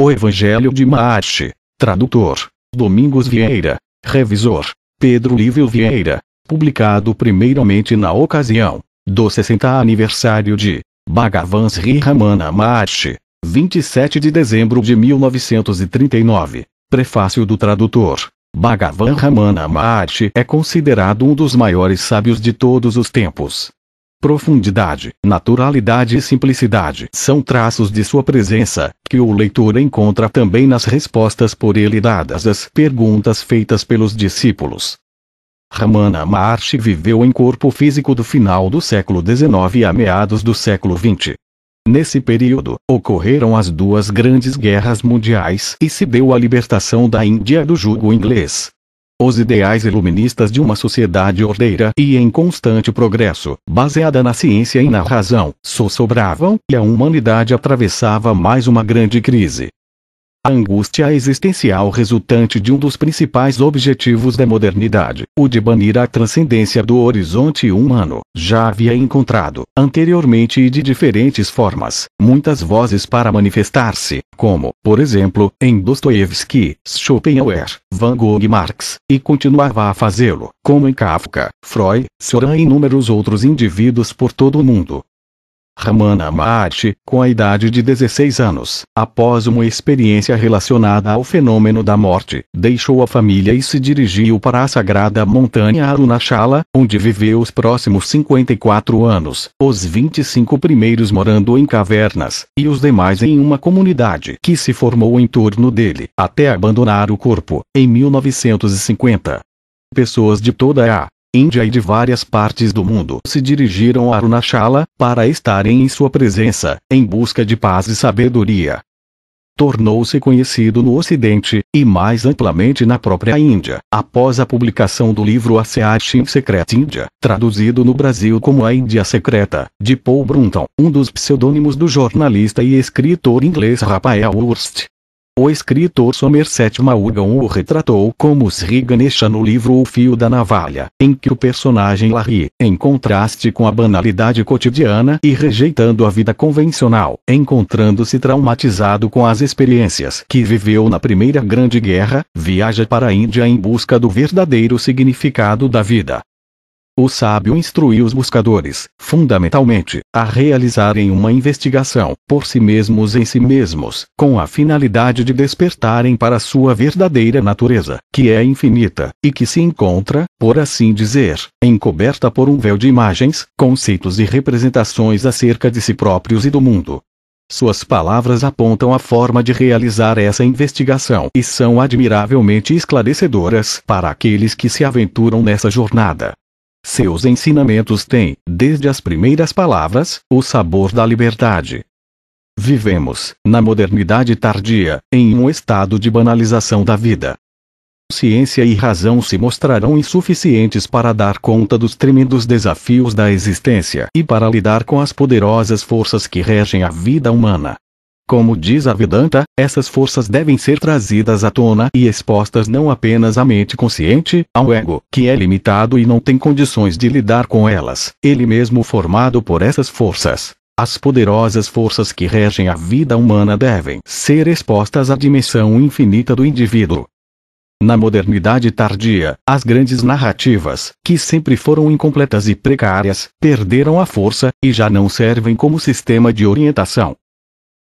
O Evangelho de Maarte. Tradutor. Domingos Vieira. Revisor. Pedro Lívio Vieira. Publicado primeiramente na ocasião do 60 aniversário de Bhagavan Sri Ramana Maharshi, 27 de dezembro de 1939. Prefácio do tradutor. Bhagavan Ramana Maharshi é considerado um dos maiores sábios de todos os tempos, Profundidade, naturalidade e simplicidade são traços de sua presença, que o leitor encontra também nas respostas por ele dadas às perguntas feitas pelos discípulos. Ramana Maharshi viveu em corpo físico do final do século XIX a meados do século XX. Nesse período, ocorreram as duas grandes guerras mundiais e se deu a libertação da Índia do jugo inglês. Os ideais iluministas de uma sociedade ordeira e em constante progresso, baseada na ciência e na razão, sossobravam e a humanidade atravessava mais uma grande crise. A angústia existencial resultante de um dos principais objetivos da modernidade, o de banir a transcendência do horizonte humano, já havia encontrado, anteriormente e de diferentes formas, muitas vozes para manifestar-se, como, por exemplo, em Dostoevsky, Schopenhauer, Van Gogh e Marx, e continuava a fazê-lo, como em Kafka, Freud, Soran e inúmeros outros indivíduos por todo o mundo, Ramana Mahat, com a idade de 16 anos, após uma experiência relacionada ao fenômeno da morte, deixou a família e se dirigiu para a sagrada montanha Arunachala, onde viveu os próximos 54 anos, os 25 primeiros morando em cavernas, e os demais em uma comunidade que se formou em torno dele, até abandonar o corpo, em 1950 pessoas de toda a Índia e de várias partes do mundo se dirigiram a Arunachala para estarem em sua presença, em busca de paz e sabedoria. Tornou-se conhecido no Ocidente, e mais amplamente na própria Índia, após a publicação do livro A Searching Secret India, traduzido no Brasil como A Índia Secreta, de Paul Brunton, um dos pseudônimos do jornalista e escritor inglês Raphael Wurst. O escritor Somerset Maugham o retratou como Sri Ganesha no livro O Fio da Navalha, em que o personagem Larry, em contraste com a banalidade cotidiana e rejeitando a vida convencional, encontrando-se traumatizado com as experiências que viveu na Primeira Grande Guerra, viaja para a Índia em busca do verdadeiro significado da vida. O sábio instrui os buscadores, fundamentalmente, a realizarem uma investigação, por si mesmos em si mesmos, com a finalidade de despertarem para sua verdadeira natureza, que é infinita, e que se encontra, por assim dizer, encoberta por um véu de imagens, conceitos e representações acerca de si próprios e do mundo. Suas palavras apontam a forma de realizar essa investigação e são admiravelmente esclarecedoras para aqueles que se aventuram nessa jornada. Seus ensinamentos têm, desde as primeiras palavras, o sabor da liberdade. Vivemos, na modernidade tardia, em um estado de banalização da vida. Ciência e razão se mostrarão insuficientes para dar conta dos tremendos desafios da existência e para lidar com as poderosas forças que regem a vida humana. Como diz a Vedanta, essas forças devem ser trazidas à tona e expostas não apenas à mente consciente, ao ego, que é limitado e não tem condições de lidar com elas, ele mesmo formado por essas forças. As poderosas forças que regem a vida humana devem ser expostas à dimensão infinita do indivíduo. Na modernidade tardia, as grandes narrativas, que sempre foram incompletas e precárias, perderam a força e já não servem como sistema de orientação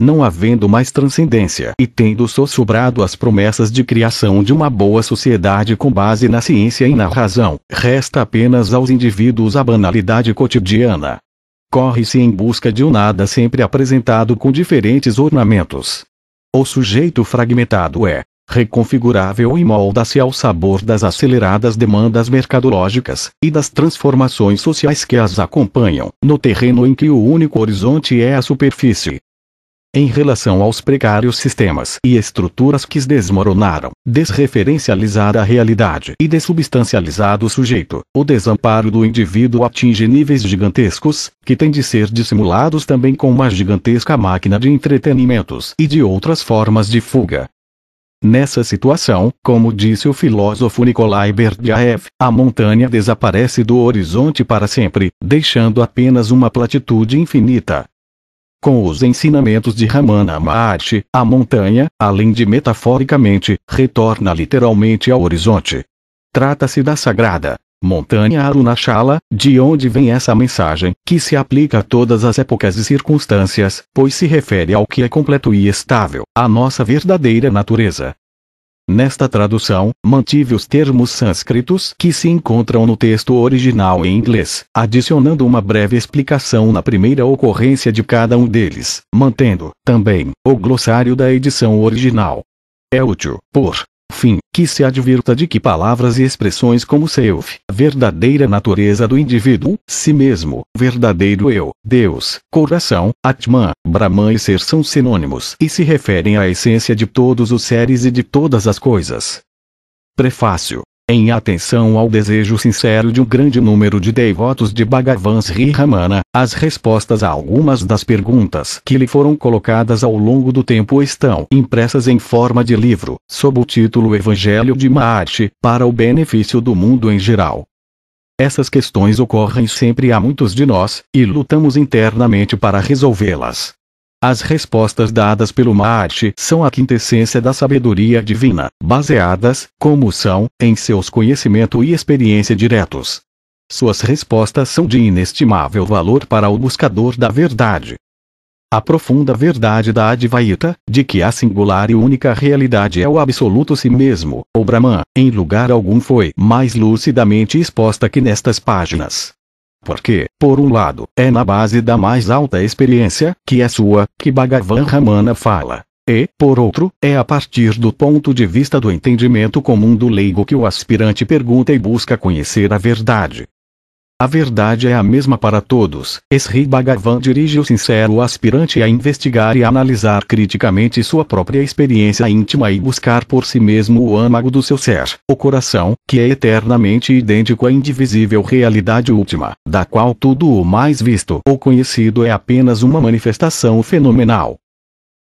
não havendo mais transcendência e tendo só sobrado as promessas de criação de uma boa sociedade com base na ciência e na razão, resta apenas aos indivíduos a banalidade cotidiana. Corre-se em busca de um nada sempre apresentado com diferentes ornamentos. O sujeito fragmentado é, reconfigurável e molda-se ao sabor das aceleradas demandas mercadológicas e das transformações sociais que as acompanham, no terreno em que o único horizonte é a superfície, em relação aos precários sistemas e estruturas que desmoronaram, desreferencializar a realidade e desubstancializado o sujeito, o desamparo do indivíduo atinge níveis gigantescos, que têm de ser dissimulados também com uma gigantesca máquina de entretenimentos e de outras formas de fuga. Nessa situação, como disse o filósofo Nikolai Berdyaev, a montanha desaparece do horizonte para sempre, deixando apenas uma platitude infinita, com os ensinamentos de Ramana Maharshi, a montanha, além de metaforicamente, retorna literalmente ao horizonte. Trata-se da sagrada montanha Arunachala, de onde vem essa mensagem, que se aplica a todas as épocas e circunstâncias, pois se refere ao que é completo e estável, a nossa verdadeira natureza. Nesta tradução, mantive os termos sânscritos que se encontram no texto original em inglês, adicionando uma breve explicação na primeira ocorrência de cada um deles, mantendo, também, o glossário da edição original. É útil, por fim, que se advirta de que palavras e expressões como self, verdadeira natureza do indivíduo, si mesmo, verdadeiro eu, Deus, coração, Atman, Brahman e ser são sinônimos e se referem à essência de todos os seres e de todas as coisas. Prefácio em atenção ao desejo sincero de um grande número de devotos de Bhagavan Sri Ramana, as respostas a algumas das perguntas que lhe foram colocadas ao longo do tempo estão impressas em forma de livro, sob o título Evangelho de Maharshi, para o benefício do mundo em geral. Essas questões ocorrem sempre a muitos de nós, e lutamos internamente para resolvê-las. As respostas dadas pelo Maat são a quintessência da sabedoria divina, baseadas, como são, em seus conhecimento e experiência diretos. Suas respostas são de inestimável valor para o buscador da verdade. A profunda verdade da Advaita, de que a singular e única realidade é o absoluto si mesmo, ou Brahman, em lugar algum foi mais lucidamente exposta que nestas páginas. Porque, por um lado, é na base da mais alta experiência, que é sua, que Bhagavan Ramana fala. E, por outro, é a partir do ponto de vista do entendimento comum do leigo que o aspirante pergunta e busca conhecer a verdade. A verdade é a mesma para todos. Sri Bhagavan dirige o sincero aspirante a investigar e analisar criticamente sua própria experiência íntima e buscar por si mesmo o âmago do seu ser, o coração, que é eternamente idêntico à indivisível realidade última, da qual tudo o mais visto ou conhecido é apenas uma manifestação fenomenal.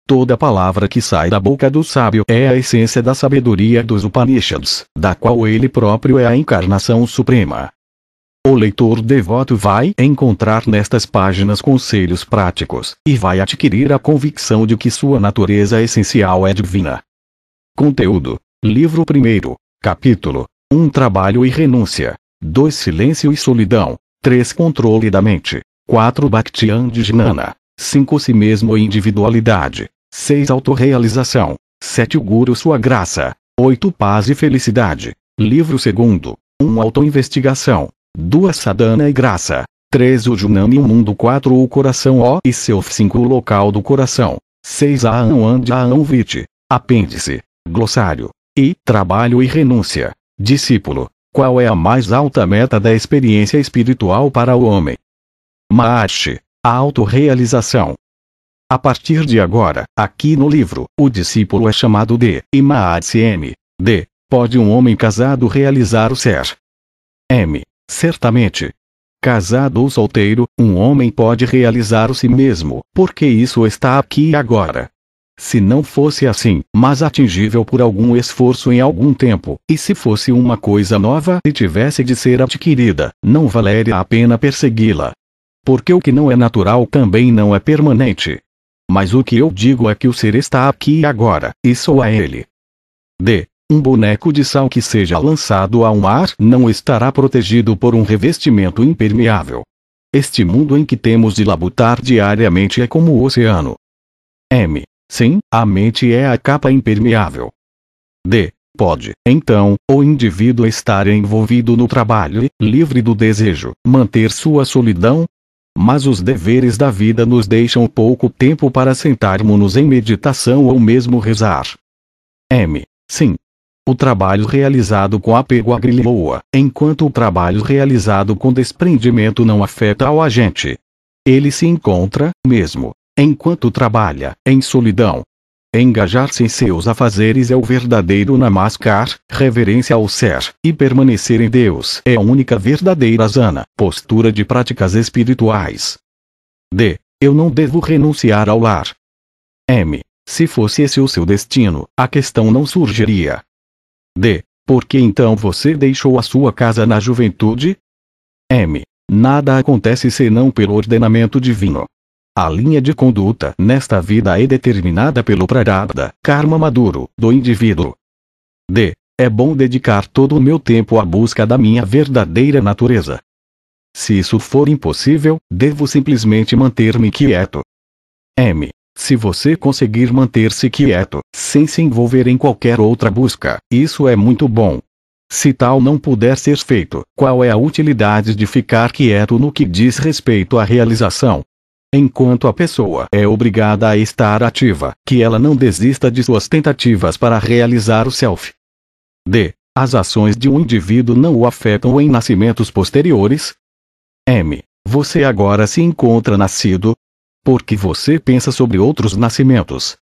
Toda palavra que sai da boca do sábio é a essência da sabedoria dos Upanishads, da qual ele próprio é a encarnação suprema. O leitor devoto vai encontrar nestas páginas conselhos práticos e vai adquirir a convicção de que sua natureza essencial é divina. Conteúdo: Livro 1, Capítulo 1 um Trabalho e renúncia. 2 Silêncio e solidão. 3 Controle da mente. 4 Bhaktiyan de Jnana. 5 Si mesmo e individualidade. 6 Autorealização. 7 O Guru Sua Graça. 8 Paz e Felicidade. Livro 2. 1 um Autoinvestigação. 2 sadhana e graça. 3 o junam e o mundo 4 o coração ó e self, 5 o local do coração. 6 a anuand a anvite. Apêndice. Glossário. E trabalho e renúncia. Discípulo. Qual é a mais alta meta da experiência espiritual para o homem? Maashi. A autorrealização. A partir de agora, aqui no livro, o discípulo é chamado de Imaat M. D. Pode um homem casado realizar o ser? M. Certamente. Casado ou solteiro, um homem pode realizar o si mesmo, porque isso está aqui e agora. Se não fosse assim, mas atingível por algum esforço em algum tempo, e se fosse uma coisa nova e tivesse de ser adquirida, não valeria a pena persegui-la. Porque o que não é natural também não é permanente. Mas o que eu digo é que o ser está aqui e agora, e sou a ele. D. Um boneco de sal que seja lançado ao mar não estará protegido por um revestimento impermeável. Este mundo em que temos de labutar diariamente é como o oceano. M. Sim, a mente é a capa impermeável. D. Pode, então, o indivíduo estar envolvido no trabalho, livre do desejo, manter sua solidão? Mas os deveres da vida nos deixam pouco tempo para sentarmos-nos em meditação ou mesmo rezar. M. Sim, o trabalho realizado com apego agrilhoa, enquanto o trabalho realizado com desprendimento não afeta ao agente. Ele se encontra, mesmo, enquanto trabalha, em solidão. Engajar-se em seus afazeres é o verdadeiro namaskar, reverência ao ser, e permanecer em Deus é a única verdadeira zana. postura de práticas espirituais. D. Eu não devo renunciar ao lar. M. Se fosse esse o seu destino, a questão não surgiria. D. Por que então você deixou a sua casa na juventude? M. Nada acontece senão pelo ordenamento divino. A linha de conduta nesta vida é determinada pelo prarabdha, karma maduro, do indivíduo. D. É bom dedicar todo o meu tempo à busca da minha verdadeira natureza. Se isso for impossível, devo simplesmente manter-me quieto. M. Se você conseguir manter-se quieto, sem se envolver em qualquer outra busca, isso é muito bom. Se tal não puder ser feito, qual é a utilidade de ficar quieto no que diz respeito à realização? Enquanto a pessoa é obrigada a estar ativa, que ela não desista de suas tentativas para realizar o self. D. As ações de um indivíduo não o afetam em nascimentos posteriores. M. Você agora se encontra nascido, porque você pensa sobre outros nascimentos.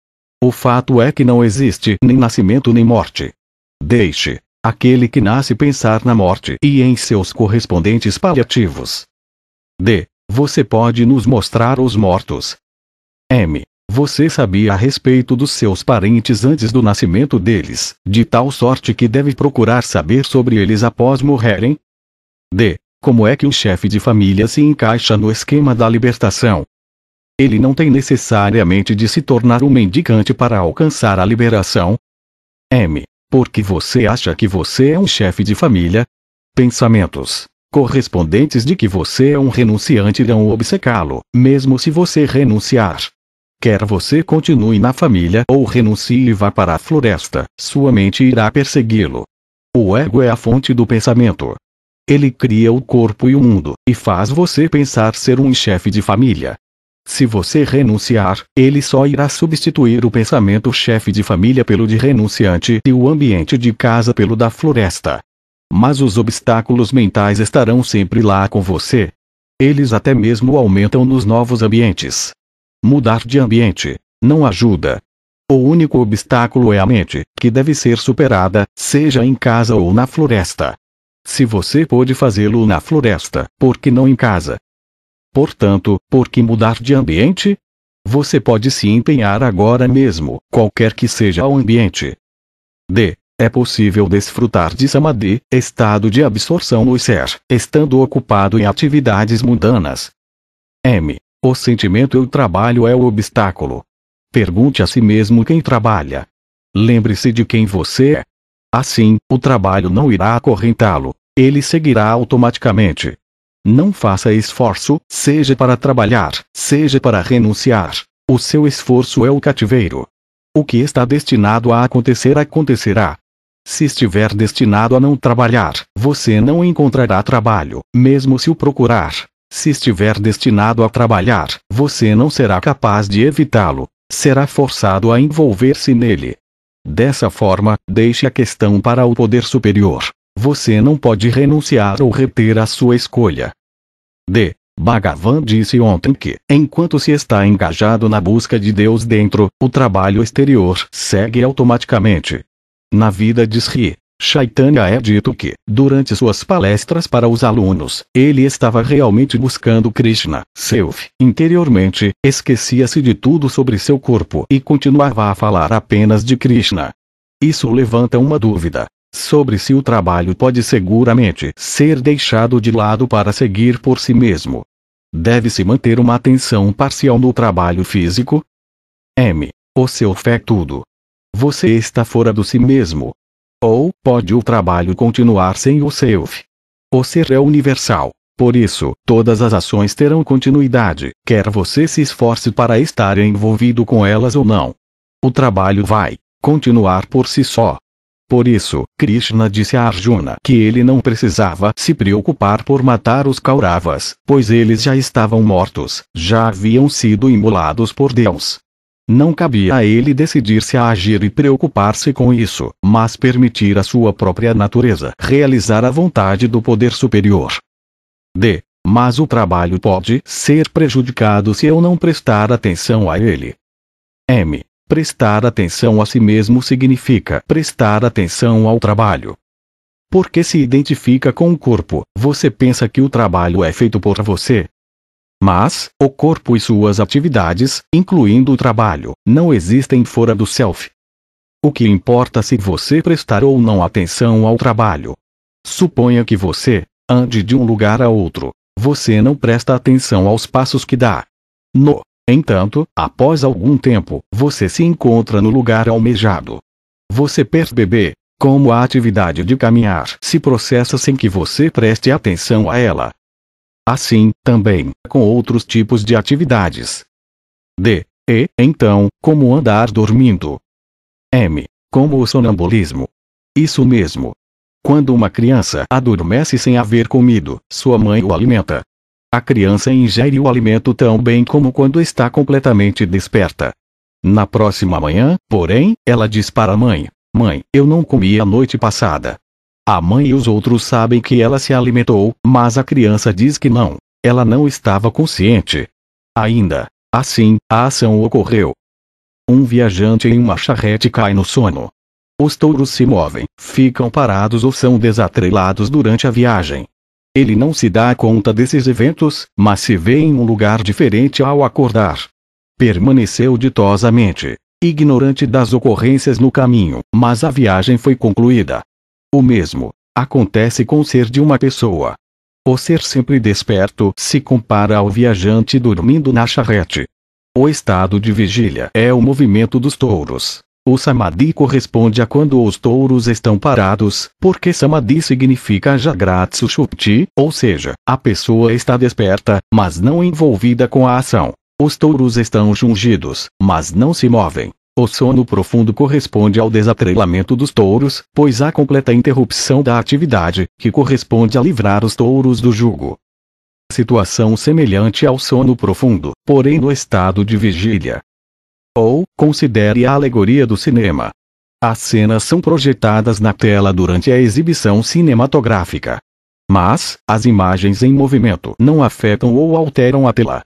O fato é que não existe nem nascimento nem morte. Deixe aquele que nasce pensar na morte e em seus correspondentes paliativos. D. Você pode nos mostrar os mortos. M. Você sabia a respeito dos seus parentes antes do nascimento deles, de tal sorte que deve procurar saber sobre eles após morrerem? D. Como é que o chefe de família se encaixa no esquema da libertação? ele não tem necessariamente de se tornar um mendicante para alcançar a liberação? M. Porque você acha que você é um chefe de família? Pensamentos correspondentes de que você é um renunciante irão obcecá-lo, mesmo se você renunciar. Quer você continue na família ou renuncie e vá para a floresta, sua mente irá persegui-lo. O ego é a fonte do pensamento. Ele cria o corpo e o mundo, e faz você pensar ser um chefe de família, se você renunciar, ele só irá substituir o pensamento chefe de família pelo de renunciante e o ambiente de casa pelo da floresta. Mas os obstáculos mentais estarão sempre lá com você. Eles até mesmo aumentam nos novos ambientes. Mudar de ambiente não ajuda. O único obstáculo é a mente, que deve ser superada, seja em casa ou na floresta. Se você pôde fazê-lo na floresta, por que não em casa? Portanto, por que mudar de ambiente? Você pode se empenhar agora mesmo, qualquer que seja o ambiente. D. É possível desfrutar de samadhi, estado de absorção no ser, estando ocupado em atividades mundanas. M. O sentimento e o trabalho é o obstáculo. Pergunte a si mesmo quem trabalha. Lembre-se de quem você é. Assim, o trabalho não irá acorrentá-lo, ele seguirá automaticamente. Não faça esforço, seja para trabalhar, seja para renunciar. O seu esforço é o cativeiro. O que está destinado a acontecer acontecerá. Se estiver destinado a não trabalhar, você não encontrará trabalho, mesmo se o procurar. Se estiver destinado a trabalhar, você não será capaz de evitá-lo, será forçado a envolver-se nele. Dessa forma, deixe a questão para o poder superior. Você não pode renunciar ou reter a sua escolha. D. Bhagavan disse ontem que, enquanto se está engajado na busca de Deus dentro, o trabalho exterior segue automaticamente. Na vida de Sri Chaitanya é dito que, durante suas palestras para os alunos, ele estava realmente buscando Krishna, Self. Interiormente, esquecia-se de tudo sobre seu corpo e continuava a falar apenas de Krishna. Isso levanta uma dúvida sobre se o trabalho pode seguramente ser deixado de lado para seguir por si mesmo. Deve-se manter uma atenção parcial no trabalho físico? M. O seu fé é tudo. Você está fora do si mesmo. Ou pode o trabalho continuar sem o self? O ser é universal. Por isso, todas as ações terão continuidade, quer você se esforce para estar envolvido com elas ou não. O trabalho vai continuar por si só, por isso, Krishna disse a Arjuna que ele não precisava se preocupar por matar os Kauravas, pois eles já estavam mortos, já haviam sido imolados por Deus. Não cabia a ele decidir-se a agir e preocupar-se com isso, mas permitir a sua própria natureza realizar a vontade do poder superior. D. Mas o trabalho pode ser prejudicado se eu não prestar atenção a ele. M. Prestar atenção a si mesmo significa prestar atenção ao trabalho. Porque se identifica com o corpo, você pensa que o trabalho é feito por você. Mas, o corpo e suas atividades, incluindo o trabalho, não existem fora do self. O que importa se você prestar ou não atenção ao trabalho. Suponha que você ande de um lugar a outro. Você não presta atenção aos passos que dá. No Entanto, após algum tempo, você se encontra no lugar almejado. Você percebe como a atividade de caminhar se processa sem que você preste atenção a ela. Assim, também, com outros tipos de atividades. D. E, então, como andar dormindo. M. Como o sonambulismo. Isso mesmo. Quando uma criança adormece sem haver comido, sua mãe o alimenta, a criança ingere o alimento tão bem como quando está completamente desperta. Na próxima manhã, porém, ela diz para a mãe: Mãe, eu não comi a noite passada. A mãe e os outros sabem que ela se alimentou, mas a criança diz que não. Ela não estava consciente. Ainda assim, a ação ocorreu. Um viajante em uma charrete cai no sono. Os touros se movem, ficam parados ou são desatrelados durante a viagem. Ele não se dá conta desses eventos, mas se vê em um lugar diferente ao acordar. Permaneceu ditosamente, ignorante das ocorrências no caminho, mas a viagem foi concluída. O mesmo acontece com o ser de uma pessoa. O ser sempre desperto se compara ao viajante dormindo na charrete. O estado de vigília é o movimento dos touros, o samadhi corresponde a quando os touros estão parados, porque samadhi significa jagratsushupti, ou seja, a pessoa está desperta, mas não envolvida com a ação. Os touros estão jungidos, mas não se movem. O sono profundo corresponde ao desatrelamento dos touros, pois há completa interrupção da atividade, que corresponde a livrar os touros do jugo. Situação semelhante ao sono profundo, porém no estado de vigília. Ou, considere a alegoria do cinema. As cenas são projetadas na tela durante a exibição cinematográfica. Mas, as imagens em movimento não afetam ou alteram a tela.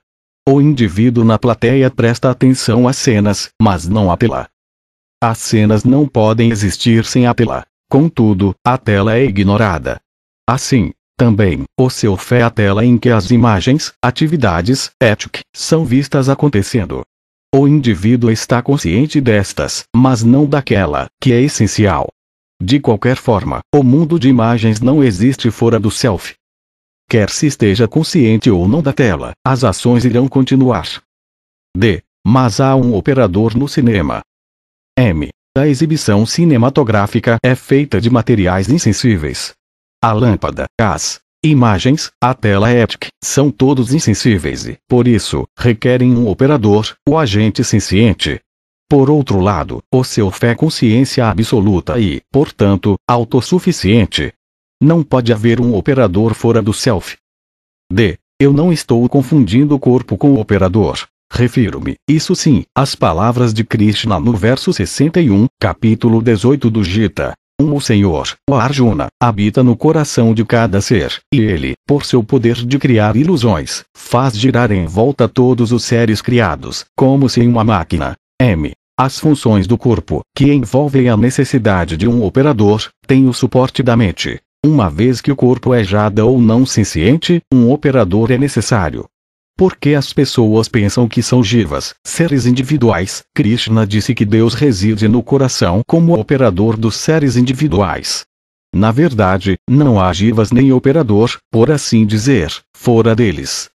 O indivíduo na plateia presta atenção às cenas, mas não à tela. As cenas não podem existir sem a tela. Contudo, a tela é ignorada. Assim, também, o seu fé a tela em que as imagens, atividades, ética, são vistas acontecendo, o indivíduo está consciente destas, mas não daquela, que é essencial. De qualquer forma, o mundo de imagens não existe fora do self. Quer se esteja consciente ou não da tela, as ações irão continuar. D. Mas há um operador no cinema. M. A exibição cinematográfica é feita de materiais insensíveis. A lâmpada, as imagens, a tela ética são todos insensíveis e, por isso, requerem um operador, o agente senciente. Por outro lado, o seu fé consciência absoluta e, portanto, autossuficiente. Não pode haver um operador fora do self. D. Eu não estou confundindo o corpo com o operador. Refiro-me, isso sim, às palavras de Krishna no verso 61, capítulo 18 do Gita, o Senhor, o Arjuna, habita no coração de cada ser, e ele, por seu poder de criar ilusões, faz girar em volta todos os seres criados, como se em uma máquina. M. As funções do corpo, que envolvem a necessidade de um operador, têm o suporte da mente. Uma vez que o corpo é jada ou não senciente, um operador é necessário. Porque as pessoas pensam que são jivas, seres individuais. Krishna disse que Deus reside no coração como operador dos seres individuais. Na verdade, não há jivas nem operador, por assim dizer, fora deles.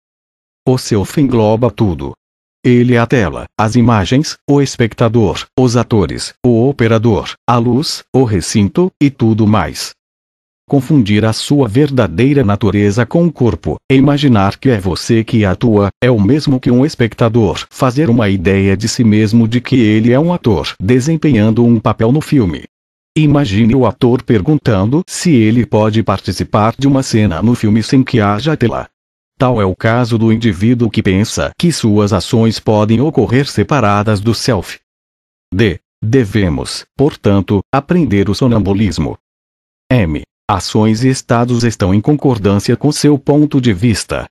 O self engloba tudo. Ele é a tela, as imagens, o espectador, os atores, o operador, a luz, o recinto, e tudo mais confundir a sua verdadeira natureza com o corpo, é imaginar que é você que atua, é o mesmo que um espectador fazer uma ideia de si mesmo de que ele é um ator desempenhando um papel no filme. Imagine o ator perguntando se ele pode participar de uma cena no filme sem que haja tela. Tal é o caso do indivíduo que pensa que suas ações podem ocorrer separadas do self. D. Devemos, portanto, aprender o sonambulismo. M. Ações e estados estão em concordância com seu ponto de vista.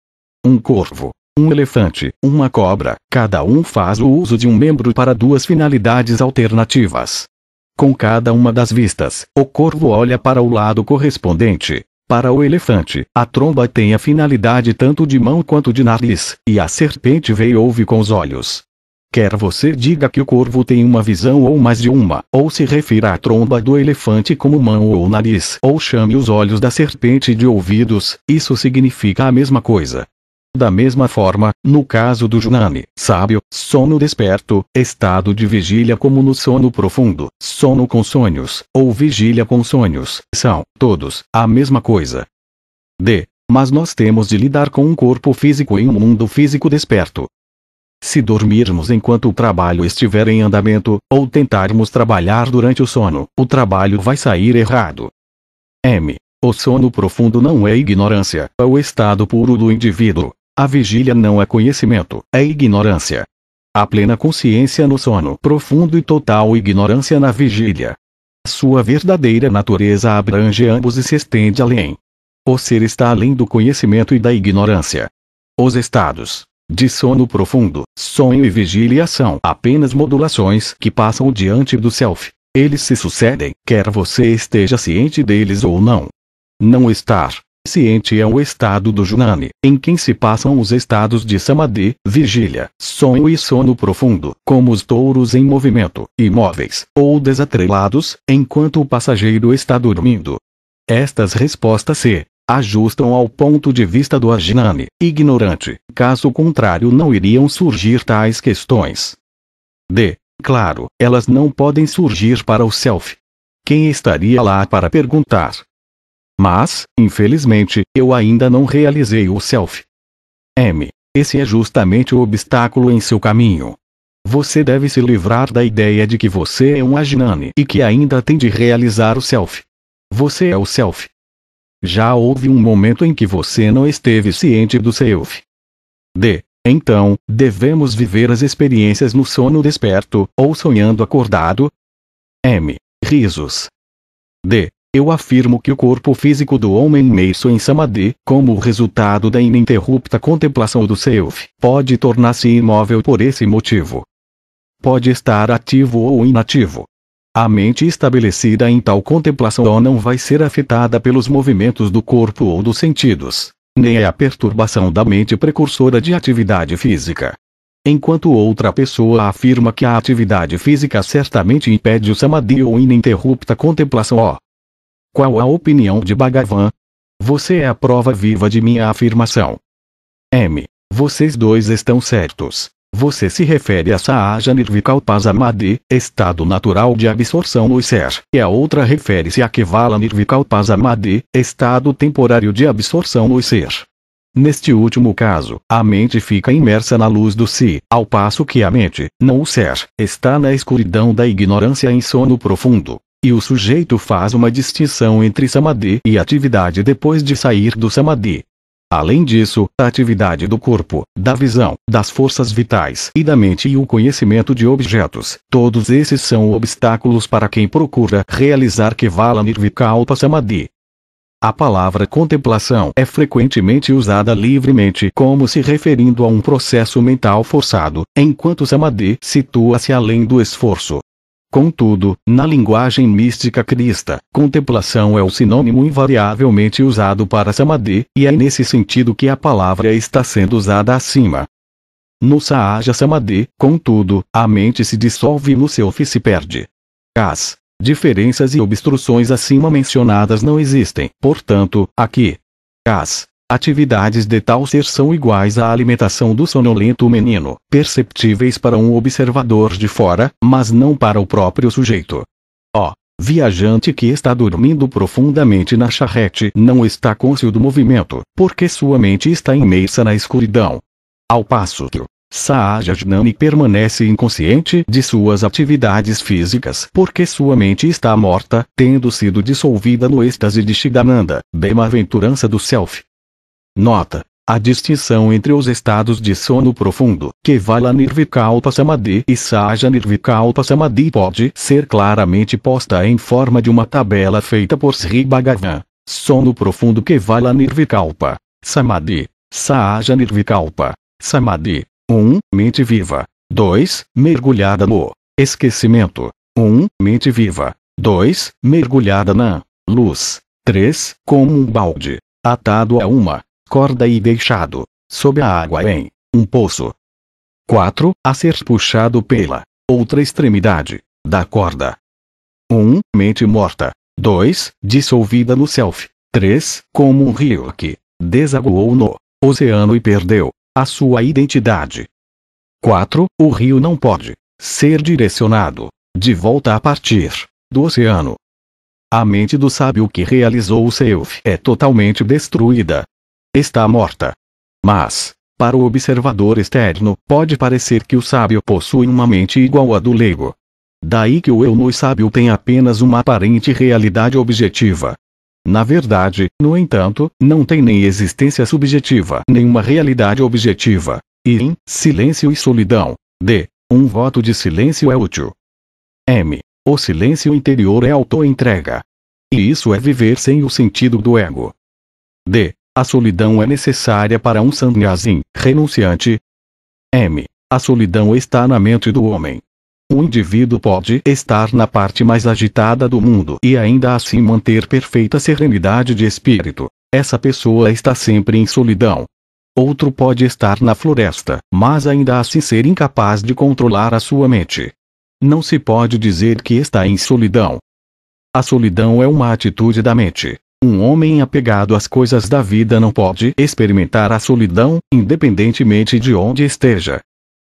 Um corvo, um elefante, uma cobra, cada um faz o uso de um membro para duas finalidades alternativas. Com cada uma das vistas, o corvo olha para o lado correspondente. Para o elefante, a tromba tem a finalidade tanto de mão quanto de nariz, e a serpente vê e ouve com os olhos. Quer você diga que o corvo tem uma visão ou mais de uma, ou se refira à tromba do elefante como mão ou nariz, ou chame os olhos da serpente de ouvidos, isso significa a mesma coisa. Da mesma forma, no caso do Junani, sábio, sono desperto, estado de vigília como no sono profundo, sono com sonhos, ou vigília com sonhos, são, todos, a mesma coisa. D. Mas nós temos de lidar com um corpo físico em um mundo físico desperto, se dormirmos enquanto o trabalho estiver em andamento, ou tentarmos trabalhar durante o sono, o trabalho vai sair errado. M. O sono profundo não é ignorância, é o estado puro do indivíduo. A vigília não é conhecimento, é ignorância. A plena consciência no sono profundo e total ignorância na vigília. Sua verdadeira natureza abrange ambos e se estende além. O ser está além do conhecimento e da ignorância. Os estados de sono profundo, sonho e vigília são apenas modulações que passam diante do self. Eles se sucedem, quer você esteja ciente deles ou não. Não estar ciente é o estado do Junani, em quem se passam os estados de Samadhi, vigília, sonho e sono profundo, como os touros em movimento, imóveis ou desatrelados, enquanto o passageiro está dormindo. Estas respostas se ajustam ao ponto de vista do ajnani, ignorante, caso contrário não iriam surgir tais questões. D. Claro, elas não podem surgir para o self. Quem estaria lá para perguntar? Mas, infelizmente, eu ainda não realizei o self. M. Esse é justamente o obstáculo em seu caminho. Você deve se livrar da ideia de que você é um Ajnani e que ainda tem de realizar o self. Você é o self. Já houve um momento em que você não esteve ciente do self. D. Então, devemos viver as experiências no sono desperto, ou sonhando acordado? M. Risos. D. Eu afirmo que o corpo físico do homem imerso em Samadhi, como resultado da ininterrupta contemplação do self, pode tornar-se imóvel por esse motivo. Pode estar ativo ou inativo, a mente estabelecida em tal contemplação não vai ser afetada pelos movimentos do corpo ou dos sentidos, nem é a perturbação da mente precursora de atividade física. Enquanto outra pessoa afirma que a atividade física certamente impede o samadhi ou ininterrupta contemplação. ó, Qual a opinião de Bhagavan? Você é a prova viva de minha afirmação. M. Vocês dois estão certos. Você se refere a Sahaja Nirvikalpa Samadhi, estado natural de absorção no ser, e a outra refere-se a Kevala Nirvikalpa Samadhi, estado temporário de absorção no ser. Neste último caso, a mente fica imersa na luz do si, ao passo que a mente, não o ser, está na escuridão da ignorância em sono profundo. E o sujeito faz uma distinção entre samadhi e atividade depois de sair do samadhi. Além disso, a atividade do corpo, da visão, das forças vitais e da mente e o conhecimento de objetos, todos esses são obstáculos para quem procura realizar Kevala Nirvikalpa Samadhi. A palavra contemplação é frequentemente usada livremente como se referindo a um processo mental forçado, enquanto Samadhi situa-se além do esforço, Contudo, na linguagem mística crista, contemplação é o sinônimo invariavelmente usado para samadhi, e é nesse sentido que a palavra está sendo usada acima. No Sahaja Samadhi, contudo, a mente se dissolve no self e se perde. As diferenças e obstruções acima mencionadas não existem, portanto, aqui. As Atividades de tal ser são iguais à alimentação do sonolento menino, perceptíveis para um observador de fora, mas não para o próprio sujeito. Ó, oh, viajante que está dormindo profundamente na charrete não está cônscio do movimento, porque sua mente está imersa na escuridão. Ao passo que o Saajajnani permanece inconsciente de suas atividades físicas porque sua mente está morta, tendo sido dissolvida no êxtase de Shidananda, bem-aventurança do Self. Nota. A distinção entre os estados de sono profundo, Kevala Nirvikalpa Samadhi e Saja Nirvikalpa Samadhi pode ser claramente posta em forma de uma tabela feita por Sri Bhagavan. Sono profundo Kevala Nirvikalpa. Samadhi. Saja Nirvikalpa. Samadhi. 1. mente viva. 2. Mergulhada no esquecimento. 1. mente viva. 2. Mergulhada na luz. 3. Como um balde. Atado a uma corda e deixado, sob a água em um poço. 4. A ser puxado pela outra extremidade da corda. 1. Mente morta. 2. Dissolvida no self. 3. Como um rio que desaguou no oceano e perdeu a sua identidade. 4. O rio não pode ser direcionado de volta a partir do oceano. A mente do sábio que realizou o self é totalmente destruída está morta. Mas, para o observador externo, pode parecer que o sábio possui uma mente igual à do leigo. Daí que o eu no sábio tem apenas uma aparente realidade objetiva. Na verdade, no entanto, não tem nem existência subjetiva, nenhuma realidade objetiva. E em silêncio e solidão, d. Um voto de silêncio é útil. M. O silêncio interior é auto-entrega. E isso é viver sem o sentido do ego. D. A solidão é necessária para um sannyasin, renunciante. M. A solidão está na mente do homem. Um indivíduo pode estar na parte mais agitada do mundo e ainda assim manter perfeita serenidade de espírito. Essa pessoa está sempre em solidão. Outro pode estar na floresta, mas ainda assim ser incapaz de controlar a sua mente. Não se pode dizer que está em solidão. A solidão é uma atitude da mente. Um homem apegado às coisas da vida não pode experimentar a solidão, independentemente de onde esteja.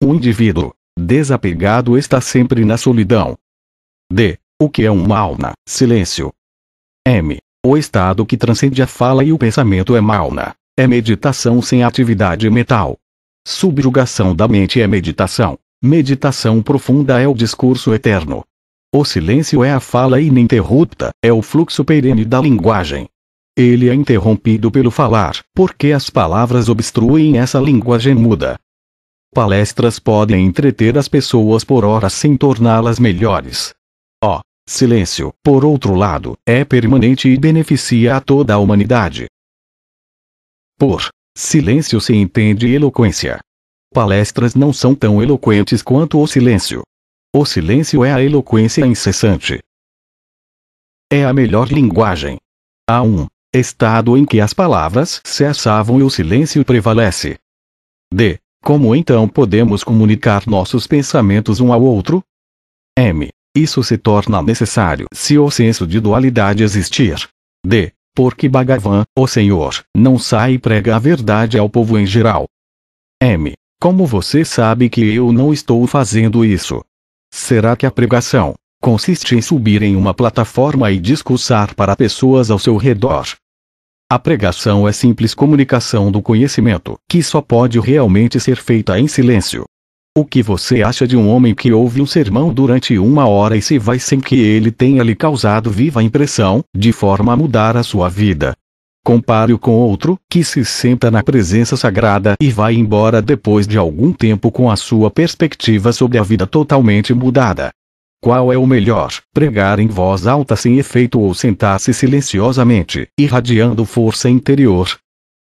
O indivíduo desapegado está sempre na solidão. D. O que é uma alma? Silêncio. M. O estado que transcende a fala e o pensamento é mauna. É meditação sem atividade mental. Subjugação da mente é meditação. Meditação profunda é o discurso eterno. O silêncio é a fala ininterrupta, é o fluxo perene da linguagem. Ele é interrompido pelo falar, porque as palavras obstruem essa linguagem muda. Palestras podem entreter as pessoas por horas sem torná-las melhores. Ó, oh, silêncio, por outro lado, é permanente e beneficia a toda a humanidade. Por silêncio se entende eloquência. Palestras não são tão eloquentes quanto o silêncio. O silêncio é a eloquência incessante. É a melhor linguagem. Há um estado em que as palavras cessavam e o silêncio prevalece. D. Como então podemos comunicar nossos pensamentos um ao outro? M. Isso se torna necessário se o senso de dualidade existir. D. Porque Bhagavan, o Senhor, não sai e prega a verdade ao povo em geral. M. Como você sabe que eu não estou fazendo isso? Será que a pregação consiste em subir em uma plataforma e discursar para pessoas ao seu redor? A pregação é simples comunicação do conhecimento, que só pode realmente ser feita em silêncio. O que você acha de um homem que ouve um sermão durante uma hora e se vai sem que ele tenha lhe causado viva impressão, de forma a mudar a sua vida? Compare-o com outro, que se senta na presença sagrada e vai embora depois de algum tempo com a sua perspectiva sobre a vida totalmente mudada. Qual é o melhor, pregar em voz alta sem efeito ou sentar-se silenciosamente, irradiando força interior?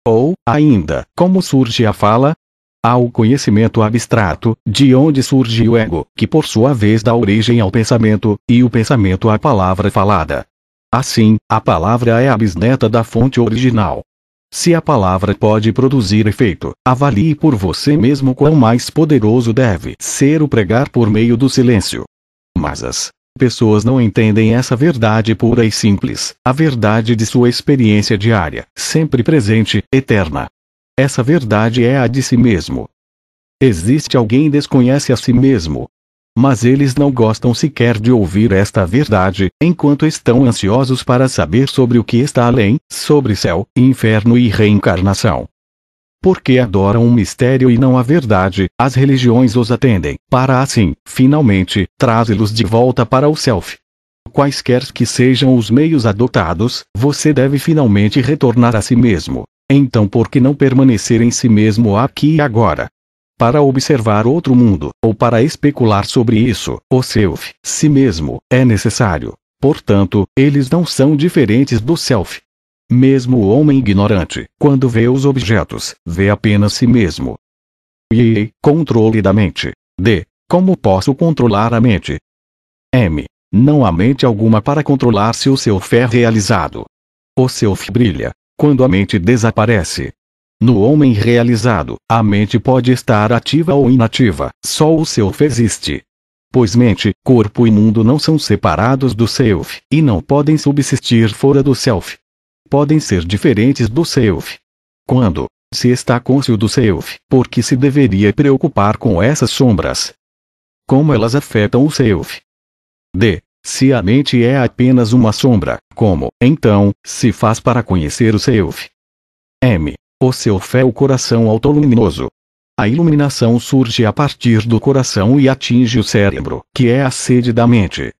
Ou, ainda, como surge a fala? Há o conhecimento abstrato, de onde surge o ego, que por sua vez dá origem ao pensamento, e o pensamento à palavra falada. Assim, a palavra é a bisneta da fonte original. Se a palavra pode produzir efeito, avalie por você mesmo quão mais poderoso deve ser o pregar por meio do silêncio. Mas as pessoas não entendem essa verdade pura e simples, a verdade de sua experiência diária, sempre presente, eterna. Essa verdade é a de si mesmo. Existe alguém desconhece a si mesmo, mas eles não gostam sequer de ouvir esta verdade, enquanto estão ansiosos para saber sobre o que está além, sobre céu, inferno e reencarnação. Porque adoram o mistério e não a verdade, as religiões os atendem, para assim, finalmente, trazê-los de volta para o Self. Quaisquer que sejam os meios adotados, você deve finalmente retornar a si mesmo. Então, por que não permanecer em si mesmo aqui e agora? para observar outro mundo, ou para especular sobre isso, o self, si mesmo, é necessário. Portanto, eles não são diferentes do self. Mesmo o homem ignorante, quando vê os objetos, vê apenas si mesmo. E controle da mente. D. Como posso controlar a mente? M. Não há mente alguma para controlar se o self é realizado. O self brilha, quando a mente desaparece, no homem realizado, a mente pode estar ativa ou inativa, só o self existe. Pois mente, corpo e mundo não são separados do self, e não podem subsistir fora do self. Podem ser diferentes do self. Quando se está cônscio do self, por que se deveria preocupar com essas sombras? Como elas afetam o self? D. Se a mente é apenas uma sombra, como, então, se faz para conhecer o self? M. O seu fé é o coração autoluminoso. A iluminação surge a partir do coração e atinge o cérebro, que é a sede da mente.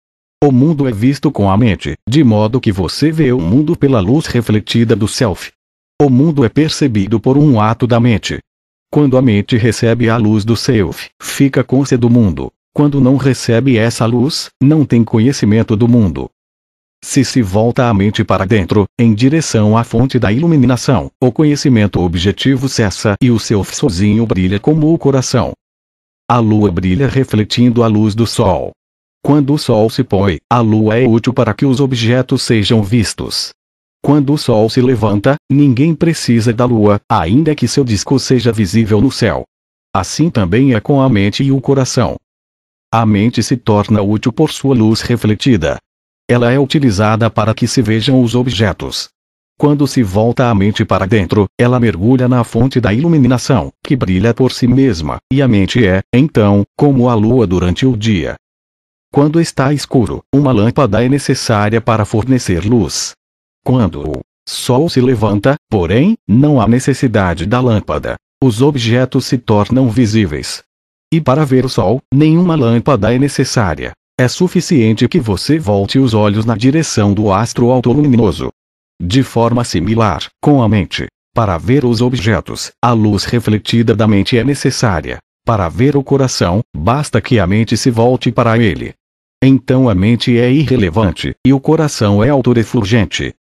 O mundo é visto com a mente, de modo que você vê o mundo pela luz refletida do self. O mundo é percebido por um ato da mente. Quando a mente recebe a luz do self, fica com do mundo. Quando não recebe essa luz, não tem conhecimento do mundo. Se se volta a mente para dentro, em direção à fonte da iluminação, o conhecimento objetivo cessa e o seu sozinho brilha como o coração. A lua brilha refletindo a luz do sol. Quando o sol se põe, a lua é útil para que os objetos sejam vistos. Quando o sol se levanta, ninguém precisa da lua, ainda que seu disco seja visível no céu. Assim também é com a mente e o coração. A mente se torna útil por sua luz refletida. Ela é utilizada para que se vejam os objetos. Quando se volta a mente para dentro, ela mergulha na fonte da iluminação, que brilha por si mesma, e a mente é, então, como a lua durante o dia. Quando está escuro, uma lâmpada é necessária para fornecer luz. Quando o sol se levanta, porém, não há necessidade da lâmpada. Os objetos se tornam visíveis. E para ver o sol, nenhuma lâmpada é necessária, é suficiente que você volte os olhos na direção do astro autoluminoso. De forma similar, com a mente. Para ver os objetos, a luz refletida da mente é necessária. Para ver o coração, basta que a mente se volte para ele. Então a mente é irrelevante, e o coração é autorefulgente.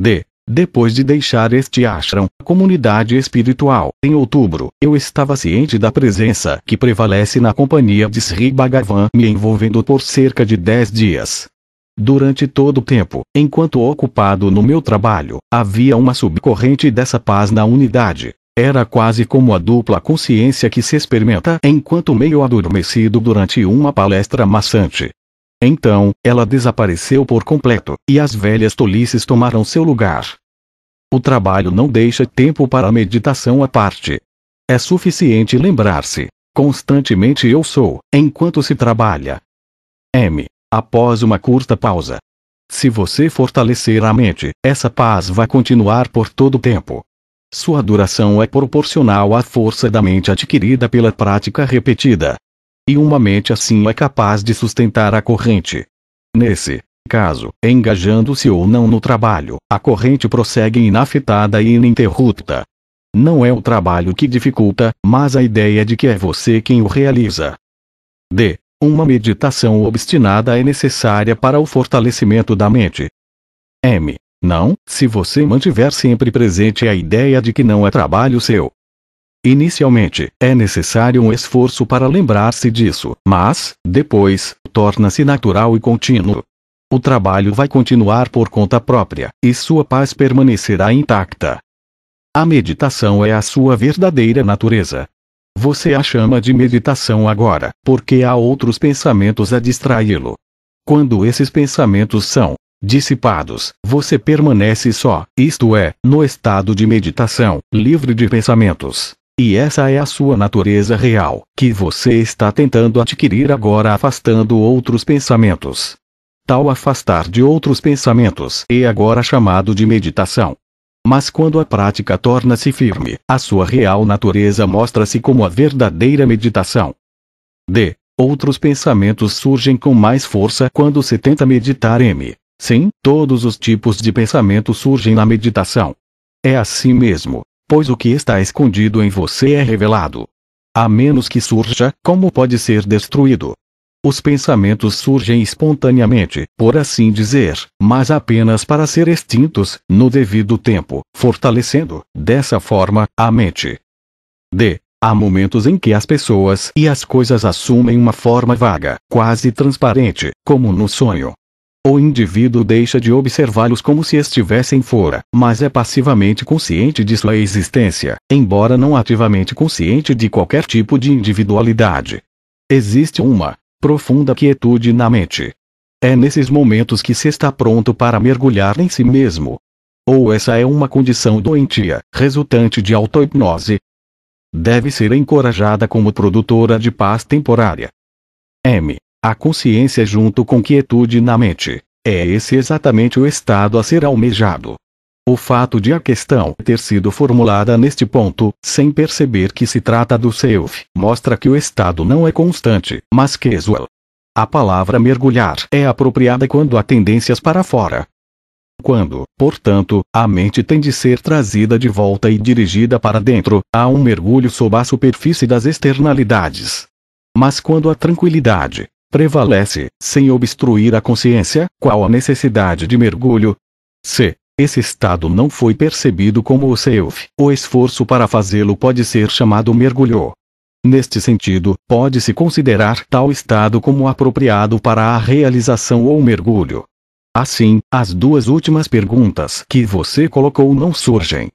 D. Depois de deixar este ashram, comunidade espiritual, em outubro, eu estava ciente da presença que prevalece na companhia de Sri Bhagavan me envolvendo por cerca de 10 dias. Durante todo o tempo, enquanto ocupado no meu trabalho, havia uma subcorrente dessa paz na unidade. Era quase como a dupla consciência que se experimenta enquanto meio adormecido durante uma palestra maçante. Então, ela desapareceu por completo, e as velhas tolices tomaram seu lugar. O trabalho não deixa tempo para a meditação à parte. É suficiente lembrar-se. Constantemente eu sou, enquanto se trabalha. M. Após uma curta pausa. Se você fortalecer a mente, essa paz vai continuar por todo o tempo. Sua duração é proporcional à força da mente adquirida pela prática repetida e uma mente assim é capaz de sustentar a corrente. Nesse caso, engajando-se ou não no trabalho, a corrente prossegue inafetada e ininterrupta. Não é o trabalho que dificulta, mas a ideia de que é você quem o realiza. D. Uma meditação obstinada é necessária para o fortalecimento da mente. M. Não, se você mantiver sempre presente a ideia de que não é trabalho seu, Inicialmente, é necessário um esforço para lembrar-se disso, mas, depois, torna-se natural e contínuo. O trabalho vai continuar por conta própria, e sua paz permanecerá intacta. A meditação é a sua verdadeira natureza. Você a chama de meditação agora, porque há outros pensamentos a distraí-lo. Quando esses pensamentos são dissipados, você permanece só, isto é, no estado de meditação, livre de pensamentos. E essa é a sua natureza real, que você está tentando adquirir agora afastando outros pensamentos. Tal afastar de outros pensamentos é agora chamado de meditação. Mas quando a prática torna-se firme, a sua real natureza mostra-se como a verdadeira meditação. D. Outros pensamentos surgem com mais força quando se tenta meditar M. Sim, todos os tipos de pensamento surgem na meditação. É assim mesmo, pois o que está escondido em você é revelado. A menos que surja, como pode ser destruído? Os pensamentos surgem espontaneamente, por assim dizer, mas apenas para ser extintos, no devido tempo, fortalecendo, dessa forma, a mente. D. Há momentos em que as pessoas e as coisas assumem uma forma vaga, quase transparente, como no sonho, o indivíduo deixa de observá-los como se estivessem fora, mas é passivamente consciente de sua existência, embora não ativamente consciente de qualquer tipo de individualidade. Existe uma profunda quietude na mente. É nesses momentos que se está pronto para mergulhar em si mesmo. Ou essa é uma condição doentia, resultante de autohipnose? Deve ser encorajada como produtora de paz temporária. M. A consciência junto com quietude na mente. É esse exatamente o estado a ser almejado. O fato de a questão ter sido formulada neste ponto, sem perceber que se trata do self, mostra que o estado não é constante, mas casual. A palavra mergulhar é apropriada quando há tendências para fora. Quando, portanto, a mente tem de ser trazida de volta e dirigida para dentro, há um mergulho sob a superfície das externalidades. Mas quando a tranquilidade, prevalece, sem obstruir a consciência, qual a necessidade de mergulho. C. Esse estado não foi percebido como o self. O esforço para fazê-lo pode ser chamado mergulho. Neste sentido, pode-se considerar tal estado como apropriado para a realização ou mergulho. Assim, as duas últimas perguntas que você colocou não surgem.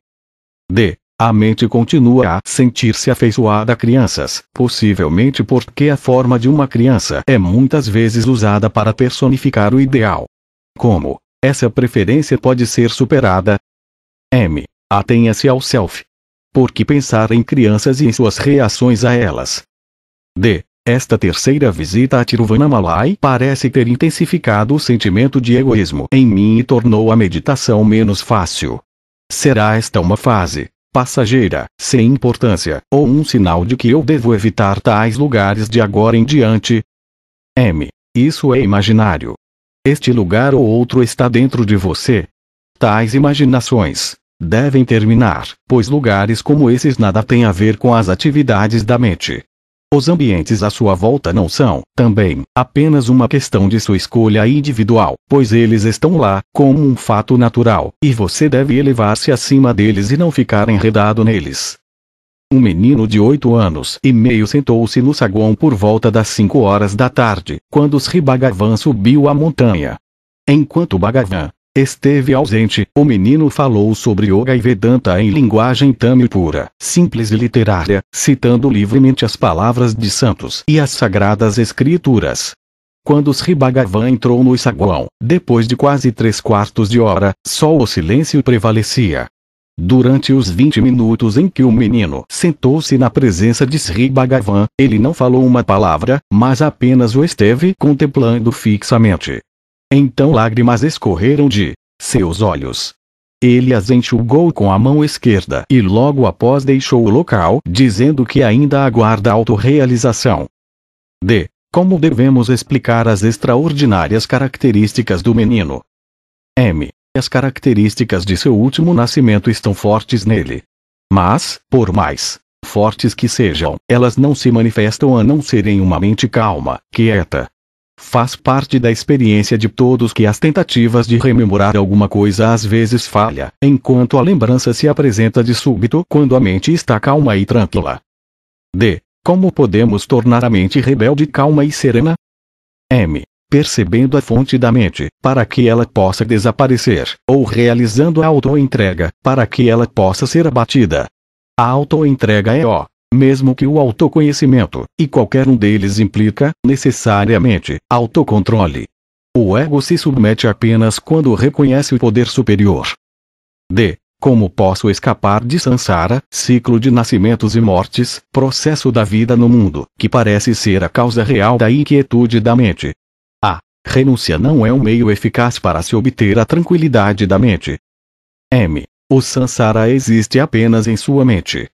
D. A mente continua a sentir-se afeiçoada a crianças, possivelmente porque a forma de uma criança é muitas vezes usada para personificar o ideal. Como essa preferência pode ser superada? M. Atenha-se ao self. Por que pensar em crianças e em suas reações a elas? D. Esta terceira visita a Tiruvannamalai parece ter intensificado o sentimento de egoísmo em mim e tornou a meditação menos fácil. Será esta uma fase passageira, sem importância, ou um sinal de que eu devo evitar tais lugares de agora em diante. M. Isso é imaginário. Este lugar ou outro está dentro de você. Tais imaginações devem terminar, pois lugares como esses nada têm a ver com as atividades da mente. Os ambientes à sua volta não são, também, apenas uma questão de sua escolha individual, pois eles estão lá, como um fato natural, e você deve elevar-se acima deles e não ficar enredado neles. Um menino de oito anos e meio sentou-se no saguão por volta das cinco horas da tarde, quando Sri Bhagavan subiu a montanha. Enquanto Bhagavan, esteve ausente, o menino falou sobre Yoga e Vedanta em linguagem tamil pura, simples e literária, citando livremente as palavras de santos e as sagradas escrituras. Quando Sri Bhagavan entrou no saguão, depois de quase três quartos de hora, só o silêncio prevalecia. Durante os 20 minutos em que o menino sentou-se na presença de Sri Bhagavan, ele não falou uma palavra, mas apenas o esteve contemplando fixamente. Então lágrimas escorreram de seus olhos. Ele as enxugou com a mão esquerda e logo após deixou o local, dizendo que ainda aguarda autorrealização. D. Como devemos explicar as extraordinárias características do menino? M. As características de seu último nascimento estão fortes nele. Mas, por mais fortes que sejam, elas não se manifestam a não ser em uma mente calma, quieta, Faz parte da experiência de todos que as tentativas de rememorar alguma coisa às vezes falha, enquanto a lembrança se apresenta de súbito quando a mente está calma e tranquila. D. Como podemos tornar a mente rebelde calma e serena? M percebendo a fonte da mente, para que ela possa desaparecer, ou realizando a autoentrega, para que ela possa ser abatida. A autoentrega é o mesmo que o autoconhecimento, e qualquer um deles implica, necessariamente, autocontrole. O ego se submete apenas quando reconhece o poder superior. D. Como posso escapar de Sansara, ciclo de nascimentos e mortes, processo da vida no mundo, que parece ser a causa real da inquietude da mente? A. Renúncia não é um meio eficaz para se obter a tranquilidade da mente. M. O Sansara existe apenas em sua mente.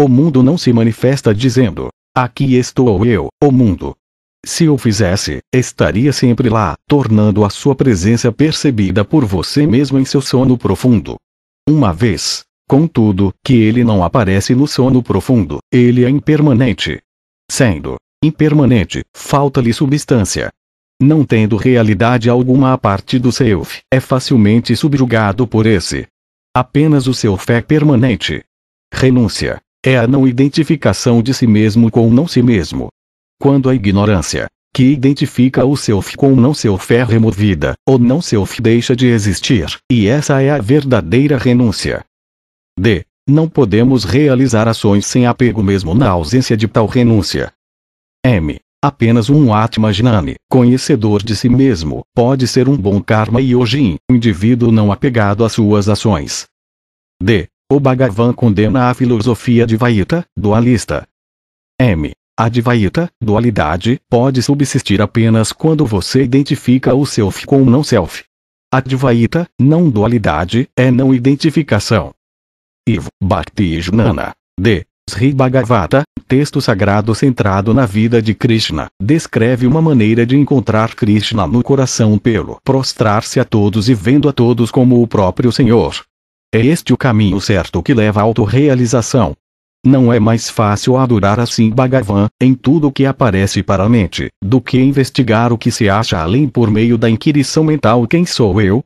O mundo não se manifesta dizendo: Aqui estou eu, o mundo. Se o fizesse, estaria sempre lá, tornando a sua presença percebida por você mesmo em seu sono profundo. Uma vez, contudo, que ele não aparece no sono profundo, ele é impermanente. Sendo impermanente, falta-lhe substância. Não tendo realidade alguma a parte do self, é facilmente subjugado por esse. Apenas o seu é permanente. Renúncia. É a não identificação de si mesmo com não si mesmo. Quando a ignorância, que identifica o self com o não self é removida, o não self deixa de existir, e essa é a verdadeira renúncia. D. Não podemos realizar ações sem apego mesmo na ausência de tal renúncia. M. Apenas um Jnani, conhecedor de si mesmo, pode ser um bom karma e hoje indivíduo não apegado às suas ações. D. O Bhagavan condena a filosofia Advaita, dualista. M. Advaita, dualidade, pode subsistir apenas quando você identifica o self com o não-self. Advaita, não-dualidade, é não-identificação. Ivo Bhakti Jnana. D. Sri Bhagavata, texto sagrado centrado na vida de Krishna, descreve uma maneira de encontrar Krishna no coração pelo prostrar-se a todos e vendo a todos como o próprio Senhor. É este o caminho certo que leva à autorrealização. Não é mais fácil adorar assim Bhagavan, em tudo o que aparece para a mente, do que investigar o que se acha além por meio da inquirição mental quem sou eu?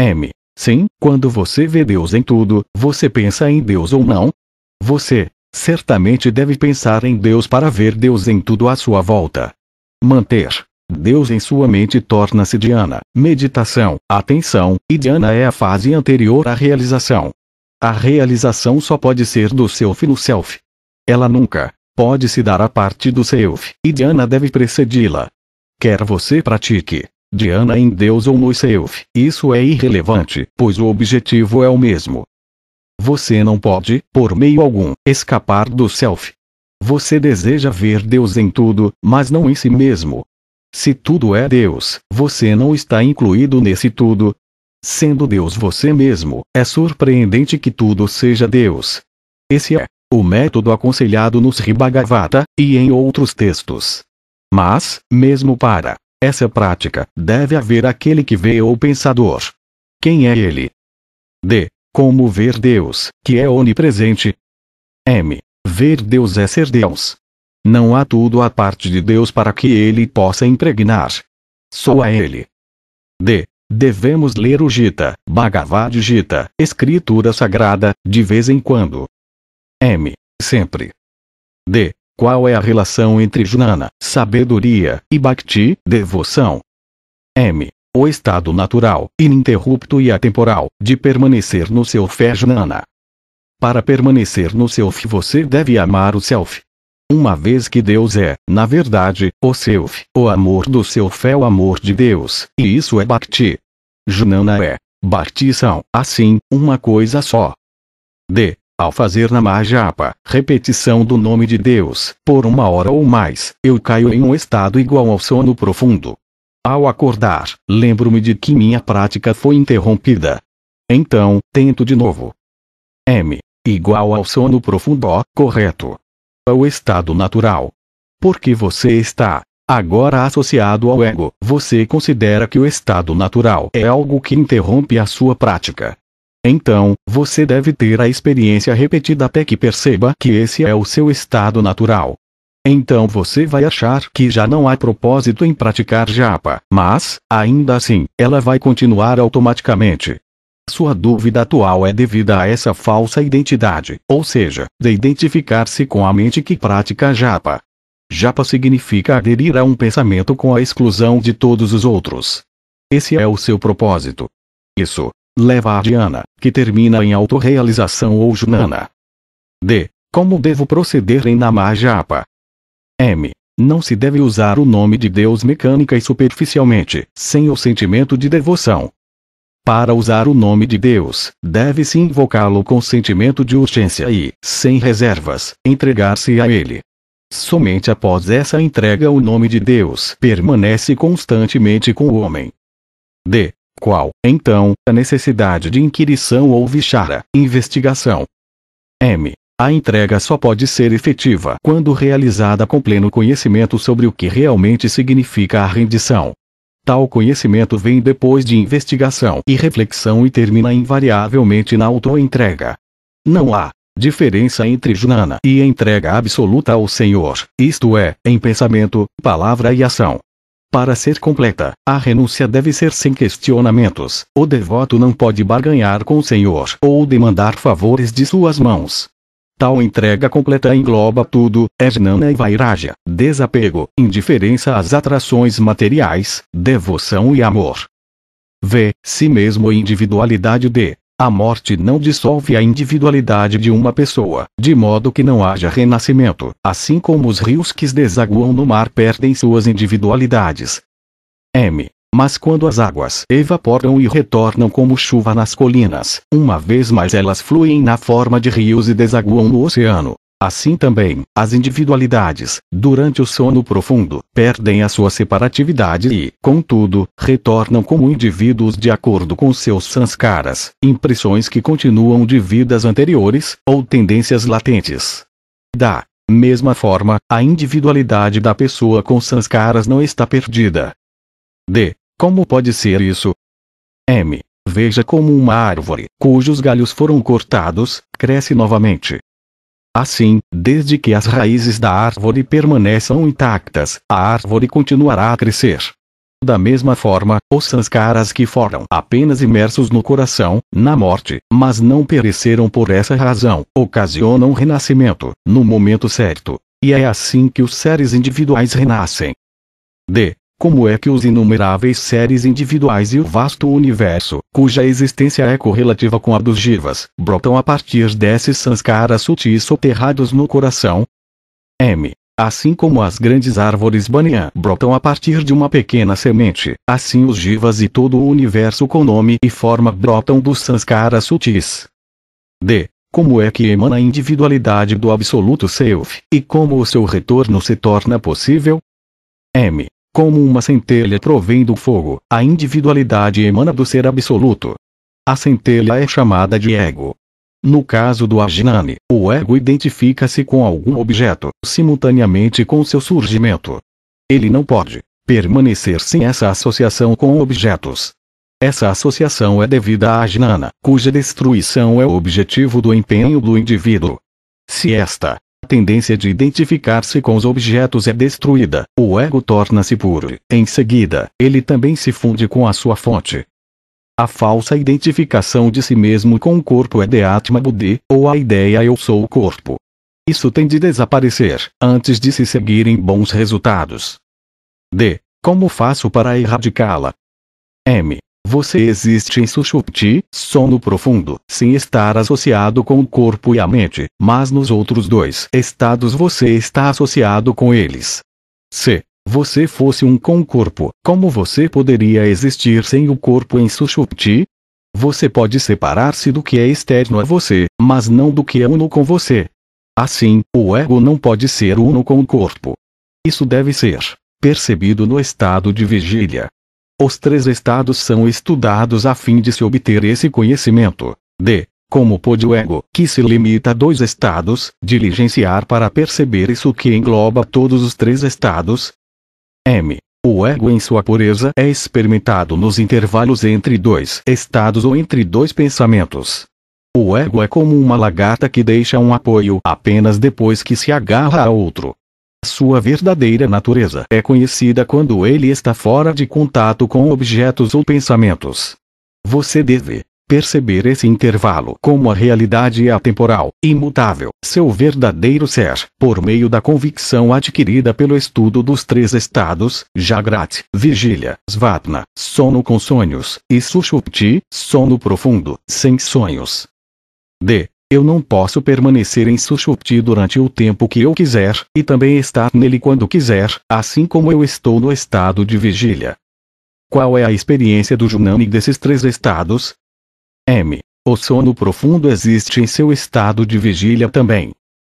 M. Sim, quando você vê Deus em tudo, você pensa em Deus ou não? Você, certamente deve pensar em Deus para ver Deus em tudo à sua volta. Manter Deus em sua mente torna-se Dhyana, meditação, atenção, e Dhyana é a fase anterior à realização. A realização só pode ser do self no self. Ela nunca pode se dar a parte do self, e Dhyana deve precedi-la. Quer você pratique Dhyana em Deus ou no self, isso é irrelevante, pois o objetivo é o mesmo. Você não pode, por meio algum, escapar do self. Você deseja ver Deus em tudo, mas não em si mesmo. Se tudo é Deus, você não está incluído nesse tudo. Sendo Deus você mesmo, é surpreendente que tudo seja Deus. Esse é o método aconselhado nos Ribhagavata e em outros textos. Mas, mesmo para essa prática, deve haver aquele que vê ou pensador. Quem é ele? D. Como ver Deus, que é onipresente? M. Ver Deus é ser Deus. Não há tudo à parte de Deus para que ele possa impregnar. Só a ele. D. Devemos ler o Gita, Bhagavad Gita, escritura sagrada, de vez em quando. M. Sempre. D. Qual é a relação entre Jnana, sabedoria, e Bhakti, devoção? M. O estado natural, ininterrupto e atemporal, de permanecer no seu fé Jnana. Para permanecer no self você deve amar o self, uma vez que Deus é, na verdade, o seu, o amor do seu fé o amor de Deus, e isso é Bhakti. Junana é, Bhakti são, assim, uma coisa só. D. Ao fazer Namajapa, repetição do nome de Deus, por uma hora ou mais, eu caio em um estado igual ao sono profundo. Ao acordar, lembro-me de que minha prática foi interrompida. Então, tento de novo. M. Igual ao sono profundo, ó, correto o estado natural. Porque você está, agora associado ao ego, você considera que o estado natural é algo que interrompe a sua prática. Então, você deve ter a experiência repetida até que perceba que esse é o seu estado natural. Então você vai achar que já não há propósito em praticar japa, mas, ainda assim, ela vai continuar automaticamente. Sua dúvida atual é devida a essa falsa identidade, ou seja, de identificar-se com a mente que pratica japa. Japa significa aderir a um pensamento com a exclusão de todos os outros. Esse é o seu propósito. Isso leva a Dhyana, que termina em autorrealização ou Junana. D. Como devo proceder em Namajapa? M. Não se deve usar o nome de Deus mecânica e superficialmente, sem o sentimento de devoção, para usar o nome de Deus, deve-se invocá-lo com sentimento de urgência e, sem reservas, entregar-se a Ele. Somente após essa entrega o nome de Deus permanece constantemente com o homem. D. Qual, então, a necessidade de inquirição ou vichara, investigação? M. A entrega só pode ser efetiva quando realizada com pleno conhecimento sobre o que realmente significa a rendição, Tal conhecimento vem depois de investigação e reflexão e termina invariavelmente na auto-entrega. Não há diferença entre Jnana e entrega absoluta ao Senhor, isto é, em pensamento, palavra e ação. Para ser completa, a renúncia deve ser sem questionamentos. O devoto não pode barganhar com o Senhor ou demandar favores de suas mãos. Tal entrega completa engloba tudo, Jnana é e Vairaja, desapego, indiferença às atrações materiais, devoção e amor. V. Si mesmo individualidade de. A morte não dissolve a individualidade de uma pessoa, de modo que não haja renascimento, assim como os rios que desaguam no mar perdem suas individualidades. M. Mas quando as águas evaporam e retornam como chuva nas colinas, uma vez mais elas fluem na forma de rios e desaguam no oceano. Assim também, as individualidades, durante o sono profundo, perdem a sua separatividade e, contudo, retornam como indivíduos de acordo com seus sanskaras, impressões que continuam de vidas anteriores, ou tendências latentes. Da mesma forma, a individualidade da pessoa com sanskaras não está perdida, D. Como pode ser isso? M. Veja como uma árvore, cujos galhos foram cortados, cresce novamente. Assim, desde que as raízes da árvore permaneçam intactas, a árvore continuará a crescer. Da mesma forma, os sanskaras que foram apenas imersos no coração, na morte, mas não pereceram por essa razão, ocasionam renascimento, no momento certo. E é assim que os seres individuais renascem. D. Como é que os inumeráveis séries individuais e o vasto universo, cuja existência é correlativa com a dos jivas, brotam a partir desses sanskaras sutis soterrados no coração? M. Assim como as grandes árvores banyan brotam a partir de uma pequena semente, assim os jivas e todo o universo com nome e forma brotam dos sanskaras sutis. D. Como é que emana a individualidade do absoluto self, e como o seu retorno se torna possível? M. Como uma centelha provém do fogo, a individualidade emana do ser absoluto. A centelha é chamada de ego. No caso do Ajnani, o ego identifica-se com algum objeto, simultaneamente com seu surgimento. Ele não pode permanecer sem essa associação com objetos. Essa associação é devida à Ajnana, cuja destruição é o objetivo do empenho do indivíduo. Se esta tendência de identificar-se com os objetos é destruída, o ego torna-se puro. Em seguida, ele também se funde com a sua fonte. A falsa identificação de si mesmo com o corpo é de Atma Buddhi, ou a ideia eu sou o corpo. Isso tem de desaparecer, antes de se seguirem bons resultados. D. Como faço para erradicá-la? M. Você existe em Sushupti, sono profundo, sem estar associado com o corpo e a mente, mas nos outros dois estados você está associado com eles. Se você fosse um com o corpo, como você poderia existir sem o corpo em Sushupti? Você pode separar-se do que é externo a você, mas não do que é uno com você. Assim, o ego não pode ser uno com o corpo. Isso deve ser percebido no estado de vigília. Os três estados são estudados a fim de se obter esse conhecimento. D. Como pode o ego, que se limita a dois estados, diligenciar para perceber isso que engloba todos os três estados? M. O ego em sua pureza é experimentado nos intervalos entre dois estados ou entre dois pensamentos. O ego é como uma lagarta que deixa um apoio apenas depois que se agarra a outro. Sua verdadeira natureza é conhecida quando ele está fora de contato com objetos ou pensamentos. Você deve perceber esse intervalo como a realidade atemporal, imutável, seu verdadeiro ser, por meio da convicção adquirida pelo estudo dos três estados, Jagrat, vigília, Svatna, sono com sonhos, e Sushupti, sono profundo, sem sonhos. D. Eu não posso permanecer em Sushupti durante o tempo que eu quiser, e também estar nele quando quiser, assim como eu estou no estado de vigília. Qual é a experiência do Junani desses três estados? M. O sono profundo existe em seu estado de vigília também.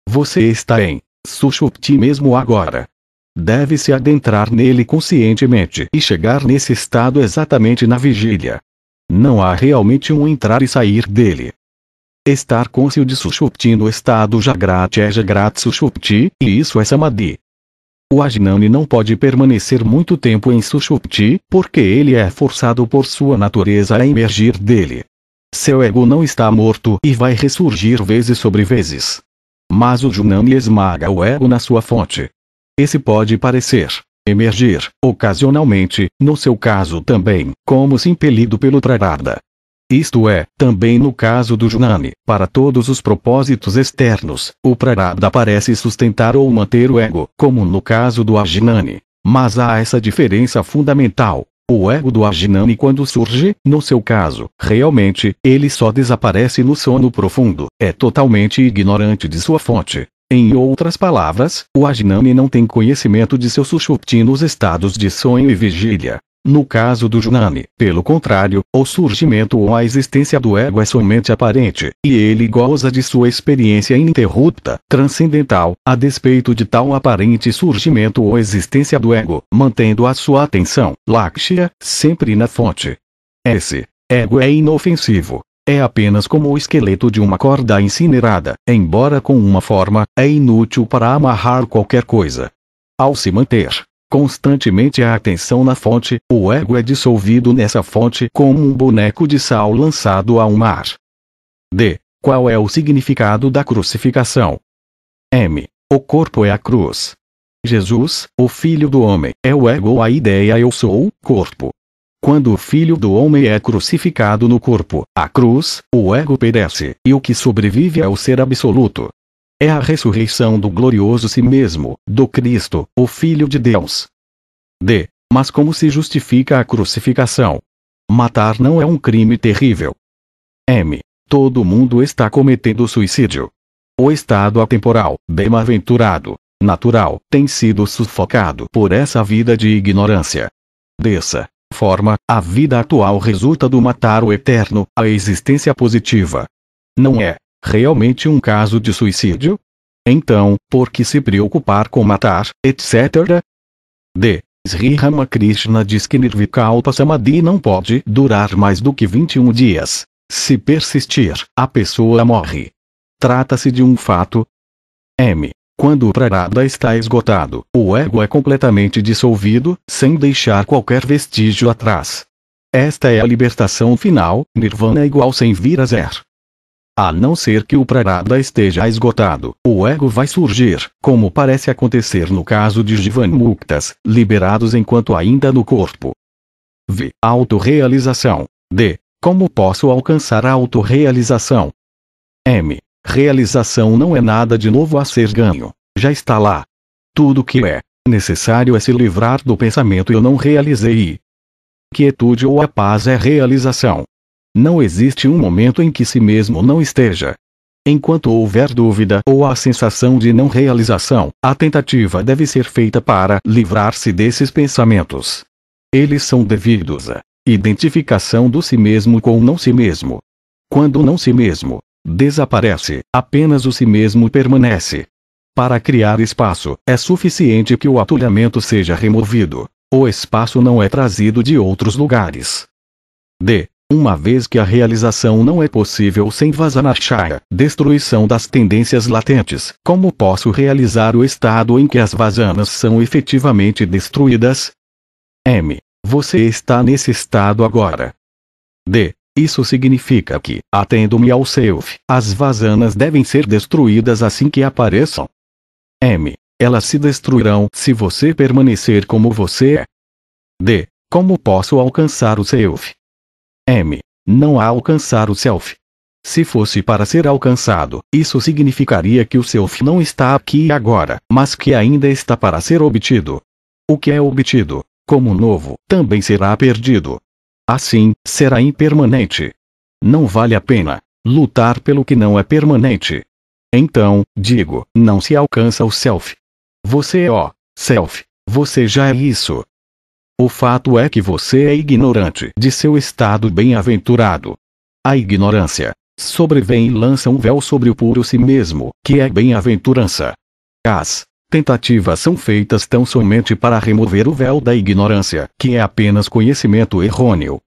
Você está em Sushupti mesmo agora. Deve se adentrar nele conscientemente e chegar nesse estado exatamente na vigília. Não há realmente um entrar e sair dele. Estar cônscio de Sushupti no estado Jagrat é Jagrat Sushupti, e isso é Samadhi. O Ajnani não pode permanecer muito tempo em Sushupti, porque ele é forçado por sua natureza a emergir dele. Seu ego não está morto e vai ressurgir vezes sobre vezes. Mas o Junani esmaga o ego na sua fonte. Esse pode parecer emergir, ocasionalmente, no seu caso também, como se impelido pelo Trarada. Isto é, também no caso do Junani, para todos os propósitos externos, o Prarabdha parece sustentar ou manter o ego, como no caso do Ajnani. Mas há essa diferença fundamental. O ego do Ajnani quando surge, no seu caso, realmente, ele só desaparece no sono profundo, é totalmente ignorante de sua fonte. Em outras palavras, o Ajnani não tem conhecimento de seu sushupti nos estados de sonho e vigília. No caso do Junami, pelo contrário, o surgimento ou a existência do ego é somente aparente, e ele goza de sua experiência ininterrupta, transcendental, a despeito de tal aparente surgimento ou existência do ego, mantendo a sua atenção, Lakshya, sempre na fonte. Esse ego é inofensivo. É apenas como o esqueleto de uma corda incinerada, embora com uma forma, é inútil para amarrar qualquer coisa. Ao se manter constantemente a atenção na fonte, o ego é dissolvido nessa fonte como um boneco de sal lançado ao mar. D. Qual é o significado da crucificação? M. O corpo é a cruz. Jesus, o Filho do Homem, é o ego a ideia eu sou, corpo. Quando o Filho do Homem é crucificado no corpo, a cruz, o ego perece, e o que sobrevive é o ser absoluto. É a ressurreição do glorioso si mesmo, do Cristo, o Filho de Deus. D. Mas como se justifica a crucificação? Matar não é um crime terrível. M. Todo mundo está cometendo suicídio. O estado atemporal, bem-aventurado, natural, tem sido sufocado por essa vida de ignorância. Dessa forma, a vida atual resulta do matar o eterno, a existência positiva. Não é, Realmente um caso de suicídio? Então, por que se preocupar com matar, etc? D. Sri Ramakrishna diz que Nirvikalpa Samadhi não pode durar mais do que 21 dias. Se persistir, a pessoa morre. Trata-se de um fato. M. Quando o prarada está esgotado, o ego é completamente dissolvido, sem deixar qualquer vestígio atrás. Esta é a libertação final, nirvana é igual sem vir a zero. A não ser que o prarada esteja esgotado, o ego vai surgir, como parece acontecer no caso de Jivan Muktas, liberados enquanto ainda no corpo. V. Autorealização. D. Como posso alcançar a autorrealização? M. Realização não é nada de novo a ser ganho, já está lá. Tudo que é necessário é se livrar do pensamento eu não realizei. Quietude ou a paz é realização. Não existe um momento em que si mesmo não esteja. Enquanto houver dúvida ou a sensação de não realização, a tentativa deve ser feita para livrar-se desses pensamentos. Eles são devidos à identificação do si mesmo com o não si mesmo. Quando o não si mesmo desaparece, apenas o si mesmo permanece. Para criar espaço, é suficiente que o atulhamento seja removido. O espaço não é trazido de outros lugares. D uma vez que a realização não é possível sem Vasanachaya, destruição das tendências latentes. Como posso realizar o estado em que as vasanas são efetivamente destruídas? M. Você está nesse estado agora. D. Isso significa que, atendo-me ao Self, as vasanas devem ser destruídas assim que apareçam. M. Elas se destruirão se você permanecer como você é. D. Como posso alcançar o Self? M. Não há alcançar o self. Se fosse para ser alcançado, isso significaria que o self não está aqui agora, mas que ainda está para ser obtido. O que é obtido, como novo, também será perdido. Assim, será impermanente. Não vale a pena lutar pelo que não é permanente. Então, digo, não se alcança o self. Você é o self, você já é isso. O fato é que você é ignorante de seu estado bem-aventurado. A ignorância sobrevém e lança um véu sobre o puro si mesmo, que é bem-aventurança. As tentativas são feitas tão somente para remover o véu da ignorância, que é apenas conhecimento errôneo.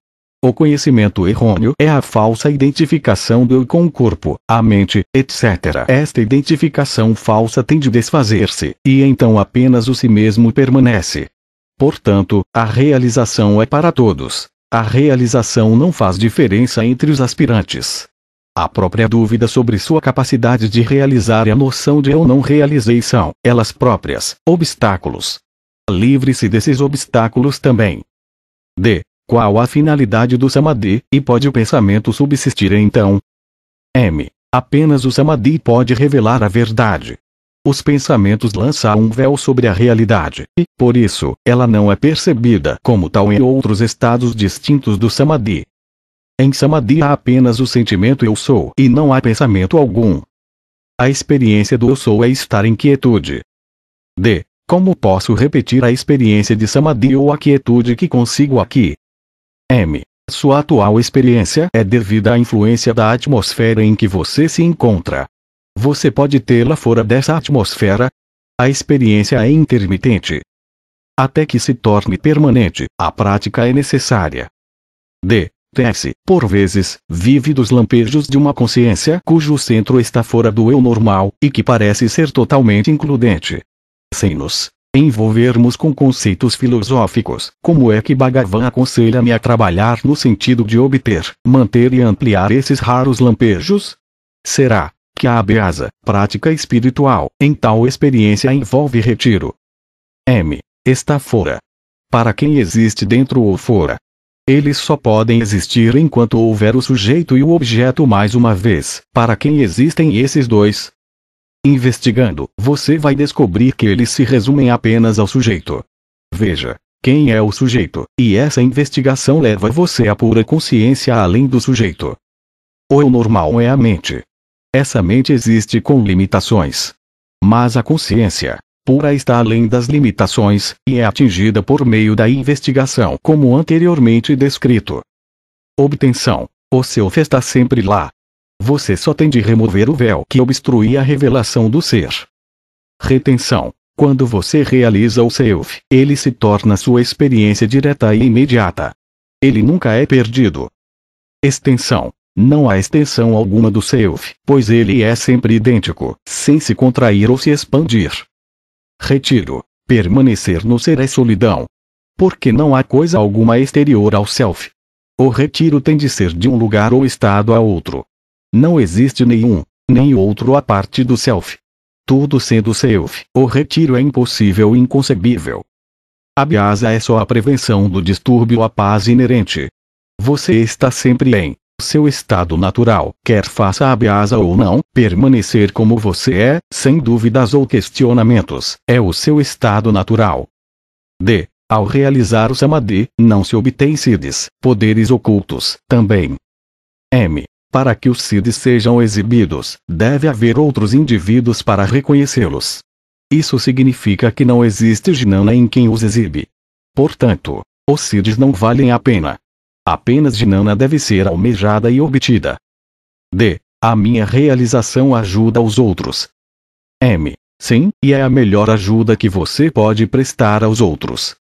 O conhecimento errôneo é a falsa identificação do eu com o corpo, a mente, etc. Esta identificação falsa tem de desfazer-se, e então apenas o si mesmo permanece. Portanto, a realização é para todos. A realização não faz diferença entre os aspirantes. A própria dúvida sobre sua capacidade de realizar e a noção de eu não realizei são, elas próprias, obstáculos. Livre-se desses obstáculos também. D. Qual a finalidade do samadhi, e pode o pensamento subsistir então? M. Apenas o samadhi pode revelar a verdade. Os pensamentos lançam um véu sobre a realidade, e, por isso, ela não é percebida como tal em outros estados distintos do samadhi. Em samadhi há apenas o sentimento eu sou e não há pensamento algum. A experiência do eu sou é estar em quietude. D. Como posso repetir a experiência de samadhi ou a quietude que consigo aqui? M. Sua atual experiência é devida à influência da atmosfera em que você se encontra. Você pode tê-la fora dessa atmosfera. A experiência é intermitente. Até que se torne permanente, a prática é necessária. D. S. por vezes, vive dos lampejos de uma consciência cujo centro está fora do eu normal e que parece ser totalmente includente. Sem nos envolvermos com conceitos filosóficos, como é que Bhagavan aconselha-me a trabalhar no sentido de obter, manter e ampliar esses raros lampejos? Será que a abeasa, prática espiritual, em tal experiência envolve retiro. M. Está fora. Para quem existe dentro ou fora. Eles só podem existir enquanto houver o sujeito e o objeto mais uma vez, para quem existem esses dois. Investigando, você vai descobrir que eles se resumem apenas ao sujeito. Veja, quem é o sujeito, e essa investigação leva você à pura consciência além do sujeito. O normal é a mente, essa mente existe com limitações. Mas a consciência pura está além das limitações e é atingida por meio da investigação, como anteriormente descrito. Obtenção: o self está sempre lá. Você só tem de remover o véu que obstrui a revelação do ser. Retenção: quando você realiza o self, ele se torna sua experiência direta e imediata. Ele nunca é perdido. Extensão: não há extensão alguma do self, pois ele é sempre idêntico, sem se contrair ou se expandir. Retiro. Permanecer no ser é solidão. Porque não há coisa alguma exterior ao self. O retiro tem de ser de um lugar ou estado a outro. Não existe nenhum, nem outro a parte do self. Tudo sendo self, o retiro é impossível e inconcebível. A biasa é só a prevenção do distúrbio à paz inerente. Você está sempre em seu estado natural, quer faça abiasa ou não, permanecer como você é, sem dúvidas ou questionamentos, é o seu estado natural. D. Ao realizar o samadhi, não se obtém siddhis, poderes ocultos, também. M. Para que os siddhis sejam exibidos, deve haver outros indivíduos para reconhecê-los. Isso significa que não existe jnana em quem os exibe. Portanto, os siddhis não valem a pena. Apenas Jinana deve ser almejada e obtida. D. A minha realização ajuda aos outros. M. Sim, e é a melhor ajuda que você pode prestar aos outros.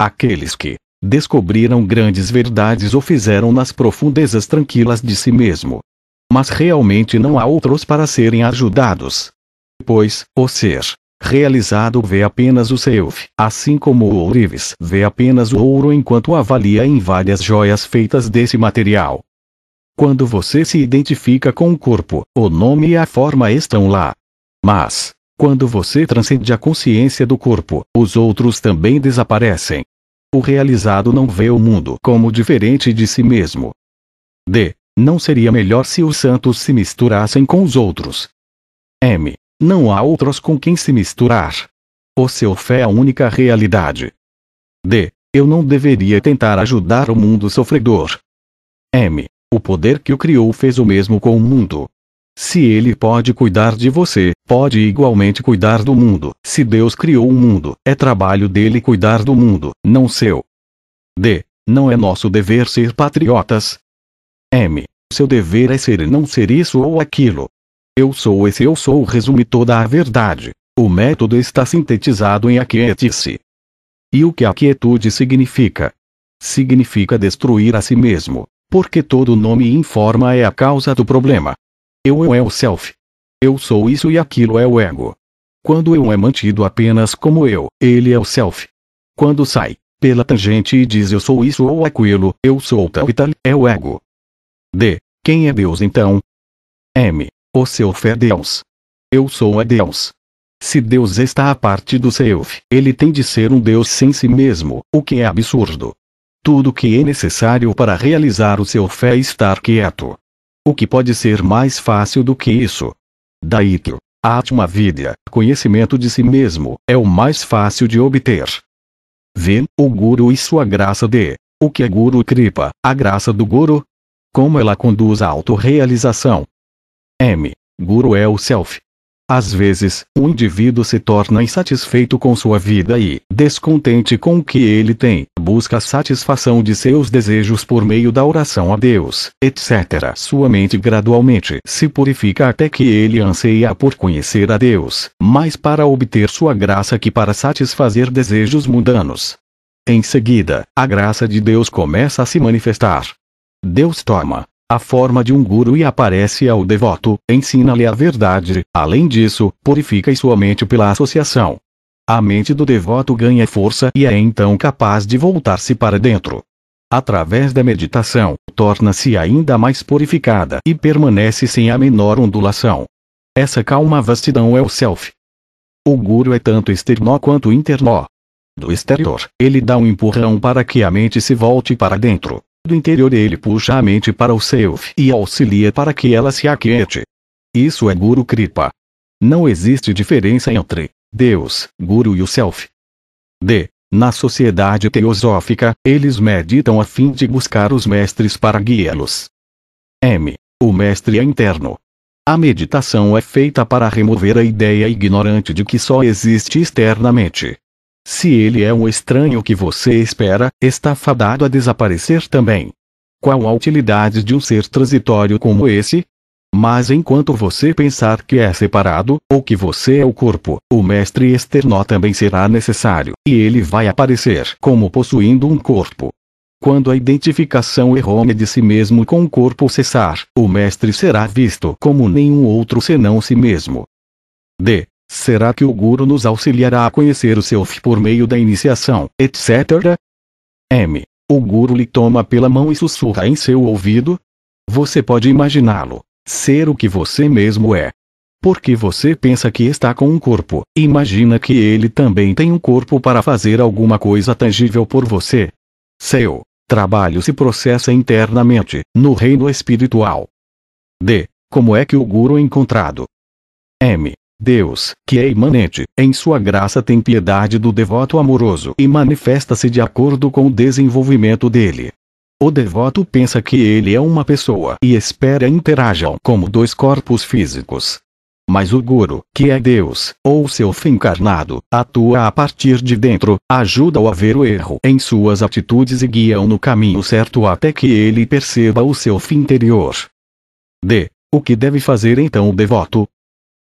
Aqueles que descobriram grandes verdades ou fizeram nas profundezas tranquilas de si mesmo. Mas realmente não há outros para serem ajudados. Pois, o ser realizado vê apenas o self, assim como o ourives vê apenas o ouro enquanto avalia em várias joias feitas desse material. Quando você se identifica com o corpo, o nome e a forma estão lá. Mas, quando você transcende a consciência do corpo, os outros também desaparecem. O realizado não vê o mundo como diferente de si mesmo. D. Não seria melhor se os santos se misturassem com os outros? M. Não há outros com quem se misturar. O seu fé é a única realidade. D. Eu não deveria tentar ajudar o mundo sofredor. M. O poder que o criou fez o mesmo com o mundo. Se ele pode cuidar de você, pode igualmente cuidar do mundo. Se Deus criou o mundo, é trabalho dele cuidar do mundo, não seu. D. Não é nosso dever ser patriotas. M. Seu dever é ser e não ser isso ou aquilo. Eu sou esse eu sou resume toda a verdade. O método está sintetizado em aquiete-se. E o que a quietude significa? Significa destruir a si mesmo, porque todo nome informa é a causa do problema. Eu eu é o self. Eu sou isso e aquilo é o ego. Quando eu é mantido apenas como eu, ele é o self. Quando sai, pela tangente e diz eu sou isso ou aquilo, eu sou tal e tal, é o ego. D. Quem é Deus então? M. O Seuf é Deus. Eu sou a é Deus. Se Deus está à parte do self, ele tem de ser um Deus sem si mesmo, o que é absurdo. Tudo que é necessário para realizar o fé é estar quieto. O que pode ser mais fácil do que isso? Daí que Atma Vidya, conhecimento de si mesmo, é o mais fácil de obter. Vê, o Guru e sua graça de. O que é Guru Kripa, a graça do Guru? Como ela conduz à autorrealização, M. Guru é o self. Às vezes, o indivíduo se torna insatisfeito com sua vida e, descontente com o que ele tem, busca a satisfação de seus desejos por meio da oração a Deus, etc. Sua mente gradualmente se purifica até que ele anseia por conhecer a Deus, mais para obter sua graça que para satisfazer desejos mundanos. Em seguida, a graça de Deus começa a se manifestar. Deus toma a forma de um guru e aparece ao devoto, ensina-lhe a verdade, além disso, purifica sua mente pela associação. A mente do devoto ganha força e é então capaz de voltar-se para dentro. Através da meditação, torna-se ainda mais purificada e permanece sem a menor ondulação. Essa calma vastidão é o Self. O Guru é tanto externo quanto interno. Do exterior, ele dá um empurrão para que a mente se volte para dentro do interior ele puxa a mente para o self e auxilia para que ela se aquiete. Isso é Guru Kripa. Não existe diferença entre Deus, Guru e o self. D. Na sociedade teosófica, eles meditam a fim de buscar os mestres para guiá-los. M. O mestre é interno, a meditação é feita para remover a ideia ignorante de que só existe externamente, se ele é um estranho que você espera, está fadado a desaparecer também. Qual a utilidade de um ser transitório como esse? Mas enquanto você pensar que é separado, ou que você é o corpo, o mestre externo também será necessário, e ele vai aparecer como possuindo um corpo. Quando a identificação errônea de si mesmo com o corpo cessar, o mestre será visto como nenhum outro senão si mesmo. D. Será que o Guru nos auxiliará a conhecer o Self por meio da iniciação, etc? M. O Guru lhe toma pela mão e sussurra em seu ouvido. Você pode imaginá-lo, ser o que você mesmo é. Porque você pensa que está com um corpo, imagina que ele também tem um corpo para fazer alguma coisa tangível por você. Seu trabalho se processa internamente, no reino espiritual. D. Como é que o guru é encontrado? M. Deus, que é imanente, em sua graça tem piedade do devoto amoroso e manifesta-se de acordo com o desenvolvimento dele. O devoto pensa que ele é uma pessoa e espera interajam como dois corpos físicos. Mas o Guru, que é Deus, ou seu fim encarnado, atua a partir de dentro, ajuda-o a ver o erro em suas atitudes e guia-o no caminho certo até que ele perceba o seu fim interior. D. O que deve fazer então o devoto?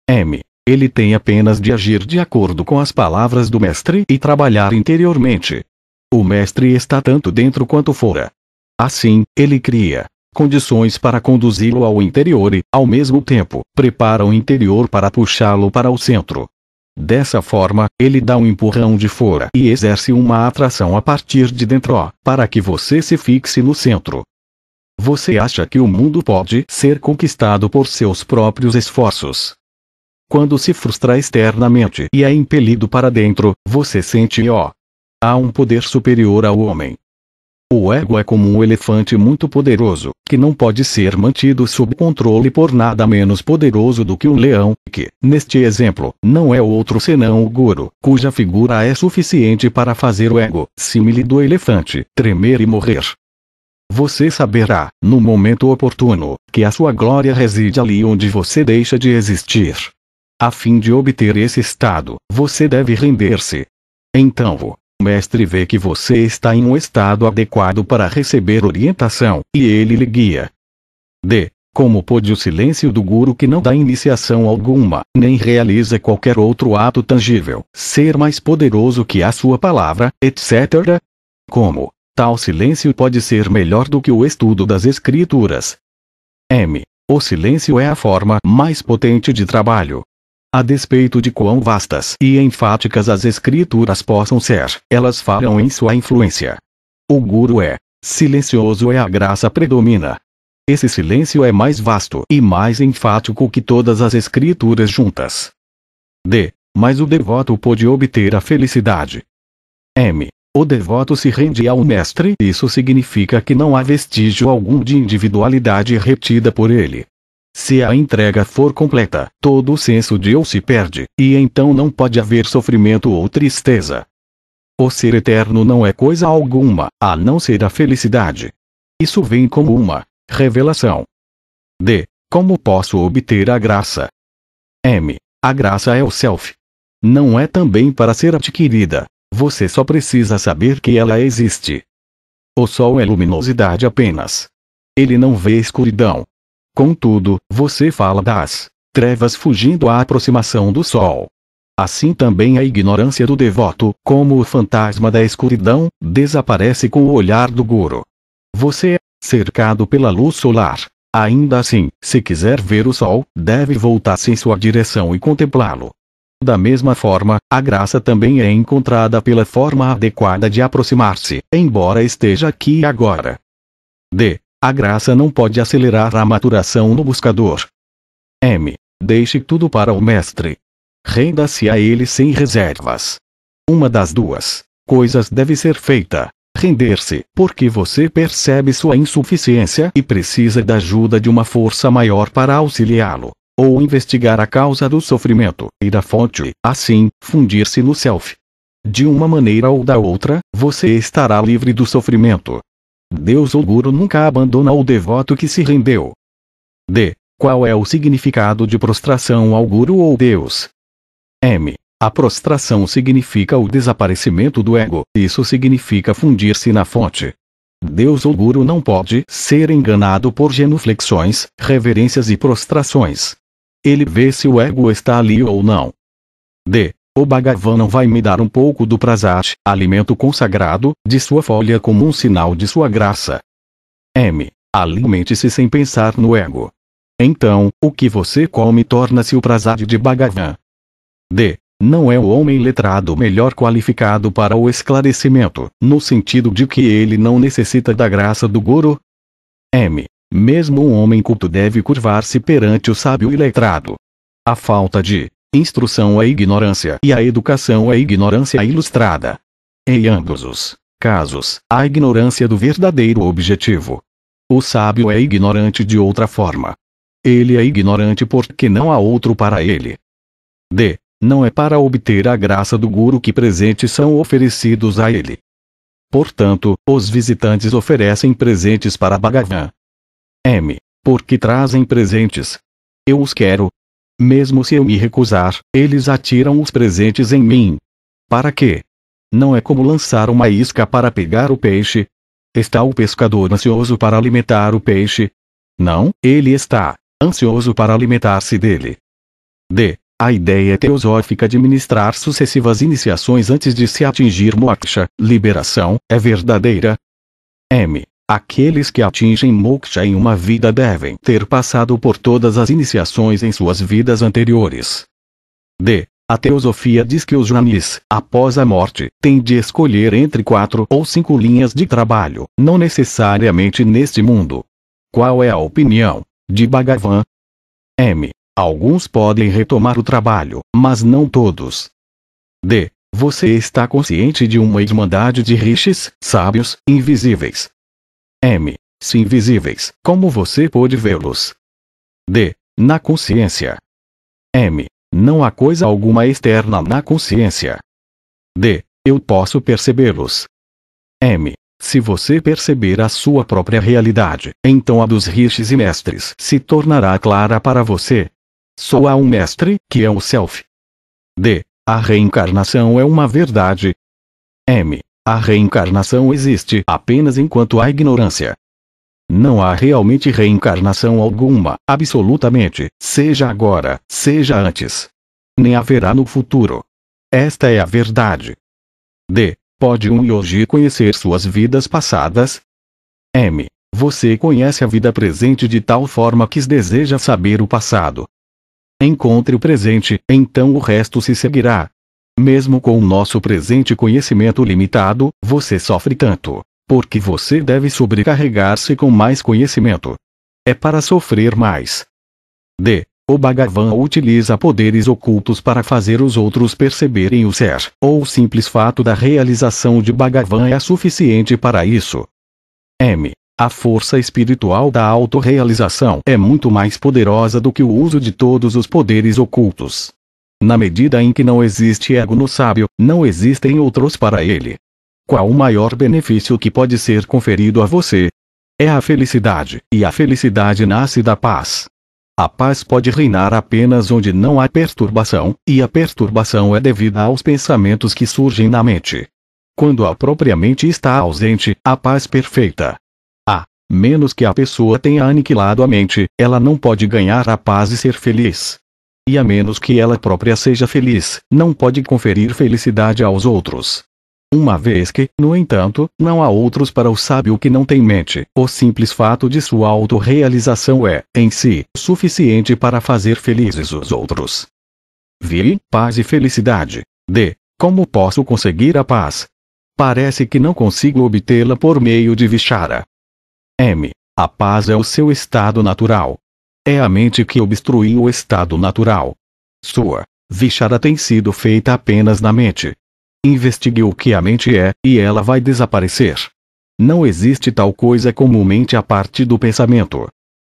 M. Ele tem apenas de agir de acordo com as palavras do Mestre e trabalhar interiormente. O Mestre está tanto dentro quanto fora. Assim, ele cria condições para conduzi-lo ao interior e, ao mesmo tempo, prepara o interior para puxá-lo para o centro. Dessa forma, ele dá um empurrão de fora e exerce uma atração a partir de dentro, para que você se fixe no centro. Você acha que o mundo pode ser conquistado por seus próprios esforços? Quando se frustra externamente e é impelido para dentro, você sente ó. Há um poder superior ao homem. O ego é como um elefante muito poderoso, que não pode ser mantido sob controle por nada menos poderoso do que um leão, que, neste exemplo, não é outro senão o guru, cuja figura é suficiente para fazer o ego, símile do elefante, tremer e morrer. Você saberá, no momento oportuno, que a sua glória reside ali onde você deixa de existir. A fim de obter esse estado, você deve render-se. Então o mestre vê que você está em um estado adequado para receber orientação, e ele lhe guia. D. Como pôde o silêncio do guru que não dá iniciação alguma, nem realiza qualquer outro ato tangível, ser mais poderoso que a sua palavra, etc. Como tal silêncio pode ser melhor do que o estudo das escrituras? M. O silêncio é a forma mais potente de trabalho, a despeito de quão vastas e enfáticas as escrituras possam ser, elas falham em sua influência. O guru é silencioso e a graça predomina. Esse silêncio é mais vasto e mais enfático que todas as escrituras juntas. D. Mas o devoto pode obter a felicidade. M. O devoto se rende ao mestre, isso significa que não há vestígio algum de individualidade retida por ele, se a entrega for completa, todo o senso de eu se perde, e então não pode haver sofrimento ou tristeza. O ser eterno não é coisa alguma, a não ser a felicidade. Isso vem como uma revelação. D. Como posso obter a graça? M. A graça é o self. Não é também para ser adquirida. Você só precisa saber que ela existe. O sol é luminosidade apenas. Ele não vê escuridão, Contudo, você fala das trevas fugindo à aproximação do sol. Assim também a ignorância do devoto, como o fantasma da escuridão, desaparece com o olhar do guru. Você é cercado pela luz solar. Ainda assim, se quiser ver o sol, deve voltar-se em sua direção e contemplá-lo. Da mesma forma, a graça também é encontrada pela forma adequada de aproximar-se, embora esteja aqui agora. D. A graça não pode acelerar a maturação no buscador. M. Deixe tudo para o mestre. Renda-se a ele sem reservas. Uma das duas coisas deve ser feita: render-se, porque você percebe sua insuficiência e precisa da ajuda de uma força maior para auxiliá-lo, ou investigar a causa do sofrimento e da fonte, assim, fundir-se no self. De uma maneira ou da outra, você estará livre do sofrimento, Deus ou Guru nunca abandona o devoto que se rendeu. D. Qual é o significado de prostração ao Guru ou Deus? M. A prostração significa o desaparecimento do ego, isso significa fundir-se na fonte. Deus ou Guru não pode ser enganado por genuflexões, reverências e prostrações. Ele vê se o ego está ali ou não. D. O Bhagavan não vai me dar um pouco do prasat, alimento consagrado, de sua folha como um sinal de sua graça. M. Alimente-se sem pensar no ego. Então, o que você come torna-se o prasad de Bhagavan. D. Não é o homem letrado melhor qualificado para o esclarecimento, no sentido de que ele não necessita da graça do guru? M. Mesmo um homem culto deve curvar-se perante o sábio e letrado. A falta de Instrução é ignorância e a educação é ignorância ilustrada. Em ambos os casos, a ignorância do verdadeiro objetivo. O sábio é ignorante de outra forma. Ele é ignorante porque não há outro para ele. D. Não é para obter a graça do guru que presentes são oferecidos a ele. Portanto, os visitantes oferecem presentes para Bhagavan. M. Porque trazem presentes. Eu os quero, mesmo se eu me recusar, eles atiram os presentes em mim. Para quê? Não é como lançar uma isca para pegar o peixe? Está o pescador ansioso para alimentar o peixe? Não, ele está ansioso para alimentar-se dele. D. A ideia é teosófica de ministrar sucessivas iniciações antes de se atingir moksha, liberação, é verdadeira. M. Aqueles que atingem moksha em uma vida devem ter passado por todas as iniciações em suas vidas anteriores. D. A teosofia diz que os jnanis, após a morte, têm de escolher entre quatro ou cinco linhas de trabalho, não necessariamente neste mundo. Qual é a opinião de Bhagavan? M. Alguns podem retomar o trabalho, mas não todos. D. Você está consciente de uma irmandade de rishis, sábios, invisíveis, M. Se invisíveis, como você pode vê-los? D. Na consciência. M. Não há coisa alguma externa na consciência. D. Eu posso percebê-los. M. Se você perceber a sua própria realidade, então a dos rixes e mestres se tornará clara para você. Só há um mestre, que é o Self. D. A reencarnação é uma verdade. M. A reencarnação existe apenas enquanto há ignorância. Não há realmente reencarnação alguma, absolutamente, seja agora, seja antes. Nem haverá no futuro. Esta é a verdade. D. Pode um yogi conhecer suas vidas passadas? M. Você conhece a vida presente de tal forma que deseja saber o passado. Encontre o presente, então o resto se seguirá, mesmo com o nosso presente conhecimento limitado, você sofre tanto. Porque você deve sobrecarregar-se com mais conhecimento. É para sofrer mais. D. O Bhagavan utiliza poderes ocultos para fazer os outros perceberem o ser, ou o simples fato da realização de Bhagavan é suficiente para isso. M. A força espiritual da autorrealização é muito mais poderosa do que o uso de todos os poderes ocultos. Na medida em que não existe ego no sábio, não existem outros para ele. Qual o maior benefício que pode ser conferido a você? É a felicidade, e a felicidade nasce da paz. A paz pode reinar apenas onde não há perturbação, e a perturbação é devida aos pensamentos que surgem na mente. Quando a própria mente está ausente, a paz perfeita. A menos que a pessoa tenha aniquilado a mente, ela não pode ganhar a paz e ser feliz e a menos que ela própria seja feliz, não pode conferir felicidade aos outros. Uma vez que, no entanto, não há outros para o sábio que não tem mente, o simples fato de sua autorrealização é, em si, suficiente para fazer felizes os outros. Vi, paz e felicidade. D. Como posso conseguir a paz? Parece que não consigo obtê-la por meio de Vichara. M. A paz é o seu estado natural, é a mente que obstruiu o estado natural. Sua vichara tem sido feita apenas na mente. Investigue o que a mente é, e ela vai desaparecer. Não existe tal coisa como mente a parte do pensamento.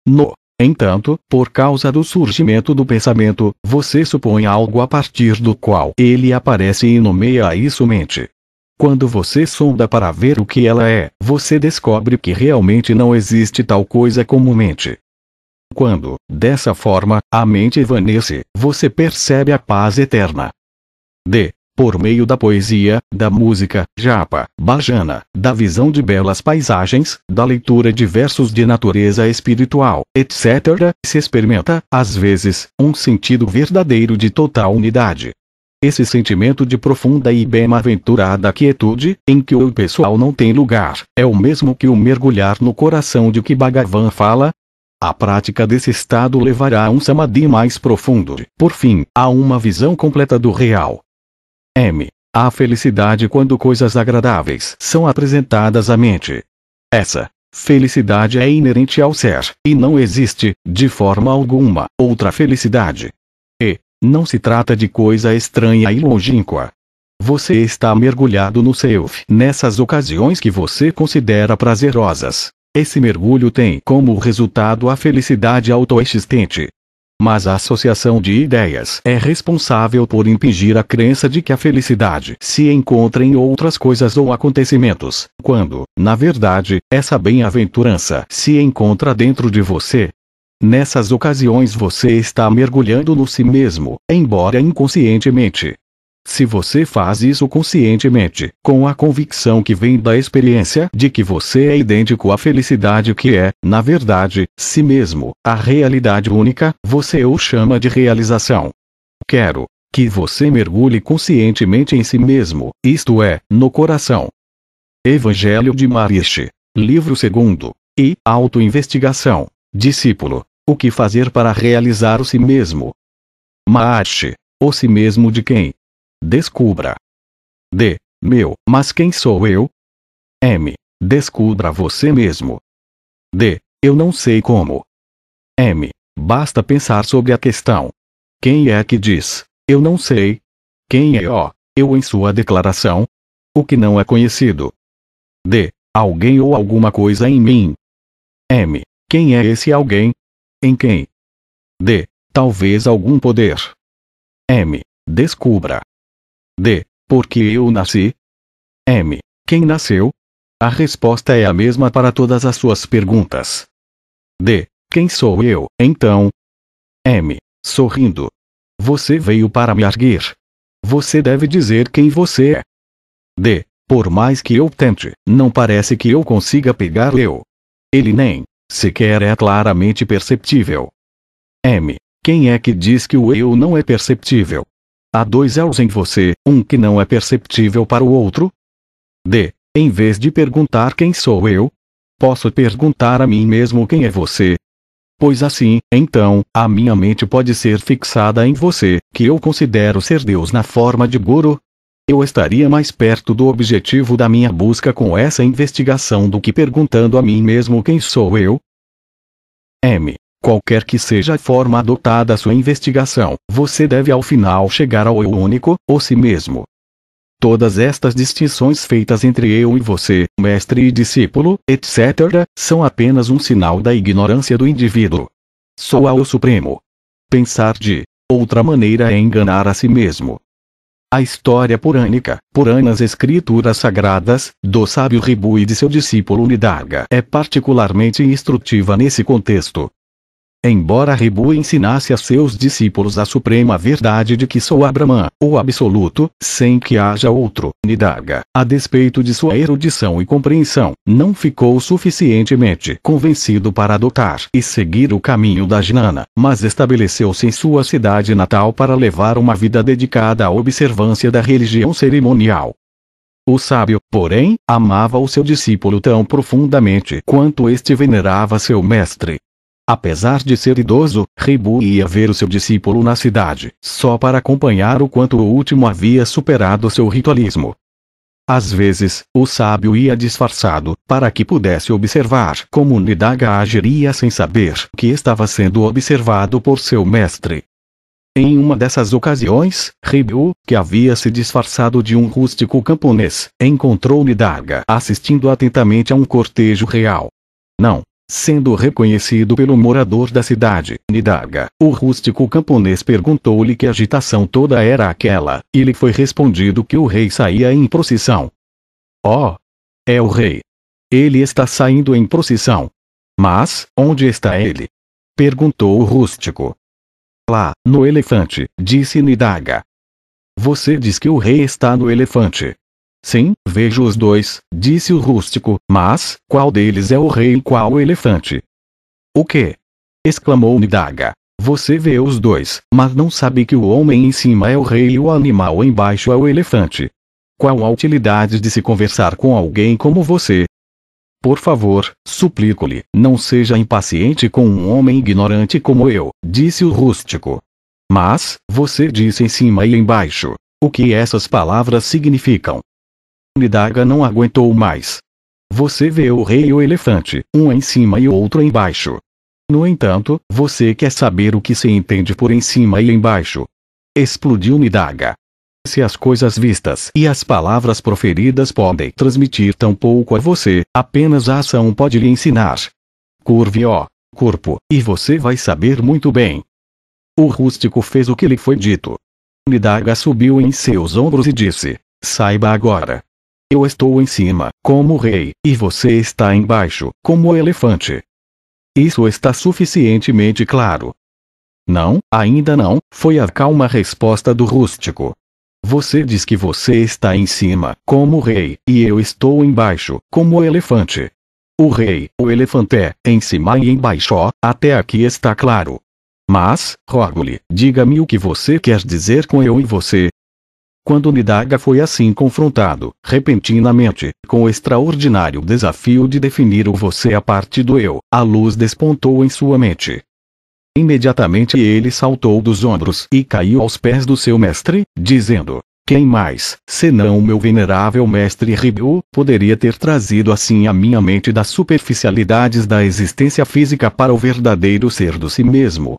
No entanto, por causa do surgimento do pensamento, você supõe algo a partir do qual ele aparece e nomeia isso mente. Quando você sonda para ver o que ela é, você descobre que realmente não existe tal coisa como mente. Quando, dessa forma, a mente evanece, você percebe a paz eterna. D. Por meio da poesia, da música, japa, bajana, da visão de belas paisagens, da leitura de versos de natureza espiritual, etc., se experimenta, às vezes, um sentido verdadeiro de total unidade. Esse sentimento de profunda e bem-aventurada quietude, em que o pessoal não tem lugar, é o mesmo que o mergulhar no coração de que Bhagavan fala, a prática desse estado levará a um samadhi mais profundo por fim, a uma visão completa do real. M. A felicidade quando coisas agradáveis são apresentadas à mente. Essa felicidade é inerente ao ser, e não existe, de forma alguma, outra felicidade. E, não se trata de coisa estranha e longínqua. Você está mergulhado no self nessas ocasiões que você considera prazerosas, esse mergulho tem como resultado a felicidade autoexistente. Mas a associação de ideias é responsável por impingir a crença de que a felicidade se encontra em outras coisas ou acontecimentos, quando, na verdade, essa bem-aventurança se encontra dentro de você. Nessas ocasiões você está mergulhando no si mesmo, embora inconscientemente. Se você faz isso conscientemente, com a convicção que vem da experiência de que você é idêntico à felicidade que é, na verdade, si mesmo, a realidade única, você o chama de realização. Quero que você mergulhe conscientemente em si mesmo, isto é, no coração. Evangelho de Mariche, livro 2. E autoinvestigação. Discípulo: O que fazer para realizar o si mesmo? Mariste, o si mesmo de quem? Descubra. D. Meu, mas quem sou eu? M. Descubra você mesmo. D. Eu não sei como. M. Basta pensar sobre a questão. Quem é que diz, eu não sei? Quem é o, eu em sua declaração? O que não é conhecido. D. Alguém ou alguma coisa em mim. M. Quem é esse alguém? Em quem? D. Talvez algum poder. M. Descubra. D. por que eu nasci? M. Quem nasceu? A resposta é a mesma para todas as suas perguntas. D. Quem sou eu, então? M. Sorrindo. Você veio para me arguir. Você deve dizer quem você é. D. Por mais que eu tente, não parece que eu consiga pegar eu. Ele nem sequer é claramente perceptível. M. Quem é que diz que o eu não é perceptível? Há dois elos em você, um que não é perceptível para o outro? D. Em vez de perguntar quem sou eu, posso perguntar a mim mesmo quem é você. Pois assim, então, a minha mente pode ser fixada em você, que eu considero ser Deus na forma de Guru. Eu estaria mais perto do objetivo da minha busca com essa investigação do que perguntando a mim mesmo quem sou eu. M. Qualquer que seja a forma adotada a sua investigação, você deve ao final chegar ao eu único, ou si mesmo. Todas estas distinções feitas entre eu e você, mestre e discípulo, etc., são apenas um sinal da ignorância do indivíduo. Sou ao Supremo. Pensar de outra maneira é enganar a si mesmo. A história purânica, puranas escrituras sagradas, do sábio Ribu e de seu discípulo Nidarga é particularmente instrutiva nesse contexto. Embora Ribu ensinasse a seus discípulos a suprema verdade de que sou a o absoluto, sem que haja outro, Nidaga, a despeito de sua erudição e compreensão, não ficou suficientemente convencido para adotar e seguir o caminho da Jnana, mas estabeleceu-se em sua cidade natal para levar uma vida dedicada à observância da religião cerimonial. O sábio, porém, amava o seu discípulo tão profundamente quanto este venerava seu mestre, Apesar de ser idoso, Reibu ia ver o seu discípulo na cidade, só para acompanhar o quanto o último havia superado seu ritualismo. Às vezes, o sábio ia disfarçado, para que pudesse observar como Nidaga agiria sem saber que estava sendo observado por seu mestre. Em uma dessas ocasiões, Ribyu, que havia se disfarçado de um rústico camponês, encontrou Nidaga assistindo atentamente a um cortejo real. Não, sendo reconhecido pelo morador da cidade, Nidaga. O rústico camponês perguntou-lhe que agitação toda era aquela, e lhe foi respondido que o rei saía em procissão. Oh! É o rei! Ele está saindo em procissão. Mas, onde está ele? Perguntou o rústico. Lá, no elefante, disse Nidaga. Você diz que o rei está no elefante. Sim, vejo os dois, disse o rústico, mas, qual deles é o rei e qual o elefante? O que? exclamou Nidaga. Você vê os dois, mas não sabe que o homem em cima é o rei e o animal embaixo é o elefante. Qual a utilidade de se conversar com alguém como você? Por favor, suplico-lhe, não seja impaciente com um homem ignorante como eu, disse o rústico. Mas, você disse em cima e embaixo. O que essas palavras significam? Nidaga não aguentou mais. Você vê o rei e o elefante, um em cima e outro embaixo. No entanto, você quer saber o que se entende por em cima e embaixo. Explodiu Nidaga. Se as coisas vistas e as palavras proferidas podem transmitir tão pouco a você, apenas a ação pode lhe ensinar. Curve o corpo, e você vai saber muito bem. O rústico fez o que lhe foi dito. Nidaga subiu em seus ombros e disse: Saiba agora, eu estou em cima, como rei, e você está embaixo, como elefante. Isso está suficientemente claro. Não, ainda não, foi a calma resposta do rústico. Você diz que você está em cima, como rei, e eu estou embaixo, como elefante. O rei, o elefante, é, em cima e embaixo, até aqui está claro. Mas, rogo-lhe, diga-me o que você quer dizer com eu e você quando Nidaga foi assim confrontado, repentinamente, com o extraordinário desafio de definir o você a parte do eu, a luz despontou em sua mente. Imediatamente ele saltou dos ombros e caiu aos pés do seu mestre, dizendo: Quem mais, senão meu venerável mestre Ribu, poderia ter trazido assim a minha mente das superficialidades da existência física para o verdadeiro ser do si mesmo?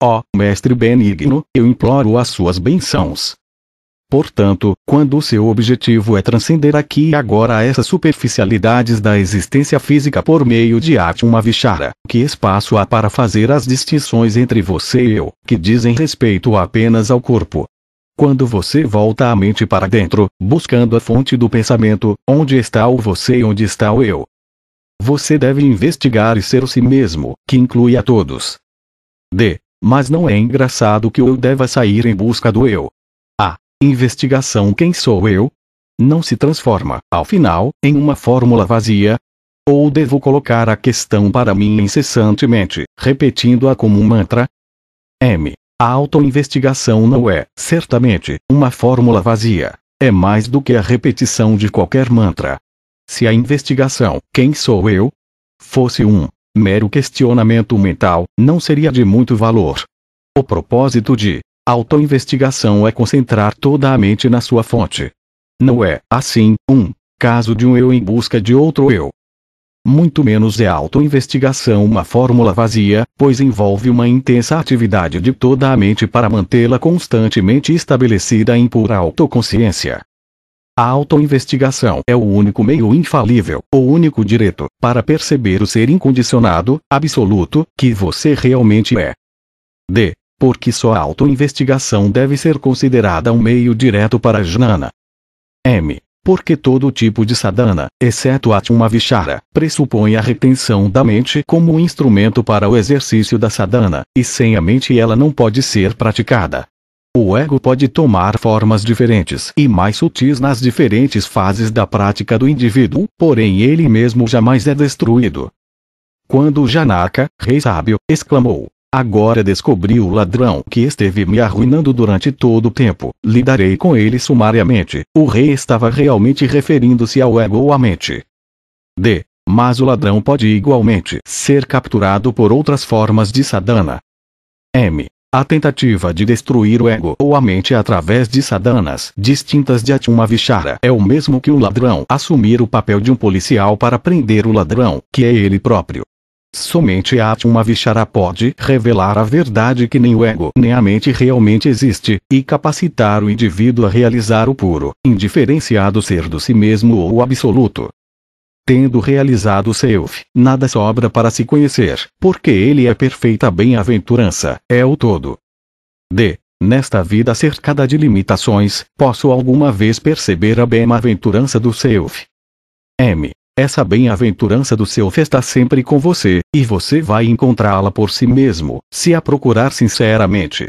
Ó, oh, mestre benigno, eu imploro as suas bençãos, Portanto, quando o seu objetivo é transcender aqui e agora essas superficialidades da existência física por meio de arte uma vichara, que espaço há para fazer as distinções entre você e eu, que dizem respeito apenas ao corpo? Quando você volta a mente para dentro, buscando a fonte do pensamento, onde está o você e onde está o eu? Você deve investigar e ser o si mesmo, que inclui a todos. D. Mas não é engraçado que o eu deva sair em busca do eu, Investigação Quem sou eu? Não se transforma, ao final, em uma fórmula vazia? Ou devo colocar a questão para mim incessantemente, repetindo-a como um mantra? M. A autoinvestigação não é, certamente, uma fórmula vazia. É mais do que a repetição de qualquer mantra. Se a investigação, quem sou eu? fosse um mero questionamento mental, não seria de muito valor. O propósito de Autoinvestigação é concentrar toda a mente na sua fonte. Não é, assim, um caso de um eu em busca de outro eu. Muito menos é autoinvestigação uma fórmula vazia, pois envolve uma intensa atividade de toda a mente para mantê-la constantemente estabelecida em pura autoconsciência. A autoinvestigação é o único meio infalível, o único direito, para perceber o ser incondicionado, absoluto, que você realmente é. D porque só a autoinvestigação deve ser considerada um meio direto para a jnana. M. Porque todo tipo de sadhana, exceto a vichara, pressupõe a retenção da mente como um instrumento para o exercício da sadhana, e sem a mente ela não pode ser praticada. O ego pode tomar formas diferentes e mais sutis nas diferentes fases da prática do indivíduo, porém ele mesmo jamais é destruído. Quando Janaka, rei sábio, exclamou: Agora descobri o ladrão que esteve me arruinando durante todo o tempo. Lidarei com ele sumariamente. O rei estava realmente referindo-se ao ego ou à mente. D. Mas o ladrão pode igualmente ser capturado por outras formas de sadhana. M. A tentativa de destruir o ego ou a mente através de sadhanas distintas de vichara é o mesmo que o ladrão assumir o papel de um policial para prender o ladrão, que é ele próprio. Somente a Atma Vichara pode revelar a verdade que nem o ego nem a mente realmente existe, e capacitar o indivíduo a realizar o puro, indiferenciado ser do si mesmo ou o absoluto. Tendo realizado o self, nada sobra para se conhecer, porque ele é perfeita bem-aventurança, é o todo. D. Nesta vida cercada de limitações, posso alguma vez perceber a bem-aventurança do self? M. Essa bem-aventurança do seu está sempre com você, e você vai encontrá-la por si mesmo, se a procurar sinceramente.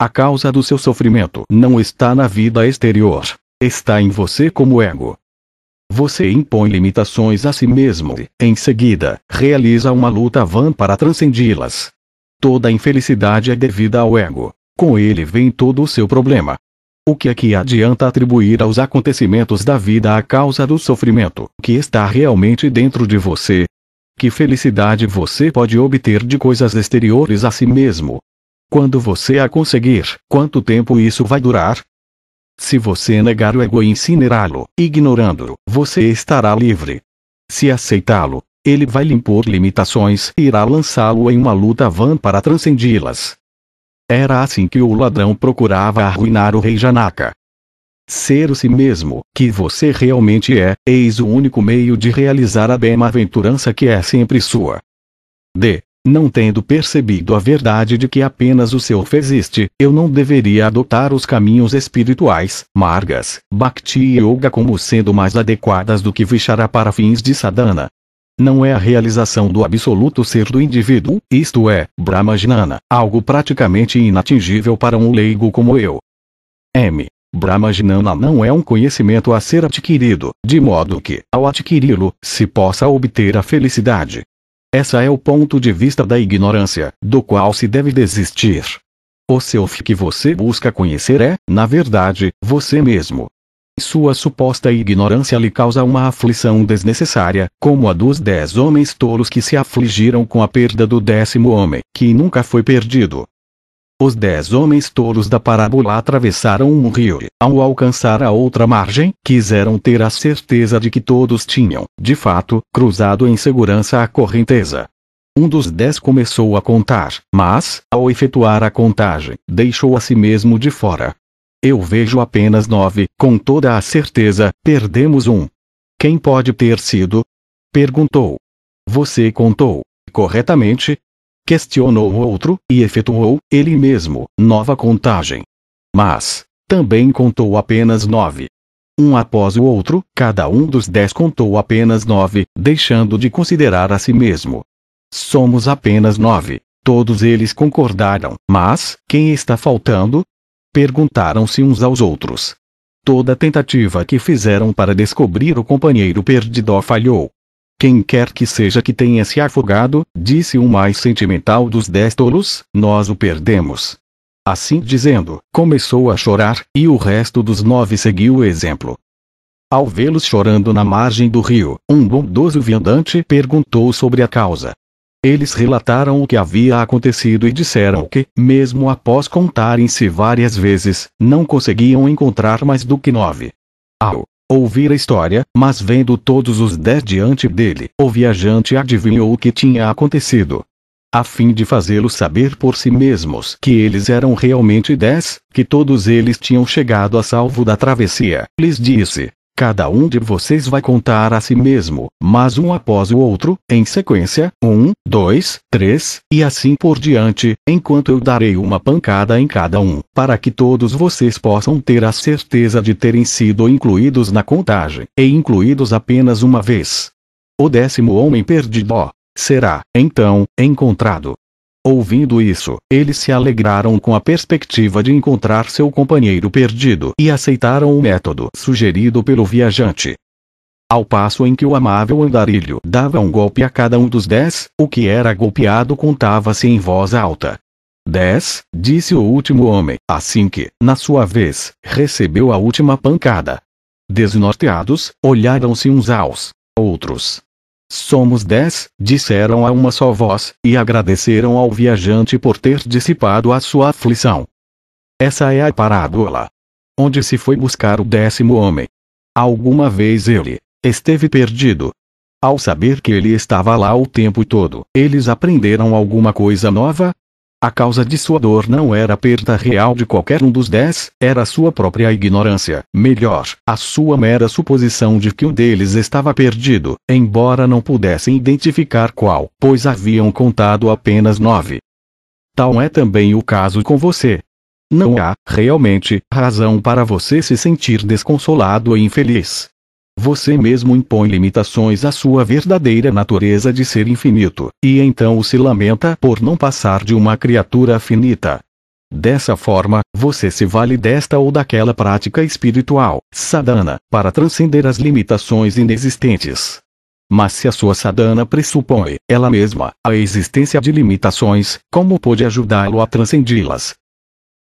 A causa do seu sofrimento não está na vida exterior, está em você como ego. Você impõe limitações a si mesmo e, em seguida, realiza uma luta vã para transcendi-las. Toda infelicidade é devida ao ego. Com ele vem todo o seu problema. O que é que adianta atribuir aos acontecimentos da vida a causa do sofrimento que está realmente dentro de você? Que felicidade você pode obter de coisas exteriores a si mesmo? Quando você a conseguir, quanto tempo isso vai durar? Se você negar o ego e incinerá-lo, ignorando-o, você estará livre. Se aceitá-lo, ele vai lhe impor limitações e irá lançá-lo em uma luta vã para transcendi-las. Era assim que o ladrão procurava arruinar o rei Janaka. Ser o si mesmo, que você realmente é, eis o único meio de realizar a bem-aventurança que é sempre sua. D. Não tendo percebido a verdade de que apenas o seu existe, eu não deveria adotar os caminhos espirituais, margas, bhakti e yoga como sendo mais adequadas do que vichará para fins de sadhana não é a realização do absoluto ser do indivíduo, isto é, Brahmajnana, algo praticamente inatingível para um leigo como eu. M. Brahmajnana não é um conhecimento a ser adquirido, de modo que, ao adquiri-lo, se possa obter a felicidade. Essa é o ponto de vista da ignorância, do qual se deve desistir. O self que você busca conhecer é, na verdade, você mesmo. Sua suposta ignorância lhe causa uma aflição desnecessária, como a dos dez homens tolos que se afligiram com a perda do décimo homem, que nunca foi perdido. Os dez homens tolos da parábola atravessaram um rio e, ao alcançar a outra margem, quiseram ter a certeza de que todos tinham, de fato, cruzado em segurança a correnteza. Um dos dez começou a contar, mas, ao efetuar a contagem, deixou a si mesmo de fora, eu vejo apenas nove, com toda a certeza, perdemos um. Quem pode ter sido? Perguntou. Você contou, corretamente? Questionou o outro, e efetuou, ele mesmo, nova contagem. Mas, também contou apenas nove. Um após o outro, cada um dos dez contou apenas nove, deixando de considerar a si mesmo. Somos apenas nove. Todos eles concordaram, mas, quem está faltando? Perguntaram-se uns aos outros. Toda tentativa que fizeram para descobrir o companheiro perdido falhou. Quem quer que seja que tenha se afogado, disse o mais sentimental dos dez tolos, nós o perdemos. Assim dizendo, começou a chorar, e o resto dos nove seguiu o exemplo. Ao vê-los chorando na margem do rio, um bondoso viandante perguntou sobre a causa. Eles relataram o que havia acontecido e disseram que, mesmo após contarem-se várias vezes, não conseguiam encontrar mais do que nove. Ao ouvir a história, mas vendo todos os dez diante dele, o viajante adivinhou o que tinha acontecido. A fim de fazê-los saber por si mesmos que eles eram realmente dez, que todos eles tinham chegado a salvo da travessia, lhes disse: Cada um de vocês vai contar a si mesmo, mas um após o outro, em sequência, um, dois, três, e assim por diante, enquanto eu darei uma pancada em cada um, para que todos vocês possam ter a certeza de terem sido incluídos na contagem, e incluídos apenas uma vez. O décimo homem perdido será, então, encontrado. Ouvindo isso, eles se alegraram com a perspectiva de encontrar seu companheiro perdido e aceitaram o método sugerido pelo viajante. Ao passo em que o amável andarilho dava um golpe a cada um dos dez, o que era golpeado contava-se em voz alta. Dez, disse o último homem, assim que, na sua vez, recebeu a última pancada. Desnorteados, olharam-se uns aos outros, Somos dez, disseram a uma só voz, e agradeceram ao viajante por ter dissipado a sua aflição. Essa é a parábola. Onde se foi buscar o décimo homem. Alguma vez ele esteve perdido. Ao saber que ele estava lá o tempo todo, eles aprenderam alguma coisa nova, a causa de sua dor não era a perda real de qualquer um dos dez, era sua própria ignorância. Melhor, a sua mera suposição de que um deles estava perdido, embora não pudessem identificar qual, pois haviam contado apenas nove. Tal é também o caso com você. Não há, realmente, razão para você se sentir desconsolado e infeliz você mesmo impõe limitações à sua verdadeira natureza de ser infinito, e então se lamenta por não passar de uma criatura finita. Dessa forma, você se vale desta ou daquela prática espiritual, sadhana, para transcender as limitações inexistentes. Mas se a sua sadhana pressupõe, ela mesma, a existência de limitações, como pode ajudá-lo a transcendi-las?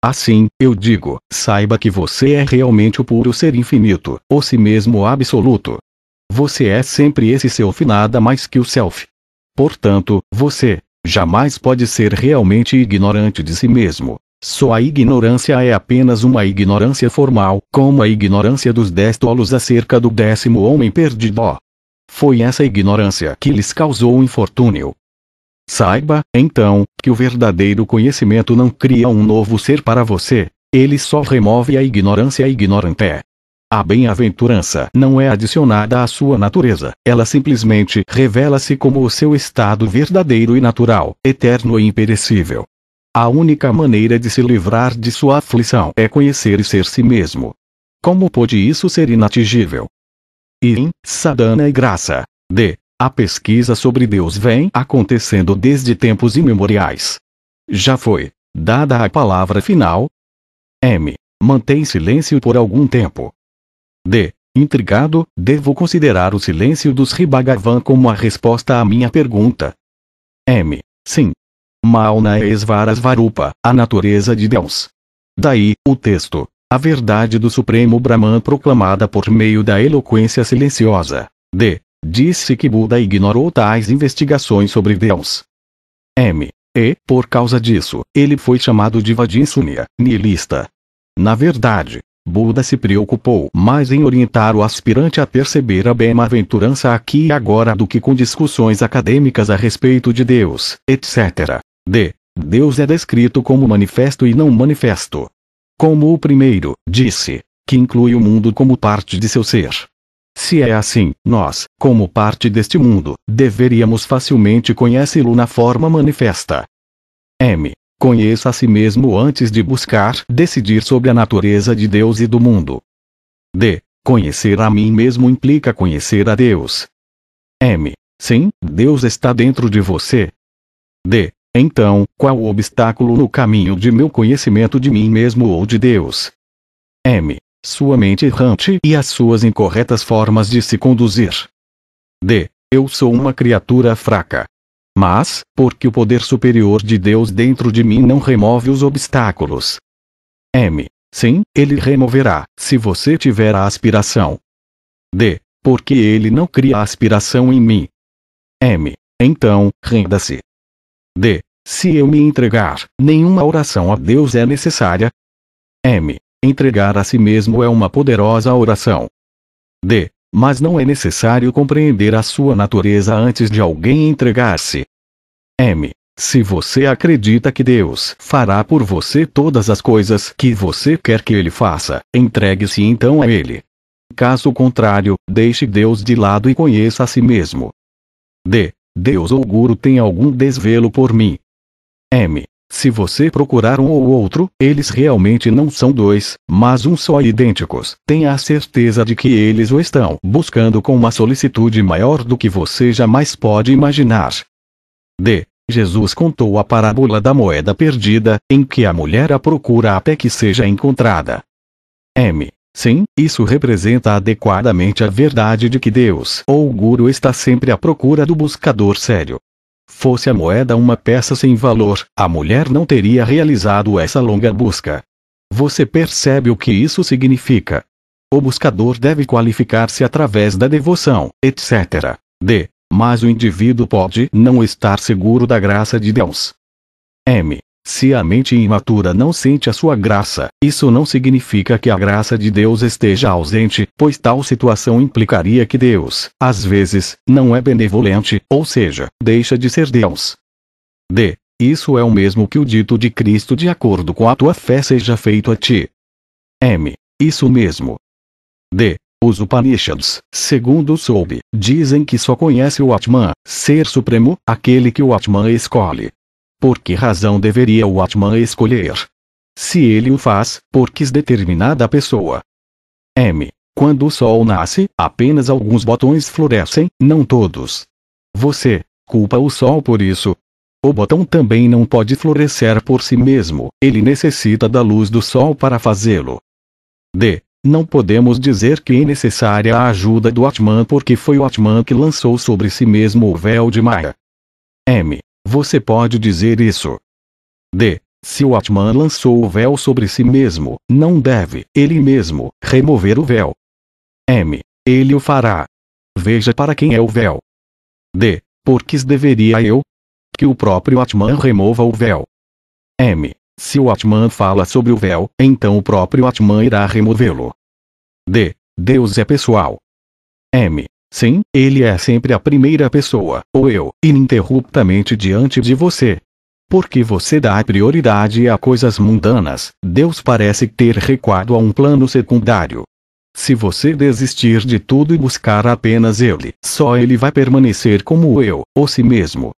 Assim, eu digo, saiba que você é realmente o puro ser infinito, ou si mesmo absoluto. Você é sempre esse self nada mais que o self. Portanto, você jamais pode ser realmente ignorante de si mesmo. Sua ignorância é apenas uma ignorância formal, como a ignorância dos dez tolos acerca do décimo homem perdido. Foi essa ignorância que lhes causou o infortúnio, Saiba, então, que o verdadeiro conhecimento não cria um novo ser para você, ele só remove a ignorância ignorante. A bem-aventurança não é adicionada à sua natureza, ela simplesmente revela-se como o seu estado verdadeiro e natural, eterno e imperecível. A única maneira de se livrar de sua aflição é conhecer e ser si mesmo. Como pode isso ser inatingível? E em Sadhana e Graça, D. A pesquisa sobre Deus vem acontecendo desde tempos imemoriais. Já foi dada a palavra final. M. Mantém silêncio por algum tempo. D. Intrigado, devo considerar o silêncio dos Ribagavan como a resposta à minha pergunta. M. Sim. Mauna es Varasvarupa, a natureza de Deus. Daí, o texto. A verdade do Supremo Brahman proclamada por meio da eloquência silenciosa. D. Disse que Buda ignorou tais investigações sobre Deus. M. E, por causa disso, ele foi chamado de Vajinsunya, nihilista. Na verdade, Buda se preocupou mais em orientar o aspirante a perceber a bem-aventurança aqui e agora do que com discussões acadêmicas a respeito de Deus, etc. D. Deus é descrito como manifesto e não manifesto. Como o primeiro, disse, que inclui o mundo como parte de seu ser. Se é assim, nós, como parte deste mundo, deveríamos facilmente conhecê-lo na forma manifesta. M. Conheça a si mesmo antes de buscar decidir sobre a natureza de Deus e do mundo. D. Conhecer a mim mesmo implica conhecer a Deus. M. Sim, Deus está dentro de você. D. Então, qual o obstáculo no caminho de meu conhecimento de mim mesmo ou de Deus? M sua mente errante e as suas incorretas formas de se conduzir. D. Eu sou uma criatura fraca. Mas, porque o poder superior de Deus dentro de mim não remove os obstáculos. M. Sim, ele removerá, se você tiver a aspiração. D. Porque ele não cria aspiração em mim. M. Então, renda-se. D. Se eu me entregar, nenhuma oração a Deus é necessária. M. Entregar a si mesmo é uma poderosa oração. D. Mas não é necessário compreender a sua natureza antes de alguém entregar-se. M. Se você acredita que Deus fará por você todas as coisas que você quer que Ele faça, entregue-se então a Ele. Caso contrário, deixe Deus de lado e conheça a si mesmo. D. Deus ou Guru tem algum desvelo por mim. M. Se você procurar um ou outro, eles realmente não são dois, mas um só idênticos. Tenha a certeza de que eles o estão buscando com uma solicitude maior do que você jamais pode imaginar. D. Jesus contou a parábola da moeda perdida, em que a mulher a procura até que seja encontrada. M. Sim, isso representa adequadamente a verdade de que Deus ou o Guru está sempre à procura do buscador sério. Fosse a moeda uma peça sem valor, a mulher não teria realizado essa longa busca. Você percebe o que isso significa? O buscador deve qualificar-se através da devoção, etc. D. Mas o indivíduo pode não estar seguro da graça de Deus. M. Se a mente imatura não sente a sua graça, isso não significa que a graça de Deus esteja ausente, pois tal situação implicaria que Deus, às vezes, não é benevolente, ou seja, deixa de ser Deus. D. Isso é o mesmo que o dito de Cristo de acordo com a tua fé seja feito a ti. M. Isso mesmo. D. Os Upanishads, segundo soube, dizem que só conhece o Atman, ser supremo, aquele que o Atman escolhe, por que razão deveria o Atman escolher? Se ele o faz, por que determinada pessoa? M. Quando o sol nasce, apenas alguns botões florescem, não todos. Você culpa o sol por isso. O botão também não pode florescer por si mesmo, ele necessita da luz do sol para fazê-lo. D. Não podemos dizer que é necessária a ajuda do Atman porque foi o Atman que lançou sobre si mesmo o véu de Maya. M. Você pode dizer isso. D. Se o Atman lançou o véu sobre si mesmo, não deve, ele mesmo, remover o véu. M. Ele o fará. Veja para quem é o véu. D. Por que deveria eu? Que o próprio Atman remova o véu. M. Se o Atman fala sobre o véu, então o próprio Atman irá removê-lo. D. Deus é pessoal. M. Sim, ele é sempre a primeira pessoa, ou eu, ininterruptamente diante de você. Porque você dá prioridade a coisas mundanas, Deus parece ter recuado a um plano secundário. Se você desistir de tudo e buscar apenas Ele, só Ele vai permanecer como eu, ou si mesmo.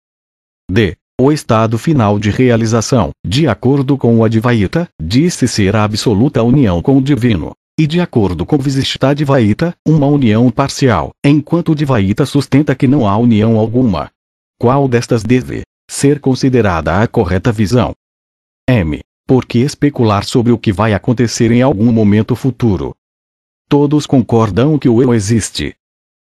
D. O estado final de realização, de acordo com o Advaita, disse ser a absoluta união com o divino e de acordo com Visistá de Vaita, uma união parcial, enquanto de Vaita sustenta que não há união alguma. Qual destas deve ser considerada a correta visão? M. Porque especular sobre o que vai acontecer em algum momento futuro. Todos concordam que o eu existe,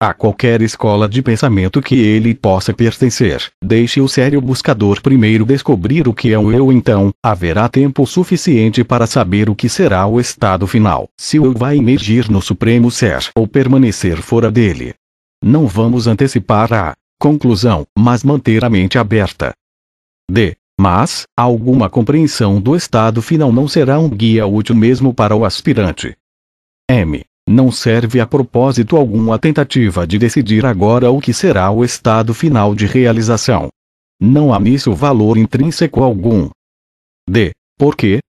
a qualquer escola de pensamento que ele possa pertencer. Deixe o sério buscador primeiro descobrir o que é o eu, então haverá tempo suficiente para saber o que será o estado final. Se o eu vai emergir no supremo ser ou permanecer fora dele. Não vamos antecipar a conclusão, mas manter a mente aberta. D. Mas, alguma compreensão do estado final não será um guia útil mesmo para o aspirante. M. Não serve a propósito algum a tentativa de decidir agora o que será o estado final de realização. Não há nisso valor intrínseco algum. D. Por quê?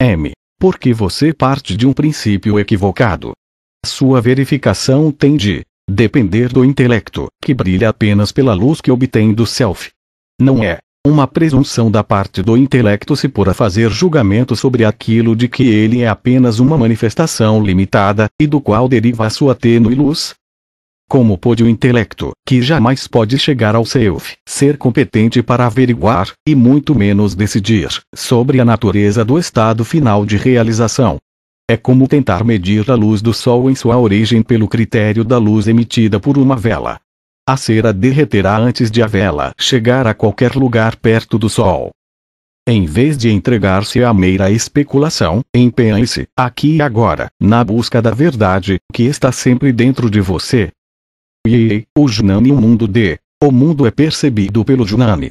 M. Porque você parte de um princípio equivocado. Sua verificação tem de depender do intelecto, que brilha apenas pela luz que obtém do self. Não é uma presunção da parte do intelecto se pôr a fazer julgamento sobre aquilo de que ele é apenas uma manifestação limitada, e do qual deriva a sua tênue luz, como pôde o intelecto, que jamais pode chegar ao self, ser competente para averiguar, e muito menos decidir, sobre a natureza do estado final de realização? É como tentar medir a luz do sol em sua origem pelo critério da luz emitida por uma vela, a cera derreterá antes de a vela chegar a qualquer lugar perto do sol. Em vez de entregar-se à meira especulação, empenhe-se, aqui e agora, na busca da verdade, que está sempre dentro de você. Yei, o Junani o mundo de. O mundo é percebido pelo Junani.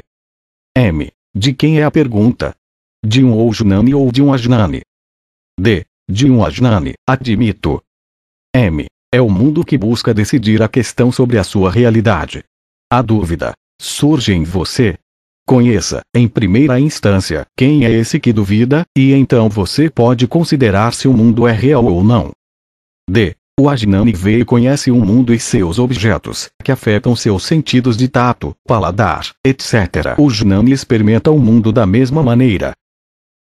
M. De quem é a pergunta? De um ou Junani ou de um Ajnani? D. De um Ajnani, admito. M. É o mundo que busca decidir a questão sobre a sua realidade. A dúvida surge em você. Conheça, em primeira instância, quem é esse que duvida, e então você pode considerar se o mundo é real ou não. D. O Ajnani vê e conhece o mundo e seus objetos, que afetam seus sentidos de tato, paladar, etc. O Jnani experimenta o mundo da mesma maneira.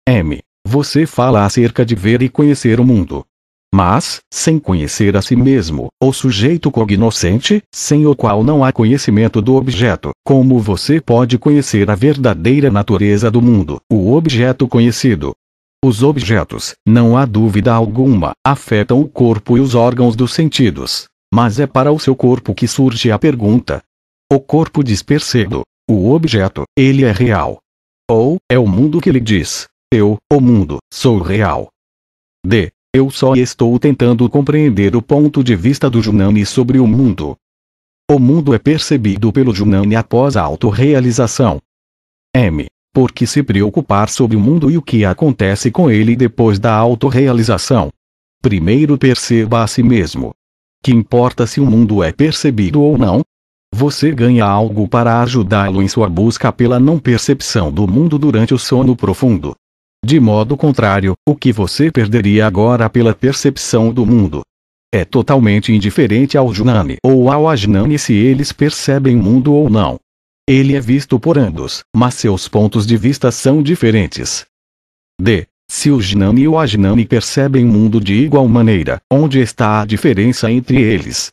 M. Você fala acerca de ver e conhecer o mundo. Mas, sem conhecer a si mesmo, o sujeito cognoscente, sem o qual não há conhecimento do objeto, como você pode conhecer a verdadeira natureza do mundo, o objeto conhecido? Os objetos, não há dúvida alguma, afetam o corpo e os órgãos dos sentidos. Mas é para o seu corpo que surge a pergunta. O corpo diz o objeto, ele é real. Ou, é o mundo que lhe diz, eu, o mundo, sou real. D. Eu só estou tentando compreender o ponto de vista do Junani sobre o mundo. O mundo é percebido pelo Junani após a autorrealização. M. Por que se preocupar sobre o mundo e o que acontece com ele depois da autorrealização? Primeiro perceba a si mesmo. Que importa se o mundo é percebido ou não? Você ganha algo para ajudá-lo em sua busca pela não percepção do mundo durante o sono profundo. De modo contrário, o que você perderia agora pela percepção do mundo? É totalmente indiferente ao Junani ou ao Ajnani se eles percebem o mundo ou não. Ele é visto por ambos, mas seus pontos de vista são diferentes. D. Se o Jnani e o Ajnani percebem o mundo de igual maneira, onde está a diferença entre eles?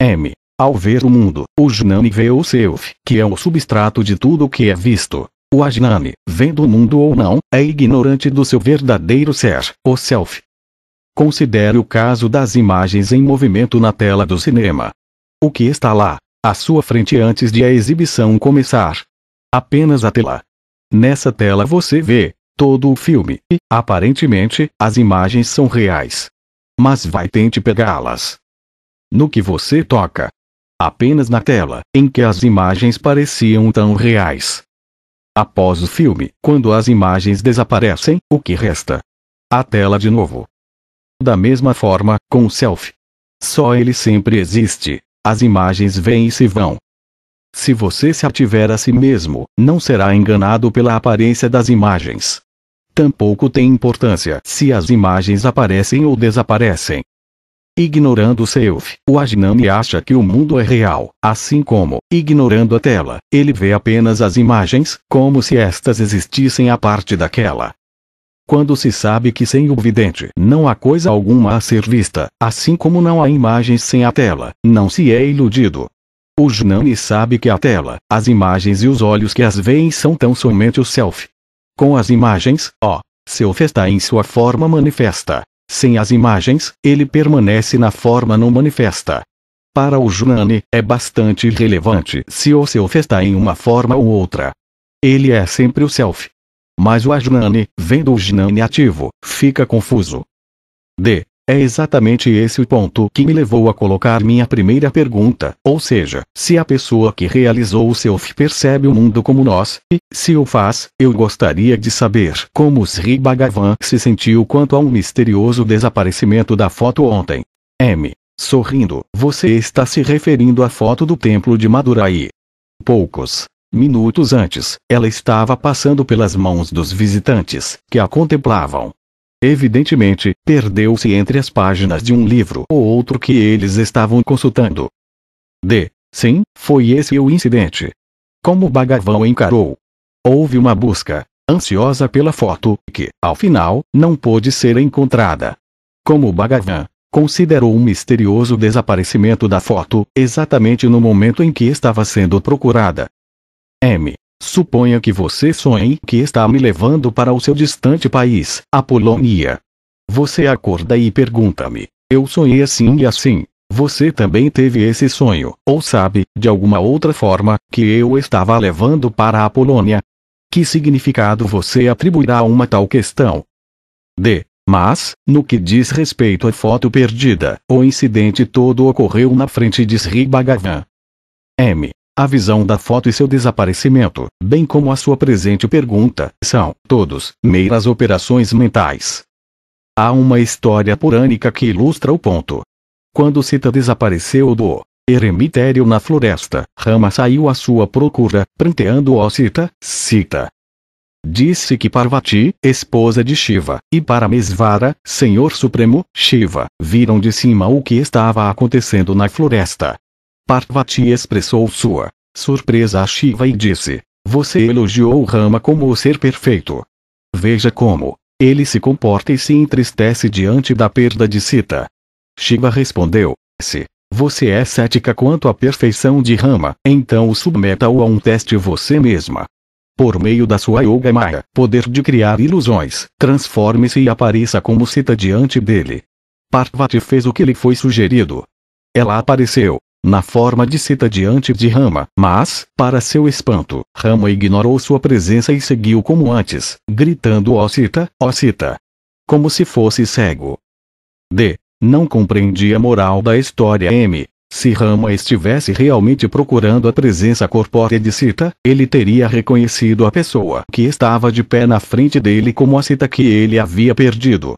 M. Ao ver o mundo, o Jnani vê o Self, que é o substrato de tudo o que é visto. O Ajnani, vendo o mundo ou não, é ignorante do seu verdadeiro ser, o self. Considere o caso das imagens em movimento na tela do cinema. O que está lá, à sua frente antes de a exibição começar? Apenas a tela. Nessa tela você vê todo o filme e, aparentemente, as imagens são reais. Mas vai tente pegá-las. No que você toca. Apenas na tela, em que as imagens pareciam tão reais. Após o filme, quando as imagens desaparecem, o que resta? A tela de novo. Da mesma forma, com o selfie. Só ele sempre existe. As imagens vêm e se vão. Se você se ativer a si mesmo, não será enganado pela aparência das imagens. Tampouco tem importância se as imagens aparecem ou desaparecem, Ignorando o self, o Ajnani acha que o mundo é real, assim como, ignorando a tela, ele vê apenas as imagens, como se estas existissem à parte daquela. Quando se sabe que sem o vidente não há coisa alguma a ser vista, assim como não há imagens sem a tela, não se é iludido. O Jnani sabe que a tela, as imagens e os olhos que as veem são tão somente o Self. Com as imagens, ó, Self está em sua forma manifesta, sem as imagens, ele permanece na forma não manifesta. Para o Junani, é bastante irrelevante se o self está em uma forma ou outra. Ele é sempre o self. Mas o Ajnani, vendo o Jnani ativo, fica confuso. D. É exatamente esse o ponto que me levou a colocar minha primeira pergunta, ou seja, se a pessoa que realizou o self percebe o mundo como nós, e, se o faz, eu gostaria de saber como Sri Bhagavan se sentiu quanto a um misterioso desaparecimento da foto ontem. M. Sorrindo, você está se referindo à foto do templo de Madurai. Poucos, Minutos antes, ela estava passando pelas mãos dos visitantes, que a contemplavam, Evidentemente, perdeu-se entre as páginas de um livro ou outro que eles estavam consultando. D. Sim, foi esse o incidente. Como Bhagavan encarou. Houve uma busca, ansiosa pela foto, que, ao final, não pôde ser encontrada. Como Bhagavan considerou um misterioso desaparecimento da foto, exatamente no momento em que estava sendo procurada. M. Suponha que você sonhe que está me levando para o seu distante país, a Polônia. Você acorda e pergunta-me: Eu sonhei assim e assim. Você também teve esse sonho, ou sabe, de alguma outra forma, que eu estava levando para a Polônia? Que significado você atribuirá a uma tal questão? D. Mas, no que diz respeito à foto perdida, o incidente todo ocorreu na frente de Sri Bhagavan. M. A visão da foto e seu desaparecimento, bem como a sua presente pergunta, são, todos, meras operações mentais. Há uma história purânica que ilustra o ponto. Quando Sita desapareceu do eremitério na floresta, Rama saiu à sua procura, pranteando ó Sita, Sita. Disse que Parvati, esposa de Shiva, e Paramesvara, Senhor Supremo, Shiva, viram de cima o que estava acontecendo na floresta. Parvati expressou sua surpresa a Shiva e disse: Você elogiou Rama como o ser perfeito. Veja como ele se comporta e se entristece diante da perda de Sita. Shiva respondeu: Se você é cética quanto à perfeição de Rama, então o submeta-o a um teste você mesma. Por meio da sua yoga maya, poder de criar ilusões, transforme-se e apareça como Sita diante dele. Parvati fez o que lhe foi sugerido. Ela apareceu, na forma de seta diante de Rama, mas, para seu espanto, Rama ignorou sua presença e seguiu como antes, gritando ó Sita, ó Sita. Como se fosse cego. D. Não compreendi a moral da história M. Se Rama estivesse realmente procurando a presença corpórea de Sita, ele teria reconhecido a pessoa que estava de pé na frente dele como a Sita que ele havia perdido.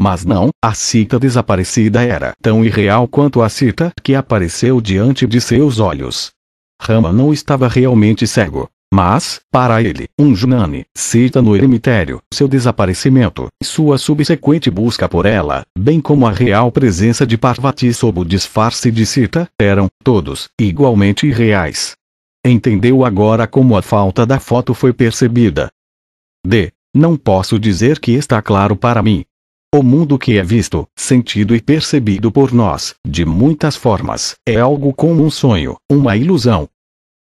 Mas não, a cita desaparecida era tão irreal quanto a cita que apareceu diante de seus olhos. Rama não estava realmente cego, mas, para ele, um Junani cita no eremitério seu desaparecimento, sua subsequente busca por ela, bem como a real presença de Parvati sob o disfarce de Sita, eram, todos, igualmente irreais. Entendeu agora como a falta da foto foi percebida. D. Não posso dizer que está claro para mim, o mundo que é visto, sentido e percebido por nós, de muitas formas, é algo como um sonho, uma ilusão.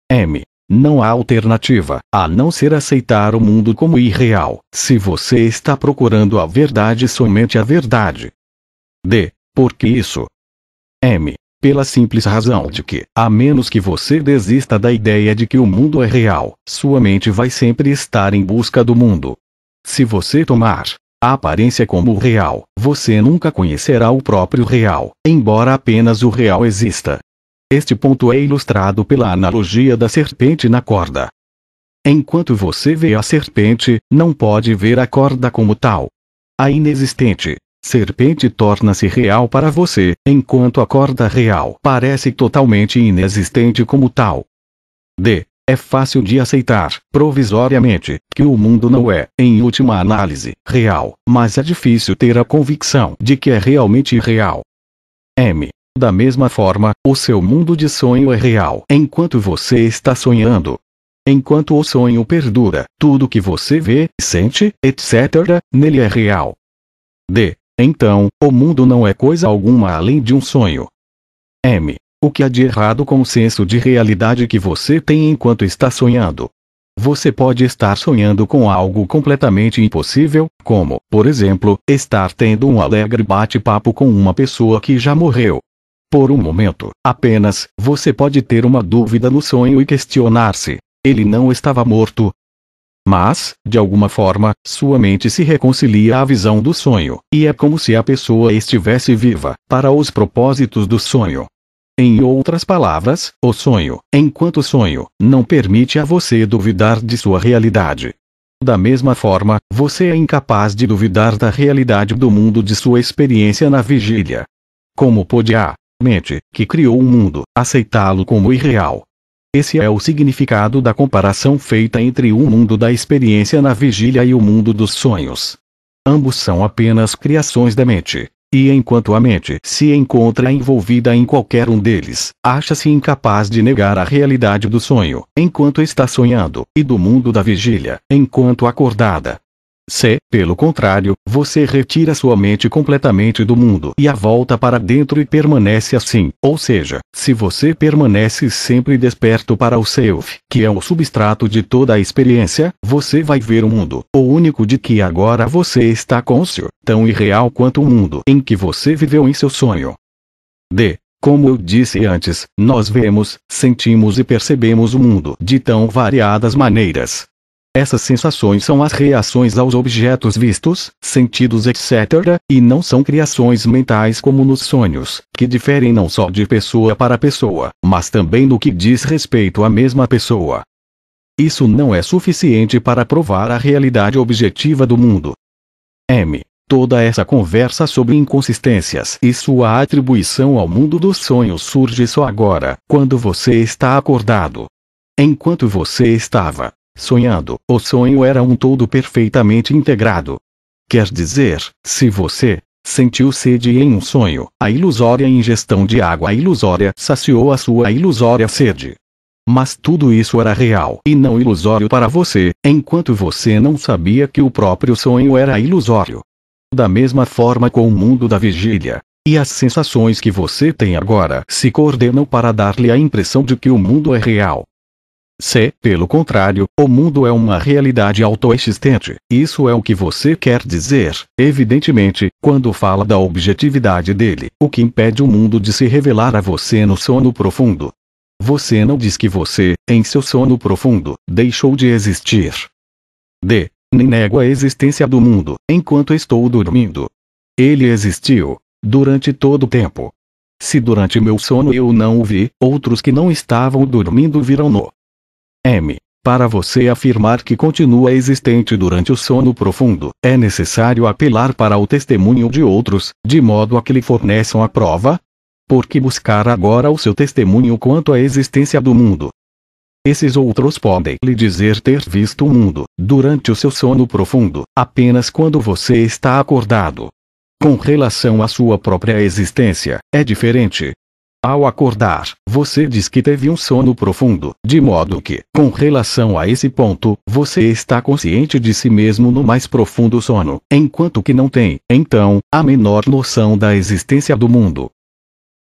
M. Não há alternativa a não ser aceitar o mundo como irreal, se você está procurando a verdade somente a verdade. D. Por que isso? M. Pela simples razão de que, a menos que você desista da ideia de que o mundo é real, sua mente vai sempre estar em busca do mundo. Se você tomar a aparência como o real. Você nunca conhecerá o próprio real, embora apenas o real exista. Este ponto é ilustrado pela analogia da serpente na corda. Enquanto você vê a serpente, não pode ver a corda como tal. A inexistente serpente torna-se real para você, enquanto a corda real parece totalmente inexistente como tal. D. É fácil de aceitar, provisoriamente, que o mundo não é, em última análise, real, mas é difícil ter a convicção de que é realmente real. M. Da mesma forma, o seu mundo de sonho é real enquanto você está sonhando. Enquanto o sonho perdura, tudo que você vê, sente, etc., nele é real. D. Então, o mundo não é coisa alguma além de um sonho. M. O que há de errado com o senso de realidade que você tem enquanto está sonhando? Você pode estar sonhando com algo completamente impossível, como, por exemplo, estar tendo um alegre bate-papo com uma pessoa que já morreu. Por um momento, apenas, você pode ter uma dúvida no sonho e questionar-se: ele não estava morto? Mas, de alguma forma, sua mente se reconcilia à visão do sonho, e é como se a pessoa estivesse viva, para os propósitos do sonho. Em outras palavras, o sonho, enquanto sonho, não permite a você duvidar de sua realidade. Da mesma forma, você é incapaz de duvidar da realidade do mundo de sua experiência na vigília. Como pode a mente, que criou o mundo, aceitá-lo como irreal? Esse é o significado da comparação feita entre o mundo da experiência na vigília e o mundo dos sonhos. Ambos são apenas criações da mente. E enquanto a mente se encontra envolvida em qualquer um deles, acha-se incapaz de negar a realidade do sonho, enquanto está sonhando, e do mundo da vigília, enquanto acordada, se, pelo contrário, você retira sua mente completamente do mundo e a volta para dentro e permanece assim, ou seja, se você permanece sempre desperto para o self, que é o substrato de toda a experiência, você vai ver o mundo, o único de que agora você está cônscio, tão irreal quanto o mundo em que você viveu em seu sonho. D. Como eu disse antes, nós vemos, sentimos e percebemos o mundo de tão variadas maneiras, essas sensações são as reações aos objetos vistos, sentidos etc., e não são criações mentais como nos sonhos, que diferem não só de pessoa para pessoa, mas também no que diz respeito à mesma pessoa. Isso não é suficiente para provar a realidade objetiva do mundo. M. Toda essa conversa sobre inconsistências e sua atribuição ao mundo dos sonhos surge só agora, quando você está acordado. Enquanto você estava sonhando. O sonho era um todo perfeitamente integrado. Quer dizer, se você sentiu sede em um sonho, a ilusória ingestão de água ilusória saciou a sua ilusória sede. Mas tudo isso era real e não ilusório para você, enquanto você não sabia que o próprio sonho era ilusório. Da mesma forma com o mundo da vigília. E as sensações que você tem agora se coordenam para dar-lhe a impressão de que o mundo é real. Se, pelo contrário, o mundo é uma realidade autoexistente, isso é o que você quer dizer, evidentemente, quando fala da objetividade dele, o que impede o mundo de se revelar a você no sono profundo. Você não diz que você, em seu sono profundo, deixou de existir. D. Nem nego a existência do mundo, enquanto estou dormindo. Ele existiu, durante todo o tempo. Se durante meu sono eu não o vi, outros que não estavam dormindo viram-no. M. Para você afirmar que continua existente durante o sono profundo, é necessário apelar para o testemunho de outros, de modo a que lhe forneçam a prova? Por que buscar agora o seu testemunho quanto à existência do mundo? Esses outros podem lhe dizer ter visto o mundo, durante o seu sono profundo, apenas quando você está acordado. Com relação à sua própria existência, é diferente, ao acordar, você diz que teve um sono profundo, de modo que, com relação a esse ponto, você está consciente de si mesmo no mais profundo sono, enquanto que não tem, então, a menor noção da existência do mundo.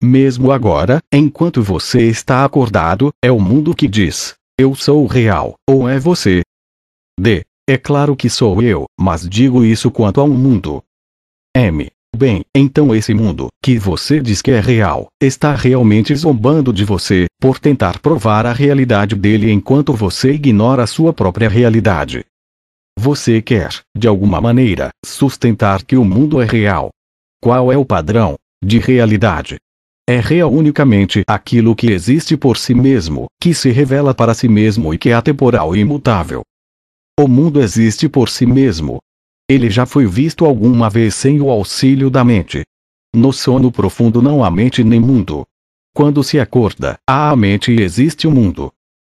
Mesmo agora, enquanto você está acordado, é o mundo que diz: Eu sou real, ou é você. D. É claro que sou eu, mas digo isso quanto a um mundo. M. Bem, então esse mundo, que você diz que é real, está realmente zombando de você, por tentar provar a realidade dele enquanto você ignora sua própria realidade. Você quer, de alguma maneira, sustentar que o mundo é real. Qual é o padrão de realidade? É real unicamente aquilo que existe por si mesmo, que se revela para si mesmo e que é atemporal e imutável. O mundo existe por si mesmo, ele já foi visto alguma vez sem o auxílio da mente. No sono profundo não há mente nem mundo. Quando se acorda, há a mente e existe o mundo.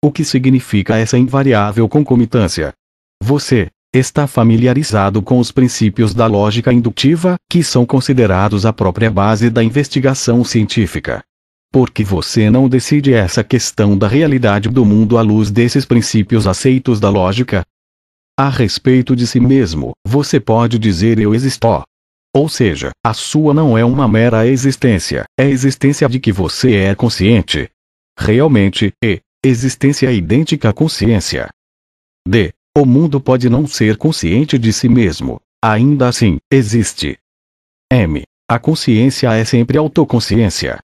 O que significa essa invariável concomitância? Você, está familiarizado com os princípios da lógica indutiva, que são considerados a própria base da investigação científica. Porque você não decide essa questão da realidade do mundo à luz desses princípios aceitos da lógica? A respeito de si mesmo, você pode dizer eu existo. Ou seja, a sua não é uma mera existência, é existência de que você é consciente. Realmente, e é existência idêntica à consciência. D. O mundo pode não ser consciente de si mesmo, ainda assim, existe. M. A consciência é sempre autoconsciência.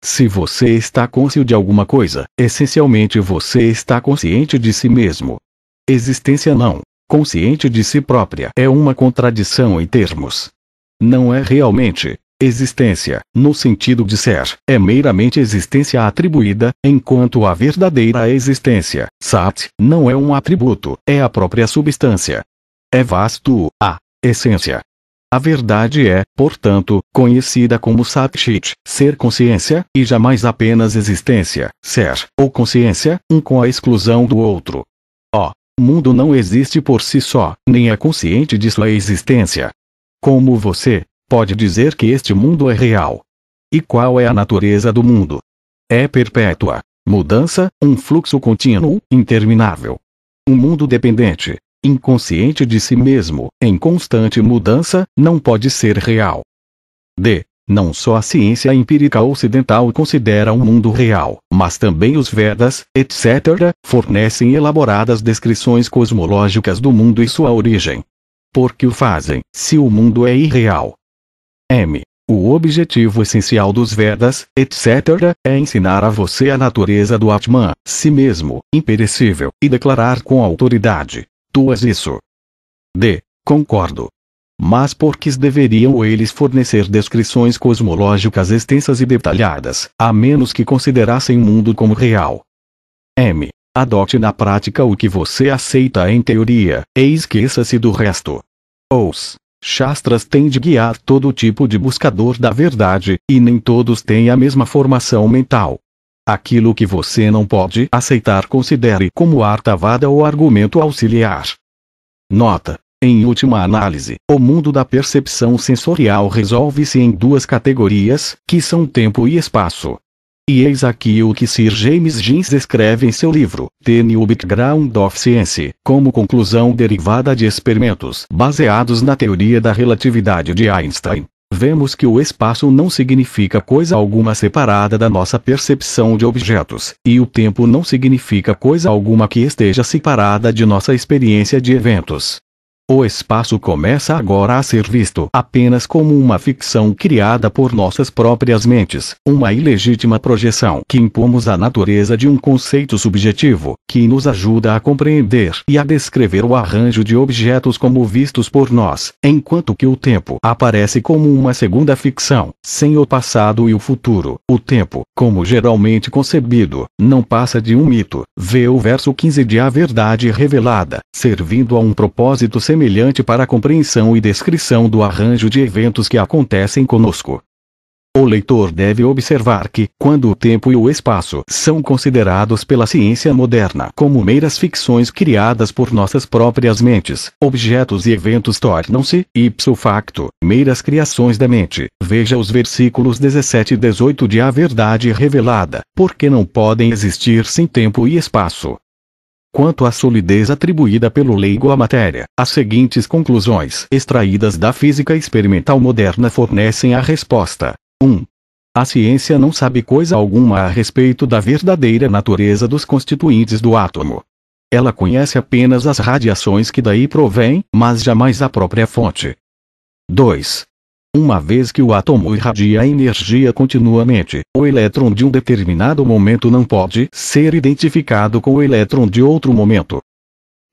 Se você está consciente de alguma coisa, essencialmente você está consciente de si mesmo. Existência não consciente de si própria é uma contradição em termos. Não é realmente existência, no sentido de ser, é meramente existência atribuída, enquanto a verdadeira existência, sat, não é um atributo, é a própria substância. É vasto, a essência. A verdade é, portanto, conhecida como sat-chit, ser consciência, e jamais apenas existência, ser, ou consciência, um com a exclusão do outro. O mundo não existe por si só, nem é consciente de sua existência. Como você pode dizer que este mundo é real? E qual é a natureza do mundo? É perpétua. Mudança, um fluxo contínuo, interminável. Um mundo dependente, inconsciente de si mesmo, em constante mudança, não pode ser real. D. Não só a ciência empírica ocidental considera o um mundo real, mas também os Vedas, etc., fornecem elaboradas descrições cosmológicas do mundo e sua origem. Por que o fazem, se o mundo é irreal? M. O objetivo essencial dos Vedas, etc., é ensinar a você a natureza do Atman, si mesmo, imperecível, e declarar com autoridade: Tu és isso. D. Concordo mas porque deveriam eles fornecer descrições cosmológicas extensas e detalhadas, a menos que considerassem o mundo como real. M. Adote na prática o que você aceita em teoria, e esqueça-se do resto. Os Shastras têm de guiar todo tipo de buscador da verdade, e nem todos têm a mesma formação mental. Aquilo que você não pode aceitar considere como artavada ou argumento auxiliar. Nota: em última análise, o mundo da percepção sensorial resolve-se em duas categorias, que são tempo e espaço. E eis aqui o que Sir James Jeans escreve em seu livro, The New Background of Science, como conclusão derivada de experimentos baseados na teoria da relatividade de Einstein. Vemos que o espaço não significa coisa alguma separada da nossa percepção de objetos, e o tempo não significa coisa alguma que esteja separada de nossa experiência de eventos. O espaço começa agora a ser visto apenas como uma ficção criada por nossas próprias mentes, uma ilegítima projeção que impomos à natureza de um conceito subjetivo, que nos ajuda a compreender e a descrever o arranjo de objetos como vistos por nós, enquanto que o tempo aparece como uma segunda ficção, sem o passado e o futuro. O tempo, como geralmente concebido, não passa de um mito. Vê o verso 15 de A Verdade Revelada, servindo a um propósito semelhante semelhante para a compreensão e descrição do arranjo de eventos que acontecem conosco. O leitor deve observar que, quando o tempo e o espaço são considerados pela ciência moderna como meras ficções criadas por nossas próprias mentes, objetos e eventos tornam-se, ipso facto, meras criações da mente. Veja os versículos 17 e 18 de A Verdade Revelada, porque não podem existir sem tempo e espaço. Quanto à solidez atribuída pelo leigo à matéria, as seguintes conclusões extraídas da física experimental moderna fornecem a resposta. 1. A ciência não sabe coisa alguma a respeito da verdadeira natureza dos constituintes do átomo. Ela conhece apenas as radiações que daí provêm, mas jamais a própria fonte. 2. Uma vez que o átomo irradia energia continuamente, o elétron de um determinado momento não pode ser identificado com o elétron de outro momento.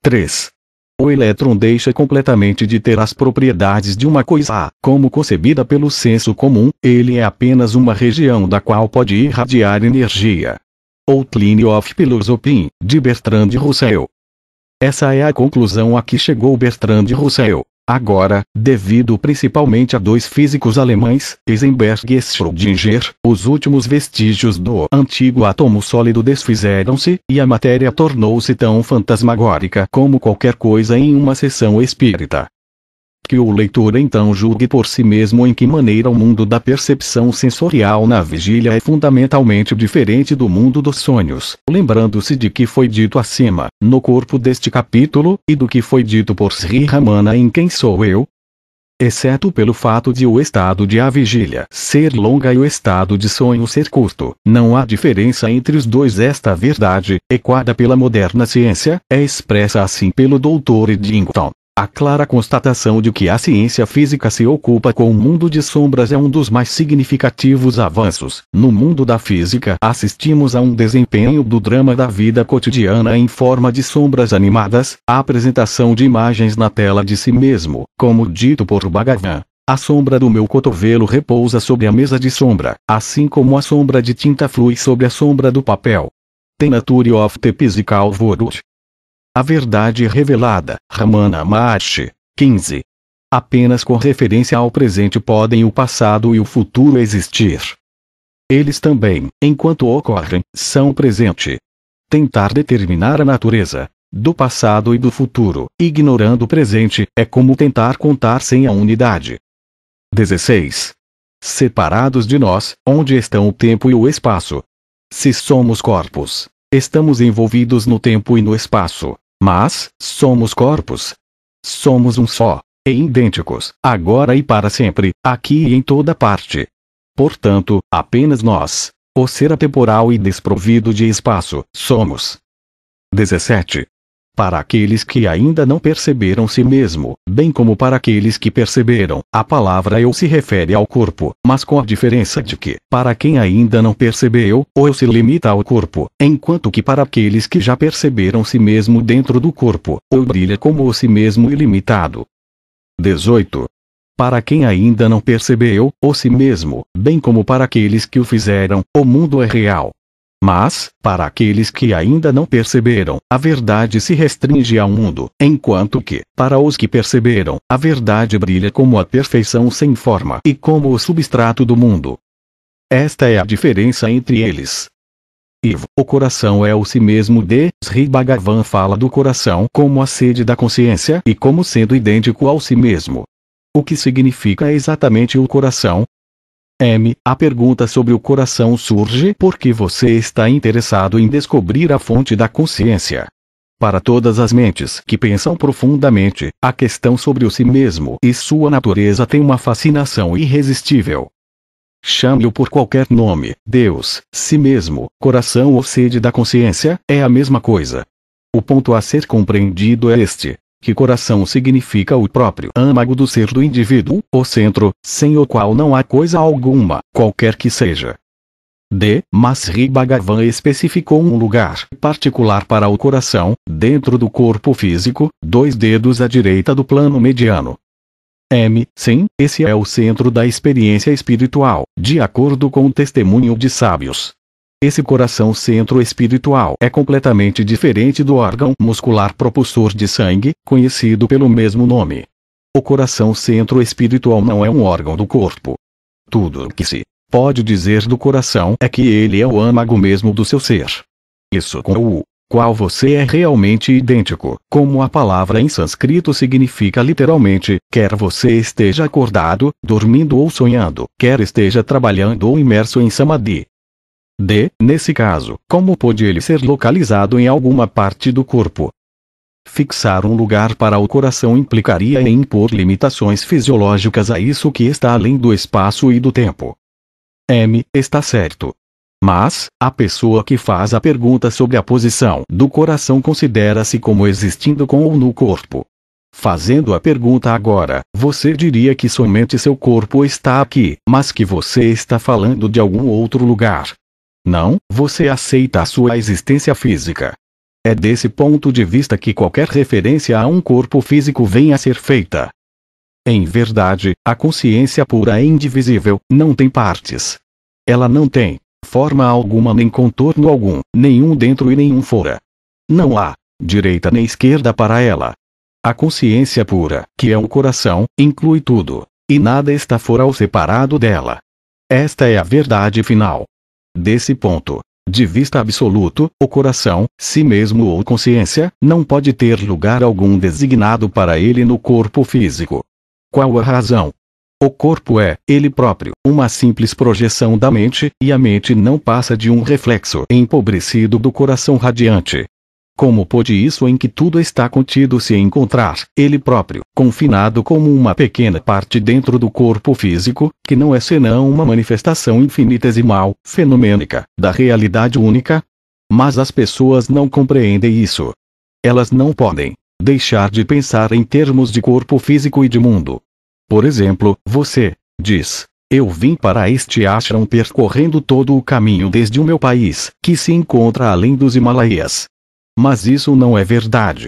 3. O elétron deixa completamente de ter as propriedades de uma coisa A, como concebida pelo senso comum, ele é apenas uma região da qual pode irradiar energia. Outline of Philosophy, de Bertrand Russell. Essa é a conclusão a que chegou Bertrand Russell. Agora, devido principalmente a dois físicos alemães, Heisenberg e Schrödinger, os últimos vestígios do antigo átomo sólido desfizeram-se, e a matéria tornou-se tão fantasmagórica como qualquer coisa em uma sessão espírita que o leitor então julgue por si mesmo em que maneira o mundo da percepção sensorial na vigília é fundamentalmente diferente do mundo dos sonhos, lembrando-se de que foi dito acima, no corpo deste capítulo, e do que foi dito por Sri Ramana em Quem Sou Eu? Exceto pelo fato de o estado de a vigília ser longa e o estado de sonho ser curto, não há diferença entre os dois. Esta verdade, equada pela moderna ciência, é expressa assim pelo Dr. Eddington. A clara constatação de que a ciência física se ocupa com o mundo de sombras é um dos mais significativos avanços. No mundo da física, assistimos a um desempenho do drama da vida cotidiana em forma de sombras animadas, a apresentação de imagens na tela de si mesmo, como dito por Bhagavan. A sombra do meu cotovelo repousa sobre a mesa de sombra, assim como a sombra de tinta flui sobre a sombra do papel. Tem of the Physical World. A verdade revelada, Ramana Maharshi, 15. Apenas com referência ao presente podem o passado e o futuro existir. Eles também, enquanto ocorrem, são o presente. Tentar determinar a natureza do passado e do futuro, ignorando o presente, é como tentar contar sem a unidade. 16. Separados de nós, onde estão o tempo e o espaço? Se somos corpos, estamos envolvidos no tempo e no espaço. Mas, somos corpos. Somos um só, e idênticos, agora e para sempre, aqui e em toda parte. Portanto, apenas nós, o ser atemporal e desprovido de espaço, somos. 17. Para aqueles que ainda não perceberam si mesmo, bem como para aqueles que perceberam, a palavra eu se refere ao corpo, mas com a diferença de que, para quem ainda não percebeu, o eu se limita ao corpo, enquanto que para aqueles que já perceberam si mesmo dentro do corpo, ou brilha como o si mesmo ilimitado. 18. Para quem ainda não percebeu, o si mesmo, bem como para aqueles que o fizeram, o mundo é real, mas, para aqueles que ainda não perceberam, a verdade se restringe ao mundo, enquanto que, para os que perceberam, a verdade brilha como a perfeição sem forma e como o substrato do mundo. Esta é a diferença entre eles. Ivo, o coração é o si mesmo de Sri Bhagavan fala do coração como a sede da consciência e como sendo idêntico ao si mesmo. O que significa exatamente o coração? M. A pergunta sobre o coração surge porque você está interessado em descobrir a fonte da consciência. Para todas as mentes que pensam profundamente, a questão sobre o si mesmo e sua natureza tem uma fascinação irresistível. Chame-o por qualquer nome, Deus, si mesmo, coração ou sede da consciência, é a mesma coisa. O ponto a ser compreendido é este: que coração significa o próprio âmago do ser do indivíduo, o centro, sem o qual não há coisa alguma, qualquer que seja. D. Masri Bhagavan especificou um lugar particular para o coração, dentro do corpo físico, dois dedos à direita do plano mediano. M. Sim, esse é o centro da experiência espiritual, de acordo com o testemunho de sábios. Esse coração centro espiritual é completamente diferente do órgão muscular propulsor de sangue, conhecido pelo mesmo nome. O coração centro espiritual não é um órgão do corpo. Tudo o que se pode dizer do coração é que ele é o âmago mesmo do seu ser. Isso com o qual você é realmente idêntico, como a palavra em sânscrito significa literalmente, quer você esteja acordado, dormindo ou sonhando, quer esteja trabalhando ou imerso em samadhi, D. Nesse caso, como pode ele ser localizado em alguma parte do corpo? Fixar um lugar para o coração implicaria em impor limitações fisiológicas a isso que está além do espaço e do tempo. M. Está certo. Mas, a pessoa que faz a pergunta sobre a posição do coração considera-se como existindo com ou no corpo. Fazendo a pergunta agora, você diria que somente seu corpo está aqui, mas que você está falando de algum outro lugar, não, você aceita a sua existência física. É desse ponto de vista que qualquer referência a um corpo físico vem a ser feita. Em verdade, a consciência pura é indivisível, não tem partes. Ela não tem forma alguma nem contorno algum, nenhum dentro e nenhum fora. Não há direita nem esquerda para ela. A consciência pura, que é o coração, inclui tudo, e nada está fora ou separado dela. Esta é a verdade final. Desse ponto de vista absoluto, o coração, si mesmo ou consciência, não pode ter lugar algum designado para ele no corpo físico. Qual a razão? O corpo é, ele próprio, uma simples projeção da mente, e a mente não passa de um reflexo empobrecido do coração radiante. Como pôde isso em que tudo está contido se encontrar, ele próprio, confinado como uma pequena parte dentro do corpo físico, que não é senão uma manifestação infinitesimal, fenomênica, da realidade única? Mas as pessoas não compreendem isso. Elas não podem deixar de pensar em termos de corpo físico e de mundo. Por exemplo, você diz: Eu vim para este ashram percorrendo todo o caminho desde o meu país, que se encontra além dos Himalaias, mas isso não é verdade.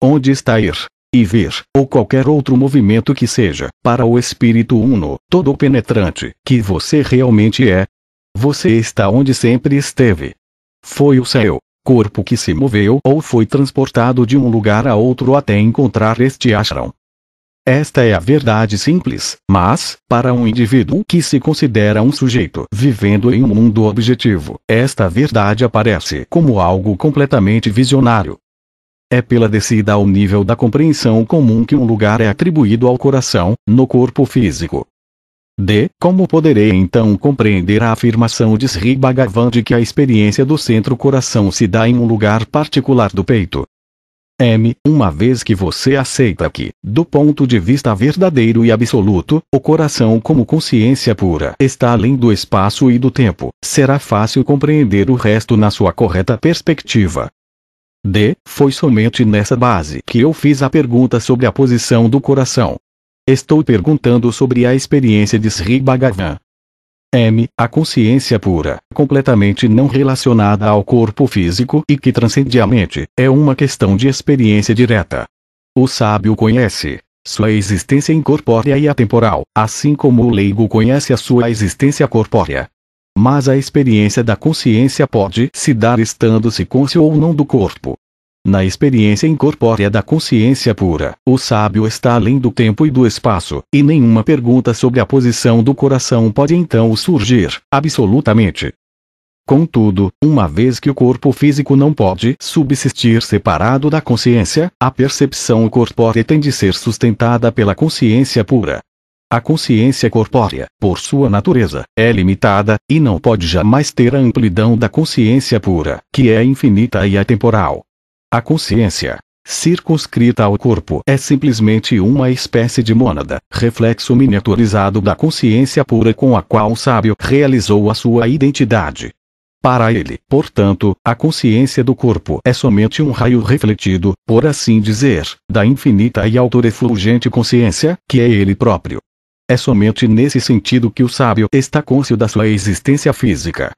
Onde está ir, e ver, ou qualquer outro movimento que seja, para o espírito uno, todo penetrante, que você realmente é? Você está onde sempre esteve. Foi o céu, corpo que se moveu ou foi transportado de um lugar a outro até encontrar este ashram, esta é a verdade simples, mas, para um indivíduo que se considera um sujeito vivendo em um mundo objetivo, esta verdade aparece como algo completamente visionário. É pela descida ao nível da compreensão comum que um lugar é atribuído ao coração, no corpo físico. D. Como poderei então compreender a afirmação de Sri Bhagavan de que a experiência do centro-coração se dá em um lugar particular do peito, M. Uma vez que você aceita que, do ponto de vista verdadeiro e absoluto, o coração como consciência pura está além do espaço e do tempo, será fácil compreender o resto na sua correta perspectiva. D. Foi somente nessa base que eu fiz a pergunta sobre a posição do coração. Estou perguntando sobre a experiência de Sri Bhagavan, M. A consciência pura, completamente não relacionada ao corpo físico e que transcende a mente, é uma questão de experiência direta. O sábio conhece sua existência incorpórea e atemporal, assim como o leigo conhece a sua existência corpórea. Mas a experiência da consciência pode se dar estando-se cônscio ou não do corpo, na experiência incorpórea da consciência pura, o sábio está além do tempo e do espaço, e nenhuma pergunta sobre a posição do coração pode então surgir, absolutamente. Contudo, uma vez que o corpo físico não pode subsistir separado da consciência, a percepção corpórea tem de ser sustentada pela consciência pura. A consciência corpórea, por sua natureza, é limitada, e não pode jamais ter a amplidão da consciência pura, que é infinita e atemporal. A consciência, circunscrita ao corpo, é simplesmente uma espécie de mônada, reflexo miniaturizado da consciência pura com a qual o sábio realizou a sua identidade. Para ele, portanto, a consciência do corpo é somente um raio refletido, por assim dizer, da infinita e autorefulgente consciência, que é ele próprio. É somente nesse sentido que o sábio está cônscio da sua existência física,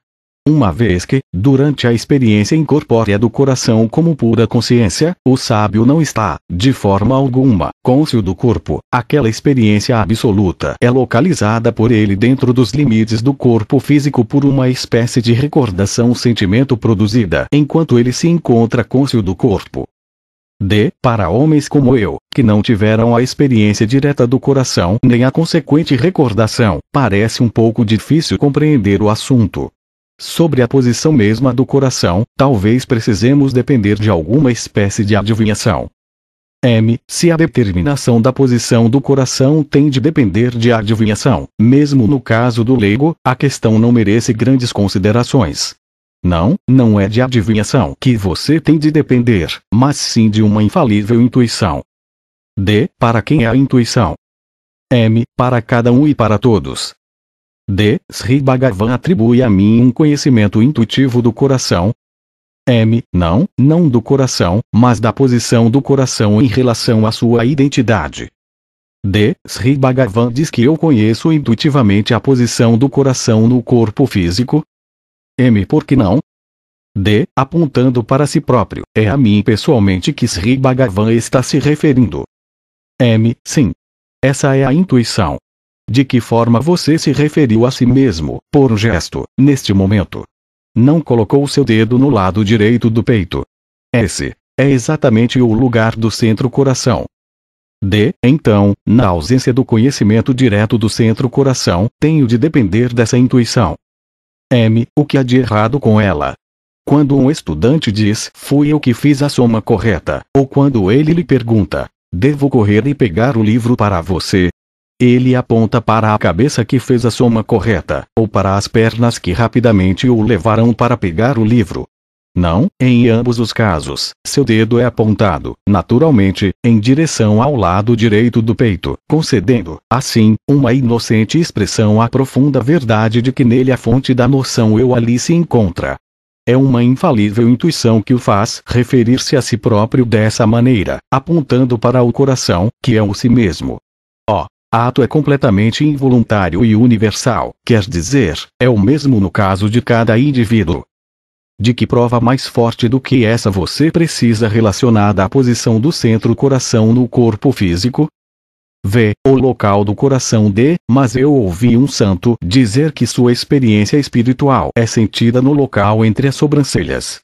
uma vez que, durante a experiência incorpórea do coração como pura consciência, o sábio não está, de forma alguma, côncio do corpo, aquela experiência absoluta é localizada por ele dentro dos limites do corpo físico por uma espécie de recordação-sentimento produzida enquanto ele se encontra côncio do corpo. D. Para homens como eu, que não tiveram a experiência direta do coração nem a consequente recordação, parece um pouco difícil compreender o assunto. Sobre a posição mesma do coração, talvez precisemos depender de alguma espécie de adivinhação. M. Se a determinação da posição do coração tem de depender de adivinhação, mesmo no caso do leigo, a questão não merece grandes considerações. Não, não é de adivinhação que você tem de depender, mas sim de uma infalível intuição. D. Para quem é a intuição? M. Para cada um e para todos. D. Sri Bhagavan atribui a mim um conhecimento intuitivo do coração. M. Não, não do coração, mas da posição do coração em relação à sua identidade. D. Sri Bhagavan diz que eu conheço intuitivamente a posição do coração no corpo físico. M. Por que não? D. Apontando para si próprio, é a mim pessoalmente que Sri Bhagavan está se referindo. M. Sim. Essa é a intuição, de que forma você se referiu a si mesmo, por um gesto, neste momento? Não colocou seu dedo no lado direito do peito. Esse é exatamente o lugar do centro-coração. D. Então, na ausência do conhecimento direto do centro-coração, tenho de depender dessa intuição. M. O que há de errado com ela? Quando um estudante diz, fui eu que fiz a soma correta, ou quando ele lhe pergunta, devo correr e pegar o livro para você, ele aponta para a cabeça que fez a soma correta, ou para as pernas que rapidamente o levaram para pegar o livro. Não, em ambos os casos, seu dedo é apontado, naturalmente, em direção ao lado direito do peito, concedendo, assim, uma inocente expressão à profunda verdade de que nele a fonte da noção eu ali se encontra. É uma infalível intuição que o faz referir-se a si próprio dessa maneira, apontando para o coração, que é o si mesmo, ato é completamente involuntário e universal, quer dizer, é o mesmo no caso de cada indivíduo. De que prova mais forte do que essa você precisa relacionada à posição do centro-coração no corpo físico? V. O local do coração D. Mas eu ouvi um santo dizer que sua experiência espiritual é sentida no local entre as sobrancelhas.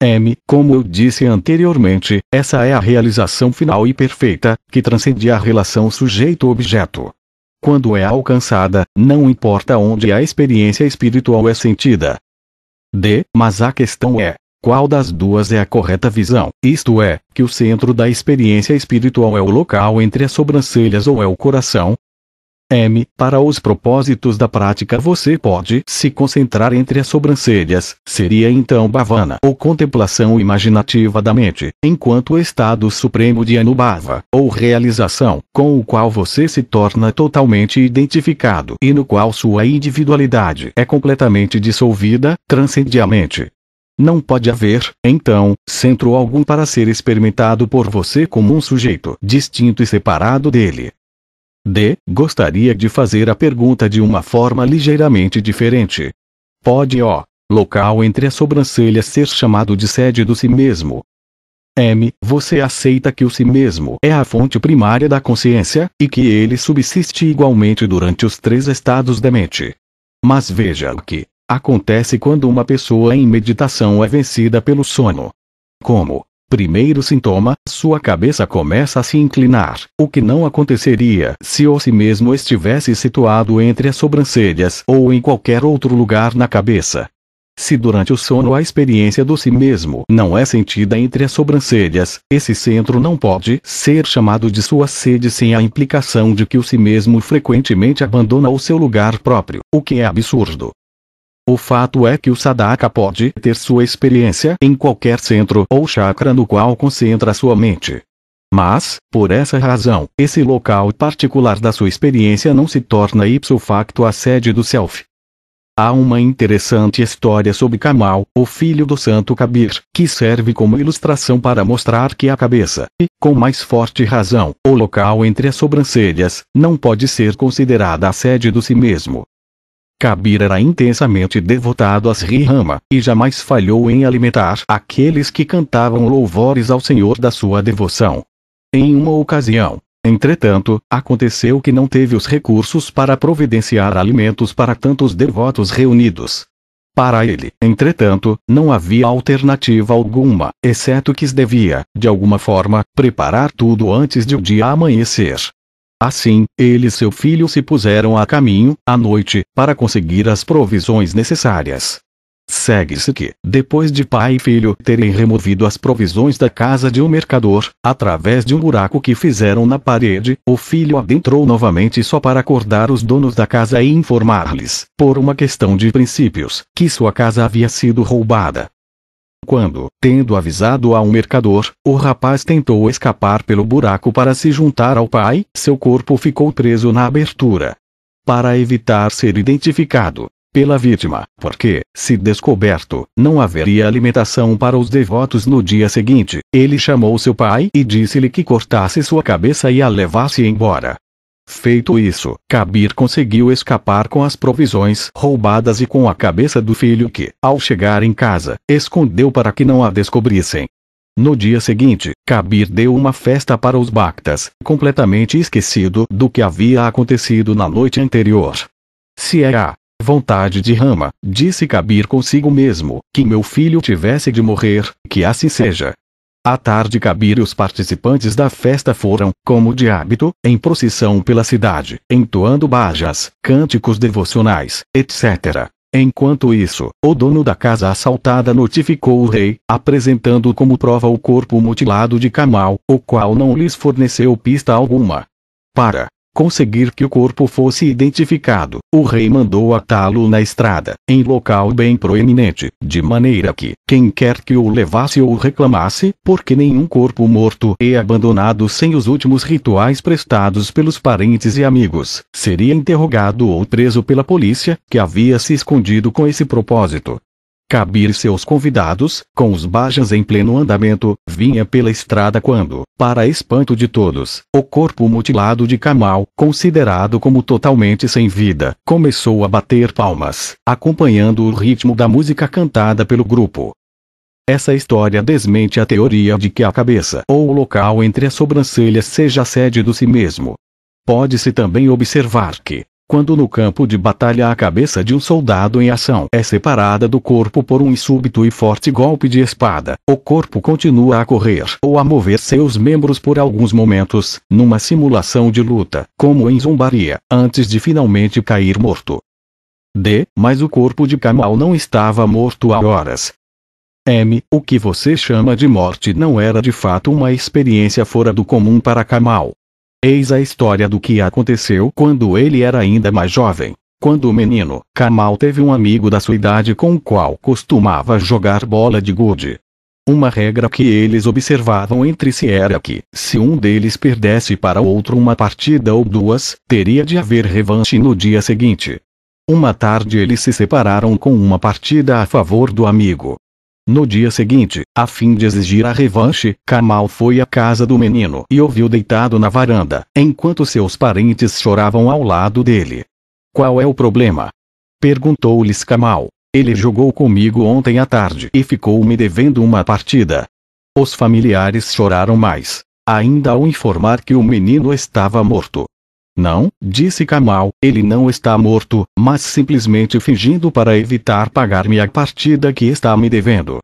M, como eu disse anteriormente, essa é a realização final e perfeita, que transcende a relação sujeito-objeto. Quando é alcançada, não importa onde a experiência espiritual é sentida. D. Mas a questão é: qual das duas é a correta visão? Isto é, que o centro da experiência espiritual é o local entre as sobrancelhas ou é o coração, M. Para os propósitos da prática, você pode se concentrar entre as sobrancelhas, seria então bhavana ou contemplação imaginativa da mente, enquanto o estado supremo de anubhava, ou realização, com o qual você se torna totalmente identificado e no qual sua individualidade é completamente dissolvida, transcende a mente. Não pode haver, então, centro algum para ser experimentado por você como um sujeito distinto e separado dele. D. Gostaria de fazer a pergunta de uma forma ligeiramente diferente. Pode O. Local entre as sobrancelhas ser chamado de sede do si mesmo. M. Você aceita que o si mesmo é a fonte primária da consciência, e que ele subsiste igualmente durante os três estados da mente. Mas veja o que acontece quando uma pessoa em meditação é vencida pelo sono. Como, Primeiro sintoma: sua cabeça começa a se inclinar, o que não aconteceria se o si mesmo estivesse situado entre as sobrancelhas ou em qualquer outro lugar na cabeça. Se durante o sono a experiência do si mesmo não é sentida entre as sobrancelhas, esse centro não pode ser chamado de sua sede sem a implicação de que o si mesmo frequentemente abandona o seu lugar próprio, o que é absurdo. O fato é que o Sadaka pode ter sua experiência em qualquer centro ou chakra no qual concentra sua mente. Mas, por essa razão, esse local particular da sua experiência não se torna ipso facto a sede do self. Há uma interessante história sobre Kamal, o filho do santo Kabir, que serve como ilustração para mostrar que a cabeça, e, com mais forte razão, o local entre as sobrancelhas, não pode ser considerada a sede do si mesmo, Kabir era intensamente devotado a Sri Rama, e jamais falhou em alimentar aqueles que cantavam louvores ao Senhor da sua devoção. Em uma ocasião, entretanto, aconteceu que não teve os recursos para providenciar alimentos para tantos devotos reunidos. Para ele, entretanto, não havia alternativa alguma, exceto que devia, de alguma forma, preparar tudo antes de o dia amanhecer. Assim, ele e seu filho se puseram a caminho, à noite, para conseguir as provisões necessárias. Segue-se que, depois de pai e filho terem removido as provisões da casa de um mercador, através de um buraco que fizeram na parede, o filho adentrou novamente só para acordar os donos da casa e informar-lhes, por uma questão de princípios, que sua casa havia sido roubada. Quando, tendo avisado a um mercador, o rapaz tentou escapar pelo buraco para se juntar ao pai, seu corpo ficou preso na abertura. Para evitar ser identificado pela vítima, porque, se descoberto, não haveria alimentação para os devotos no dia seguinte, ele chamou seu pai e disse-lhe que cortasse sua cabeça e a levasse embora. Feito isso, Kabir conseguiu escapar com as provisões roubadas e com a cabeça do filho que, ao chegar em casa, escondeu para que não a descobrissem. No dia seguinte, Kabir deu uma festa para os Bactas, completamente esquecido do que havia acontecido na noite anterior. Se é a vontade de Rama, disse Kabir consigo mesmo, que meu filho tivesse de morrer, que assim seja, à tarde Cabir e os participantes da festa foram, como de hábito, em procissão pela cidade, entoando bajas, cânticos devocionais, etc. Enquanto isso, o dono da casa assaltada notificou o rei, apresentando como prova o corpo mutilado de Kamal, o qual não lhes forneceu pista alguma. Para conseguir que o corpo fosse identificado, o rei mandou atá-lo na estrada, em local bem proeminente, de maneira que, quem quer que o levasse ou reclamasse, porque nenhum corpo morto e é abandonado sem os últimos rituais prestados pelos parentes e amigos, seria interrogado ou preso pela polícia, que havia se escondido com esse propósito cabir seus convidados, com os bajas em pleno andamento, vinha pela estrada quando, para espanto de todos, o corpo mutilado de Kamal, considerado como totalmente sem vida, começou a bater palmas, acompanhando o ritmo da música cantada pelo grupo. Essa história desmente a teoria de que a cabeça ou o local entre as sobrancelhas seja sede do si mesmo. Pode-se também observar que, quando no campo de batalha a cabeça de um soldado em ação é separada do corpo por um súbito e forte golpe de espada, o corpo continua a correr ou a mover seus membros por alguns momentos, numa simulação de luta, como em zombaria, antes de finalmente cair morto. D. Mas o corpo de Kamal não estava morto há horas, M. O que você chama de morte não era de fato uma experiência fora do comum para Kamal, Eis a história do que aconteceu quando ele era ainda mais jovem. Quando o menino, Kamal teve um amigo da sua idade com o qual costumava jogar bola de gude. Uma regra que eles observavam entre si era que, se um deles perdesse para outro uma partida ou duas, teria de haver revanche no dia seguinte. Uma tarde eles se separaram com uma partida a favor do amigo, no dia seguinte, a fim de exigir a revanche, Kamal foi à casa do menino e ouviu deitado na varanda, enquanto seus parentes choravam ao lado dele. Qual é o problema? Perguntou-lhes Kamal. Ele jogou comigo ontem à tarde e ficou me devendo uma partida. Os familiares choraram mais, ainda ao informar que o menino estava morto. Não, disse Kamal, ele não está morto, mas simplesmente fingindo para evitar pagar-me a partida que está me devendo.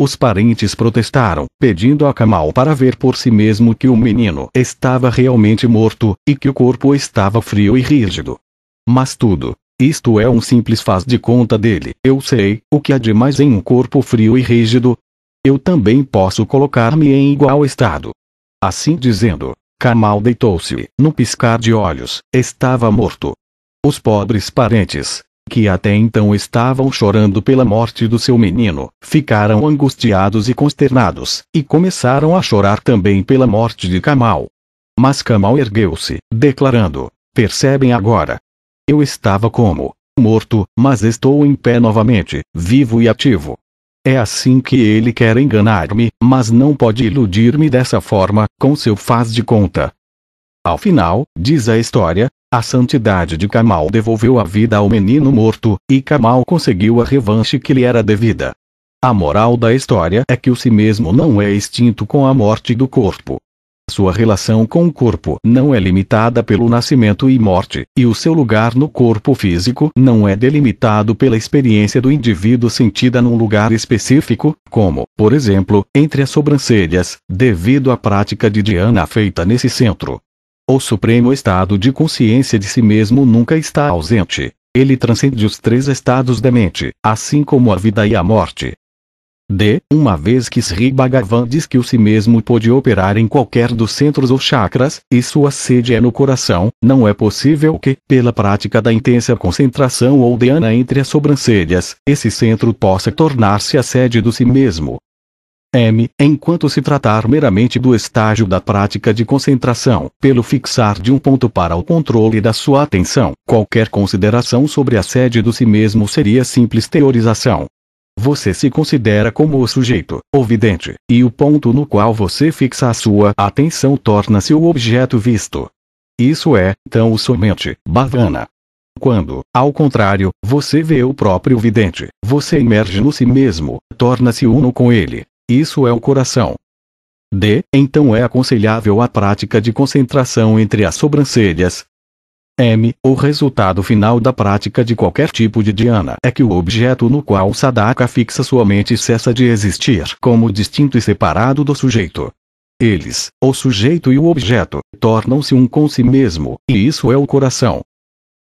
Os parentes protestaram, pedindo a Kamal para ver por si mesmo que o menino estava realmente morto, e que o corpo estava frio e rígido. Mas tudo, isto é um simples faz de conta dele, eu sei, o que há de mais em um corpo frio e rígido? Eu também posso colocar-me em igual estado. Assim dizendo, Kamal deitou-se, no piscar de olhos, estava morto. Os pobres parentes, que até então estavam chorando pela morte do seu menino, ficaram angustiados e consternados, e começaram a chorar também pela morte de Kamal. Mas Kamal ergueu-se, declarando: Percebem agora? Eu estava como morto, mas estou em pé novamente, vivo e ativo. É assim que ele quer enganar-me, mas não pode iludir-me dessa forma, com seu faz de conta. Ao final, diz a história, a santidade de Kamal devolveu a vida ao menino morto, e Kamal conseguiu a revanche que lhe era devida. A moral da história é que o si mesmo não é extinto com a morte do corpo. Sua relação com o corpo não é limitada pelo nascimento e morte, e o seu lugar no corpo físico não é delimitado pela experiência do indivíduo sentida num lugar específico, como, por exemplo, entre as sobrancelhas, devido à prática de Dhyana feita nesse centro. O supremo estado de consciência de si mesmo nunca está ausente. Ele transcende os três estados da mente, assim como a vida e a morte. D. Uma vez que Sri Bhagavan diz que o si mesmo pode operar em qualquer dos centros ou chakras, e sua sede é no coração, não é possível que, pela prática da intensa concentração ou dhyana entre as sobrancelhas, esse centro possa tornar-se a sede do si mesmo. M. Enquanto se tratar meramente do estágio da prática de concentração, pelo fixar de um ponto para o controle da sua atenção, qualquer consideração sobre a sede do si mesmo seria simples teorização você se considera como o sujeito, o vidente, e o ponto no qual você fixa a sua atenção torna-se o objeto visto. Isso é, tão somente, bhavana. Quando, ao contrário, você vê o próprio vidente, você emerge no si mesmo, torna-se uno com ele. Isso é o coração. D. Então é aconselhável a prática de concentração entre as sobrancelhas, M. O resultado final da prática de qualquer tipo de dhyana é que o objeto no qual Sadaka fixa sua mente cessa de existir como distinto e separado do sujeito. Eles, o sujeito e o objeto, tornam-se um com si mesmo, e isso é o coração.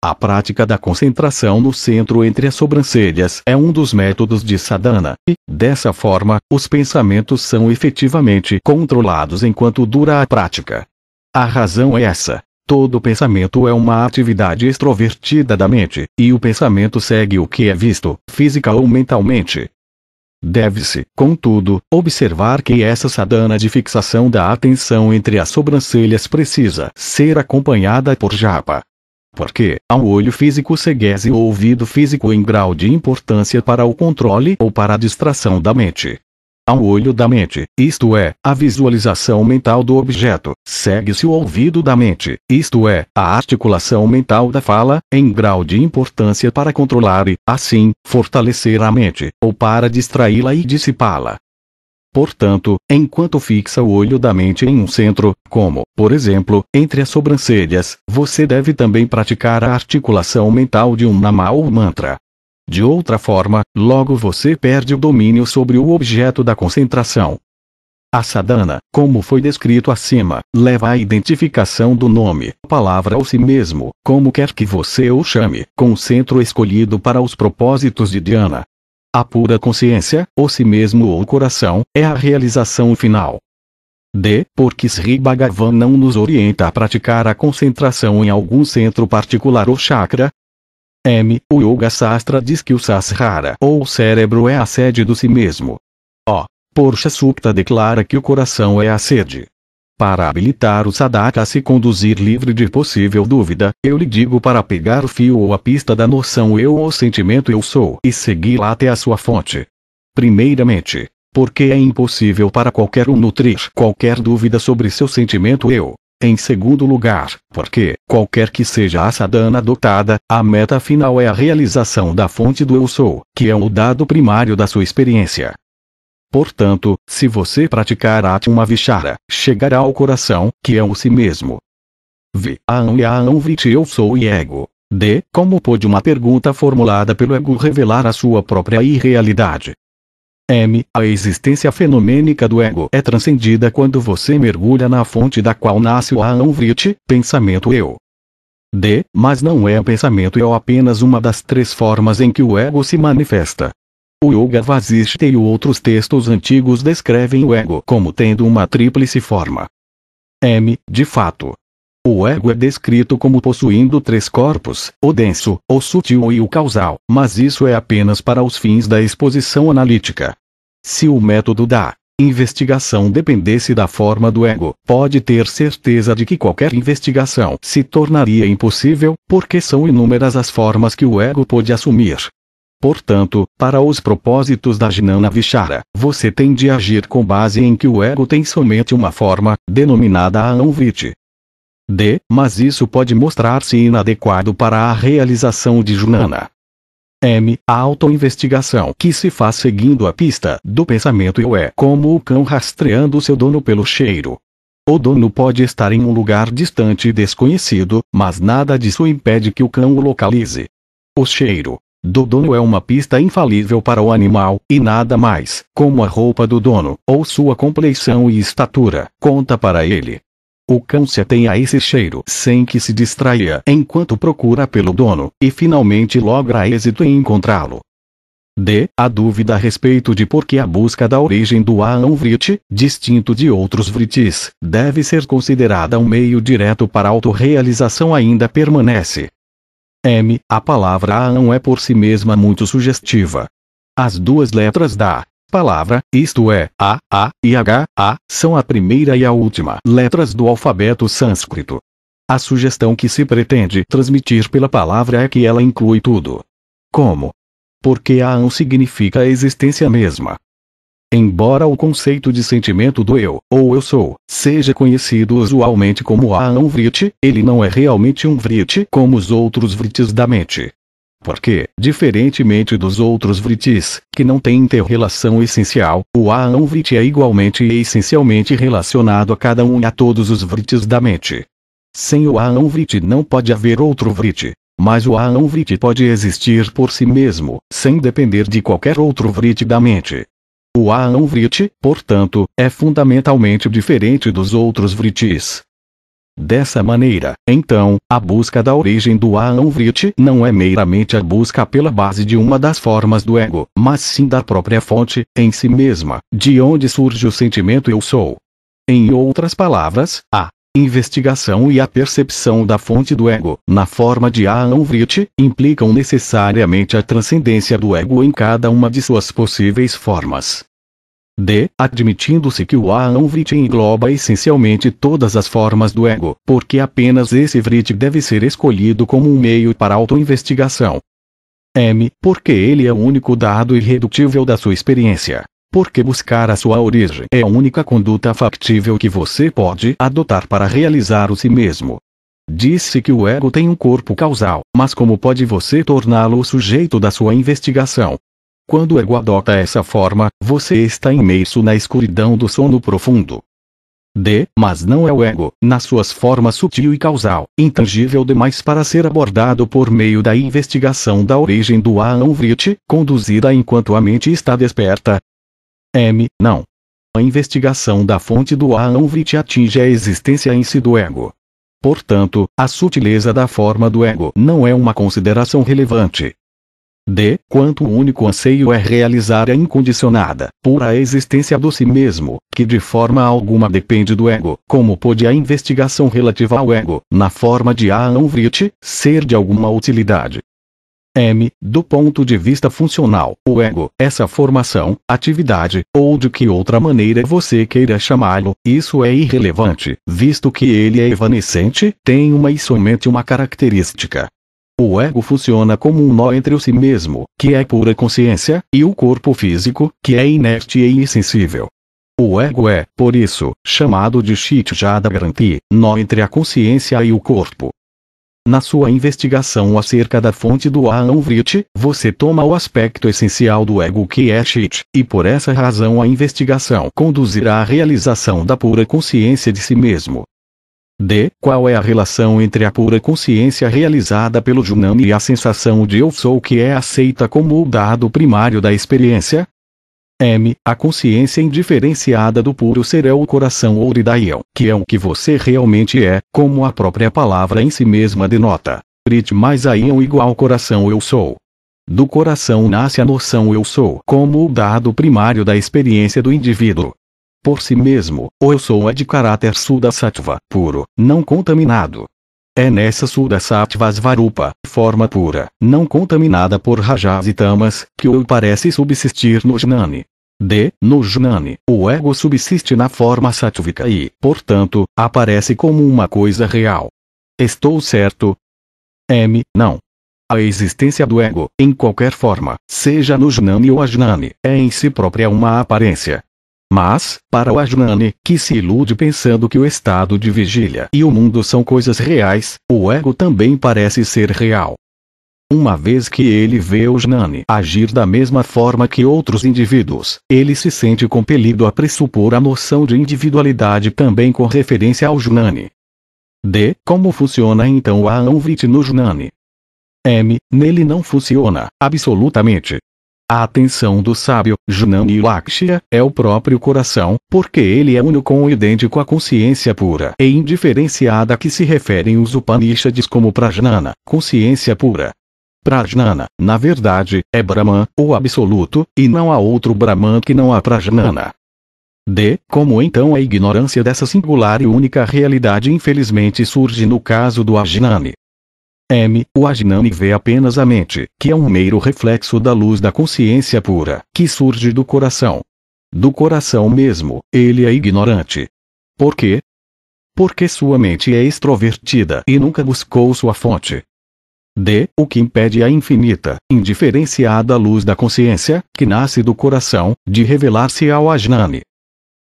A prática da concentração no centro entre as sobrancelhas é um dos métodos de sadhana, e, dessa forma, os pensamentos são efetivamente controlados enquanto dura a prática. A razão é essa, Todo pensamento é uma atividade extrovertida da mente, e o pensamento segue o que é visto, física ou mentalmente. Deve-se, contudo, observar que essa sadhana de fixação da atenção entre as sobrancelhas precisa ser acompanhada por japa. Porque, ao olho físico ceguez o ouvido físico em grau de importância para o controle ou para a distração da mente ao olho da mente, isto é, a visualização mental do objeto, segue-se o ouvido da mente, isto é, a articulação mental da fala, em grau de importância para controlar e, assim, fortalecer a mente, ou para distraí-la e dissipá-la. Portanto, enquanto fixa o olho da mente em um centro, como, por exemplo, entre as sobrancelhas, você deve também praticar a articulação mental de um nama ou mantra. De outra forma, logo você perde o domínio sobre o objeto da concentração. A sadhana, como foi descrito acima, leva à identificação do nome, palavra ou si mesmo, como quer que você o chame, com o centro escolhido para os propósitos de Dhyana. A pura consciência, ou si mesmo ou coração, é a realização final. D. Porque Sri Bhagavan não nos orienta a praticar a concentração em algum centro particular ou chakra, M. O Yoga Sastra diz que o Sasrara ou cérebro é a sede do si mesmo. O. Porsche Supta declara que o coração é a sede. Para habilitar o Sadaka a se conduzir livre de possível dúvida, eu lhe digo para pegar o fio ou a pista da noção eu ou sentimento eu sou e segui-la até a sua fonte. Primeiramente, porque é impossível para qualquer um nutrir qualquer dúvida sobre seu sentimento eu. Em segundo lugar, porque, qualquer que seja a sadhana adotada, a meta final é a realização da fonte do eu sou, que é o dado primário da sua experiência. Portanto, se você praticar Atma Vichara, chegará ao coração, que é o si mesmo. Vi, Aam e Aam Vit eu sou e ego. D. Como pôde uma pergunta formulada pelo ego revelar a sua própria irrealidade? M. A existência fenomênica do ego é transcendida quando você mergulha na fonte da qual nasce o Aamvrit, pensamento eu. D. Mas não é o pensamento eu apenas uma das três formas em que o ego se manifesta. O Yoga Vasishta e outros textos antigos descrevem o ego como tendo uma tríplice forma. M. De fato, o ego é descrito como possuindo três corpos, o denso, o sutil e o causal, mas isso é apenas para os fins da exposição analítica. Se o método da investigação dependesse da forma do ego, pode ter certeza de que qualquer investigação se tornaria impossível, porque são inúmeras as formas que o ego pode assumir. Portanto, para os propósitos da Jnana Vichara, você tem de agir com base em que o ego tem somente uma forma, denominada Anviti, D. Mas isso pode mostrar-se inadequado para a realização de Junana. M. A autoinvestigação que se faz seguindo a pista do pensamento eu é como o cão rastreando seu dono pelo cheiro. O dono pode estar em um lugar distante e desconhecido, mas nada disso impede que o cão o localize. O cheiro do dono é uma pista infalível para o animal, e nada mais, como a roupa do dono, ou sua compleição e estatura, conta para ele. O cão se atenha a esse cheiro sem que se distraia enquanto procura pelo dono, e finalmente logra êxito em encontrá-lo. D. A dúvida a respeito de por que a busca da origem do A vrit, distinto de outros vritis, deve ser considerada um meio direto para autorrealização ainda permanece. M. A palavra A é por si mesma muito sugestiva. As duas letras da palavra, isto é, A, A e H, A, são a primeira e a última letras do alfabeto sânscrito. A sugestão que se pretende transmitir pela palavra é que ela inclui tudo. Como? Porque a não significa a existência mesma. Embora o conceito de sentimento do eu, ou eu sou, seja conhecido usualmente como a não vrit, ele não é realmente um vrit como os outros vrits da mente. Porque, diferentemente dos outros vritis, que não têm interrelação essencial, o Aam é igualmente e essencialmente relacionado a cada um e a todos os vritis da mente. Sem o Aam não pode haver outro Vrit. Mas o Aam pode existir por si mesmo, sem depender de qualquer outro Vrit da mente. O Aam portanto, é fundamentalmente diferente dos outros Vritis. Dessa maneira, então, a busca da origem do Aamvrit não é meramente a busca pela base de uma das formas do ego, mas sim da própria fonte, em si mesma, de onde surge o sentimento eu sou. Em outras palavras, a investigação e a percepção da fonte do ego, na forma de Aamvrit, implicam necessariamente a transcendência do ego em cada uma de suas possíveis formas. D. Admitindo-se que o Aamvrit engloba essencialmente todas as formas do ego, porque apenas esse vrit deve ser escolhido como um meio para autoinvestigação. M. Porque ele é o único dado irredutível da sua experiência. Porque buscar a sua origem é a única conduta factível que você pode adotar para realizar o si mesmo. Disse que o ego tem um corpo causal, mas como pode você torná-lo o sujeito da sua investigação? Quando o ego adota essa forma, você está imerso na escuridão do sono profundo. D. Mas não é o ego, nas suas formas sutil e causal, intangível demais para ser abordado por meio da investigação da origem do Aanvrit, conduzida enquanto a mente está desperta. M. Não. A investigação da fonte do Aanvrit atinge a existência em si do ego. Portanto, a sutileza da forma do ego não é uma consideração relevante. D. Quanto o único anseio é realizar a incondicionada, pura existência do si mesmo, que de forma alguma depende do ego, como pôde a investigação relativa ao ego, na forma de a Anvrit, ser de alguma utilidade. M. Do ponto de vista funcional, o ego, essa formação, atividade, ou de que outra maneira você queira chamá-lo, isso é irrelevante, visto que ele é evanescente, tem uma e somente uma característica, o ego funciona como um nó entre o si mesmo, que é pura consciência, e o corpo físico, que é inerte e insensível. O ego é, por isso, chamado de garanti, nó entre a consciência e o corpo. Na sua investigação acerca da fonte do Aanvrit, você toma o aspecto essencial do ego que é Chit, e por essa razão a investigação conduzirá à realização da pura consciência de si mesmo, D. Qual é a relação entre a pura consciência realizada pelo Junami e a sensação de eu sou que é aceita como o dado primário da experiência? M. A consciência indiferenciada do puro ser é o coração ou Ridaion, que é o que você realmente é, como a própria palavra em si mesma denota. Prit mais Aion igual coração eu sou. Do coração nasce a noção eu sou como o dado primário da experiência do indivíduo. Por si mesmo, ou eu sou é de caráter Sudasattva puro, não contaminado. É nessa Sudasattva Svarupa, forma pura, não contaminada por rajas e tamas, que o eu parece subsistir no Jnani. D. No Jnani, o ego subsiste na forma sátvica e, portanto, aparece como uma coisa real. Estou certo? M. Não. A existência do ego, em qualquer forma, seja no Jnani ou Ajnani, é em si própria uma aparência, mas, para o Ajnani, que se ilude pensando que o estado de vigília e o mundo são coisas reais, o ego também parece ser real. Uma vez que ele vê o Jnani agir da mesma forma que outros indivíduos, ele se sente compelido a pressupor a noção de individualidade também com referência ao Jnani. D. Como funciona então a Anvit no Jnani? M. Nele não funciona, absolutamente. A atenção do sábio, Junani Lakshya, é o próprio coração, porque ele é único o idêntico à consciência pura e é indiferenciada que se referem os Upanishads como Prajnana, consciência pura. Prajnana, na verdade, é Brahman, o absoluto, e não há outro Brahman que não há Prajnana. D. Como então a ignorância dessa singular e única realidade infelizmente surge no caso do Ajnani, M. O Ajnani vê apenas a mente, que é um mero reflexo da luz da consciência pura, que surge do coração. Do coração mesmo, ele é ignorante. Por quê? Porque sua mente é extrovertida e nunca buscou sua fonte. D. O que impede a infinita, indiferenciada luz da consciência, que nasce do coração, de revelar-se ao Ajnani,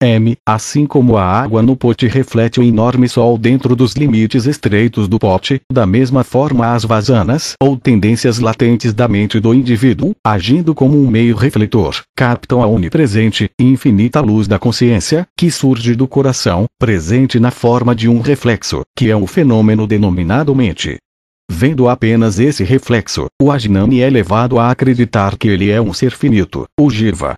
m, assim como a água no pote reflete o enorme sol dentro dos limites estreitos do pote, da mesma forma as vazanas ou tendências latentes da mente do indivíduo, agindo como um meio refletor, captam a onipresente infinita luz da consciência, que surge do coração, presente na forma de um reflexo, que é o fenômeno denominado mente. Vendo apenas esse reflexo, o Ajnani é levado a acreditar que ele é um ser finito, o Jiva,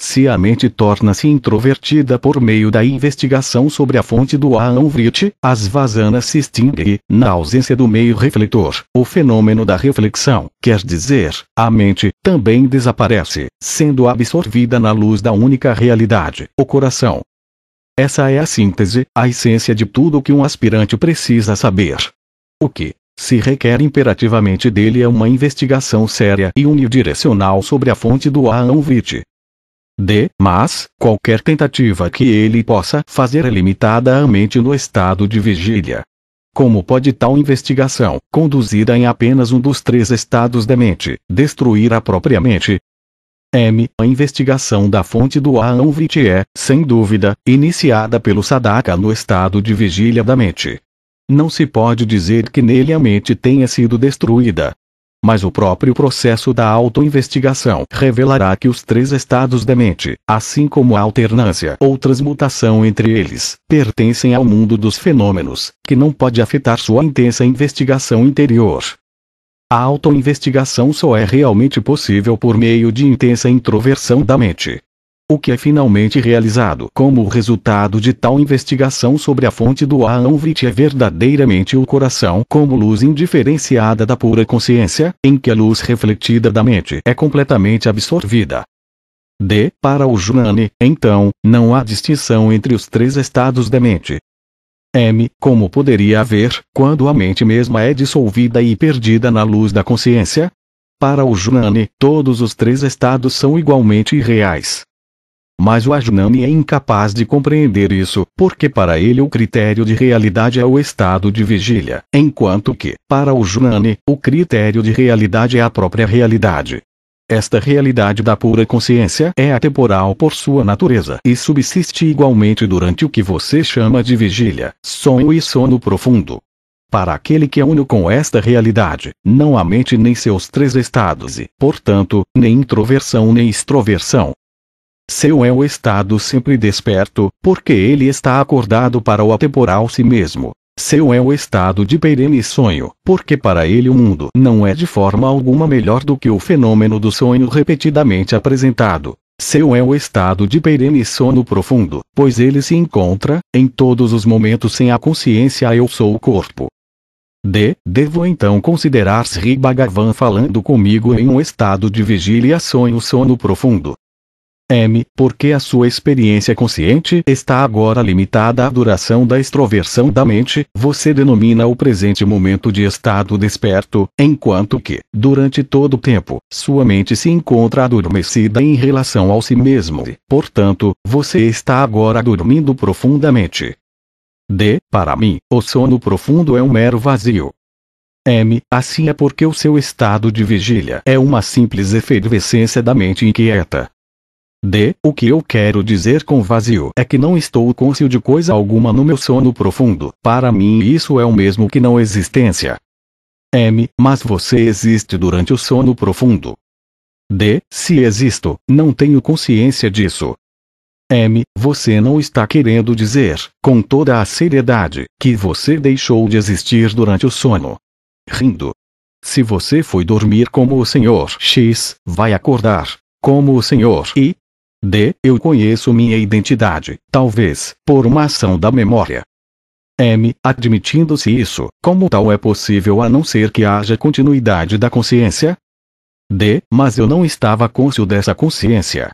se a mente torna-se introvertida por meio da investigação sobre a fonte do Aamvrit, as vasanas se extinguem, na ausência do meio refletor. O fenômeno da reflexão, quer dizer, a mente, também desaparece, sendo absorvida na luz da única realidade, o coração. Essa é a síntese, a essência de tudo o que um aspirante precisa saber. O que, se requer imperativamente dele é uma investigação séria e unidirecional sobre a fonte do Aamvrit. D. Mas, qualquer tentativa que ele possa fazer é limitada à mente no estado de vigília. Como pode tal investigação, conduzida em apenas um dos três estados da mente, destruir a própria mente? M. A investigação da fonte do Aonviti é, sem dúvida, iniciada pelo Sadaka no estado de vigília da mente. Não se pode dizer que nele a mente tenha sido destruída, mas o próprio processo da autoinvestigação revelará que os três estados da mente, assim como a alternância ou transmutação entre eles, pertencem ao mundo dos fenômenos, que não pode afetar sua intensa investigação interior. A autoinvestigação só é realmente possível por meio de intensa introversão da mente, o que é finalmente realizado como resultado de tal investigação sobre a fonte do Aanvit é verdadeiramente o coração como luz indiferenciada da pura consciência, em que a luz refletida da mente é completamente absorvida. D. Para o Junani, então, não há distinção entre os três estados da mente. M. Como poderia haver, quando a mente mesma é dissolvida e perdida na luz da consciência? Para o Junani, todos os três estados são igualmente irreais. Mas o Ajnani é incapaz de compreender isso, porque para ele o critério de realidade é o estado de vigília, enquanto que, para o Junani, o critério de realidade é a própria realidade. Esta realidade da pura consciência é atemporal por sua natureza e subsiste igualmente durante o que você chama de vigília, sonho e sono profundo. Para aquele que é uno com esta realidade, não há mente nem seus três estados e, portanto, nem introversão nem extroversão, seu é o estado sempre desperto, porque ele está acordado para o atemporal si mesmo. Seu é o estado de perene sonho, porque para ele o mundo não é de forma alguma melhor do que o fenômeno do sonho repetidamente apresentado. Seu é o estado de perene sono profundo, pois ele se encontra, em todos os momentos sem a consciência eu sou o corpo. D. Devo então considerar Sri Bhagavan falando comigo em um estado de vigília sonho sono profundo, M. Porque a sua experiência consciente está agora limitada à duração da extroversão da mente, você denomina o presente momento de estado desperto, enquanto que, durante todo o tempo, sua mente se encontra adormecida em relação ao si mesmo e, portanto, você está agora dormindo profundamente. D. Para mim, o sono profundo é um mero vazio. M. Assim é porque o seu estado de vigília é uma simples efervescência da mente inquieta, D. O que eu quero dizer com vazio é que não estou cônscio de coisa alguma no meu sono profundo. Para mim isso é o mesmo que não existência. M. Mas você existe durante o sono profundo. D. Se existo, não tenho consciência disso. M. Você não está querendo dizer, com toda a seriedade, que você deixou de existir durante o sono. Rindo. Se você foi dormir como o Sr. X, vai acordar, como o Sr. I D. Eu conheço minha identidade, talvez, por uma ação da memória. M. Admitindo-se isso, como tal é possível a não ser que haja continuidade da consciência? D. Mas eu não estava cônscio dessa consciência.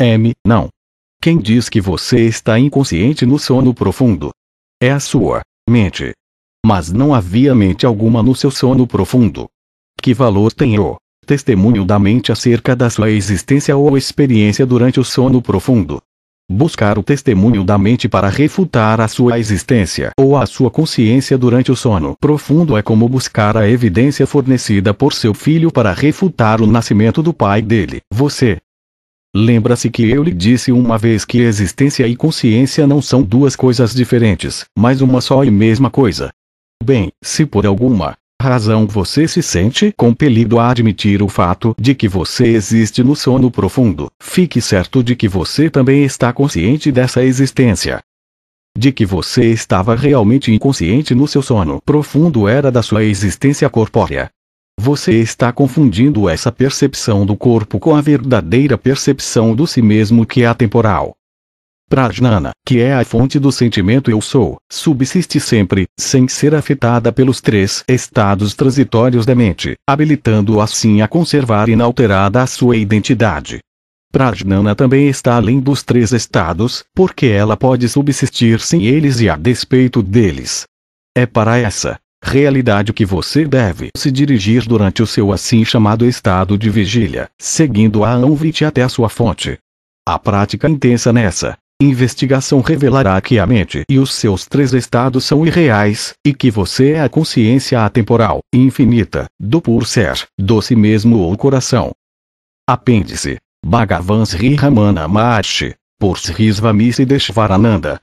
M. Não. Quem diz que você está inconsciente no sono profundo? É a sua mente. Mas não havia mente alguma no seu sono profundo. Que valor tem o? testemunho da mente acerca da sua existência ou experiência durante o sono profundo. Buscar o testemunho da mente para refutar a sua existência ou a sua consciência durante o sono profundo é como buscar a evidência fornecida por seu filho para refutar o nascimento do pai dele. Você, Lembra-se que eu lhe disse uma vez que existência e consciência não são duas coisas diferentes, mas uma só e mesma coisa. Bem, se por alguma razão você se sente compelido a admitir o fato de que você existe no sono profundo, fique certo de que você também está consciente dessa existência. De que você estava realmente inconsciente no seu sono profundo era da sua existência corpórea. Você está confundindo essa percepção do corpo com a verdadeira percepção do si mesmo que é atemporal. Prajnana, que é a fonte do sentimento eu sou, subsiste sempre, sem ser afetada pelos três estados transitórios da mente, habilitando-o assim a conservar inalterada a sua identidade. Prajnana também está além dos três estados, porque ela pode subsistir sem eles e a despeito deles. É para essa realidade que você deve se dirigir durante o seu assim chamado estado de vigília, seguindo a Anvit até a sua fonte. A prática intensa nessa investigação revelará que a mente e os seus três estados são irreais, e que você é a consciência atemporal, infinita, do pur ser, do si mesmo ou coração. Apêndice. Bhagavan Sri Ramana Maharshi, por Sri Svamisi Deshvarananda.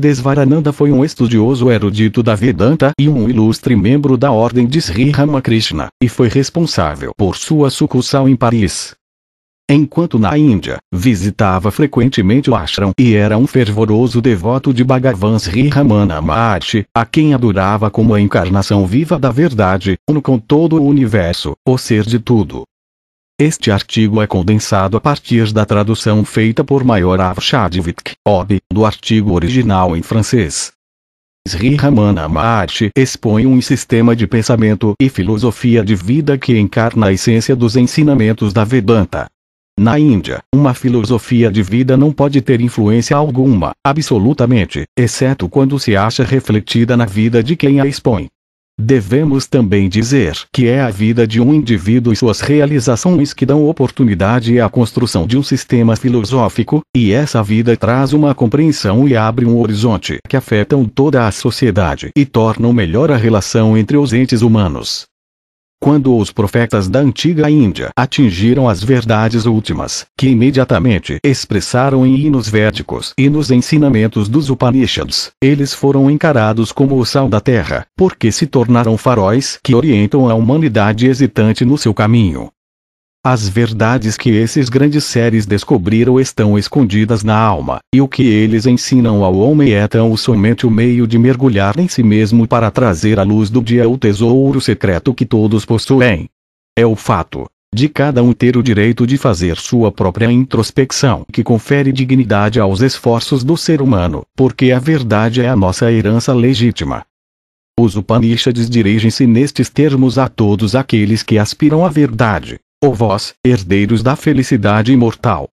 Desvarananda foi um estudioso erudito da Vedanta e um ilustre membro da ordem de Sri Ramakrishna, e foi responsável por sua sucursal em Paris. Enquanto na Índia, visitava frequentemente o ashram e era um fervoroso devoto de Bhagavan Sri Ramana Maharshi, a quem adorava como a encarnação viva da verdade, uno com todo o universo, o ser de tudo. Este artigo é condensado a partir da tradução feita por Maior Chadwick, OB, do artigo original em francês. Sri Ramana Maharshi expõe um sistema de pensamento e filosofia de vida que encarna a essência dos ensinamentos da Vedanta. Na Índia, uma filosofia de vida não pode ter influência alguma, absolutamente, exceto quando se acha refletida na vida de quem a expõe. Devemos também dizer que é a vida de um indivíduo e suas realizações que dão oportunidade à construção de um sistema filosófico, e essa vida traz uma compreensão e abre um horizonte que afetam toda a sociedade e tornam melhor a relação entre os entes humanos. Quando os profetas da antiga Índia atingiram as verdades últimas, que imediatamente expressaram em hinos védicos e nos ensinamentos dos Upanishads, eles foram encarados como o sal da terra, porque se tornaram faróis que orientam a humanidade hesitante no seu caminho. As verdades que esses grandes seres descobriram estão escondidas na alma, e o que eles ensinam ao homem é tão somente o meio de mergulhar em si mesmo para trazer à luz do dia o tesouro secreto que todos possuem. É o fato de cada um ter o direito de fazer sua própria introspecção, que confere dignidade aos esforços do ser humano, porque a verdade é a nossa herança legítima. Os Upanishads dirigem-se nestes termos a todos aqueles que aspiram à verdade, ou vós, herdeiros da felicidade imortal.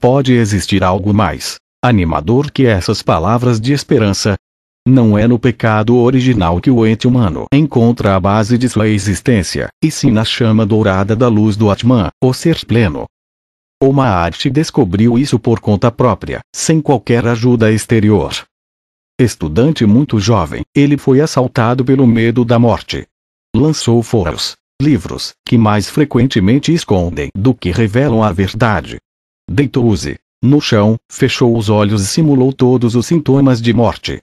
Pode existir algo mais animador que essas palavras de esperança? Não é no pecado original que o ente humano encontra a base de sua existência, e sim na chama dourada da luz do Atman, o ser pleno. O arte descobriu isso por conta própria, sem qualquer ajuda exterior. Estudante muito jovem, ele foi assaltado pelo medo da morte. Lançou foros, livros, que mais frequentemente escondem do que revelam a verdade. Deitou-se, no chão, fechou os olhos e simulou todos os sintomas de morte.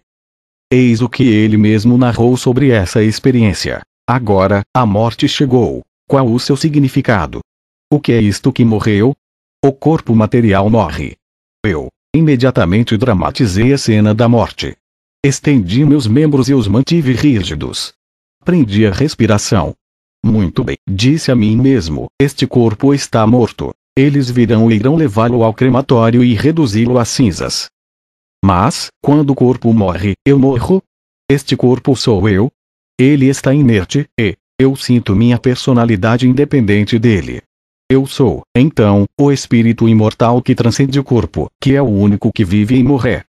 Eis o que ele mesmo narrou sobre essa experiência. Agora, a morte chegou. Qual o seu significado? O que é isto que morreu? O corpo material morre. Eu, imediatamente dramatizei a cena da morte. Estendi meus membros e os mantive rígidos. Prendi a respiração, muito bem, disse a mim mesmo, este corpo está morto. Eles virão e irão levá-lo ao crematório e reduzi-lo a cinzas. Mas, quando o corpo morre, eu morro? Este corpo sou eu? Ele está inerte, e, eu sinto minha personalidade independente dele. Eu sou, então, o espírito imortal que transcende o corpo, que é o único que vive e morre.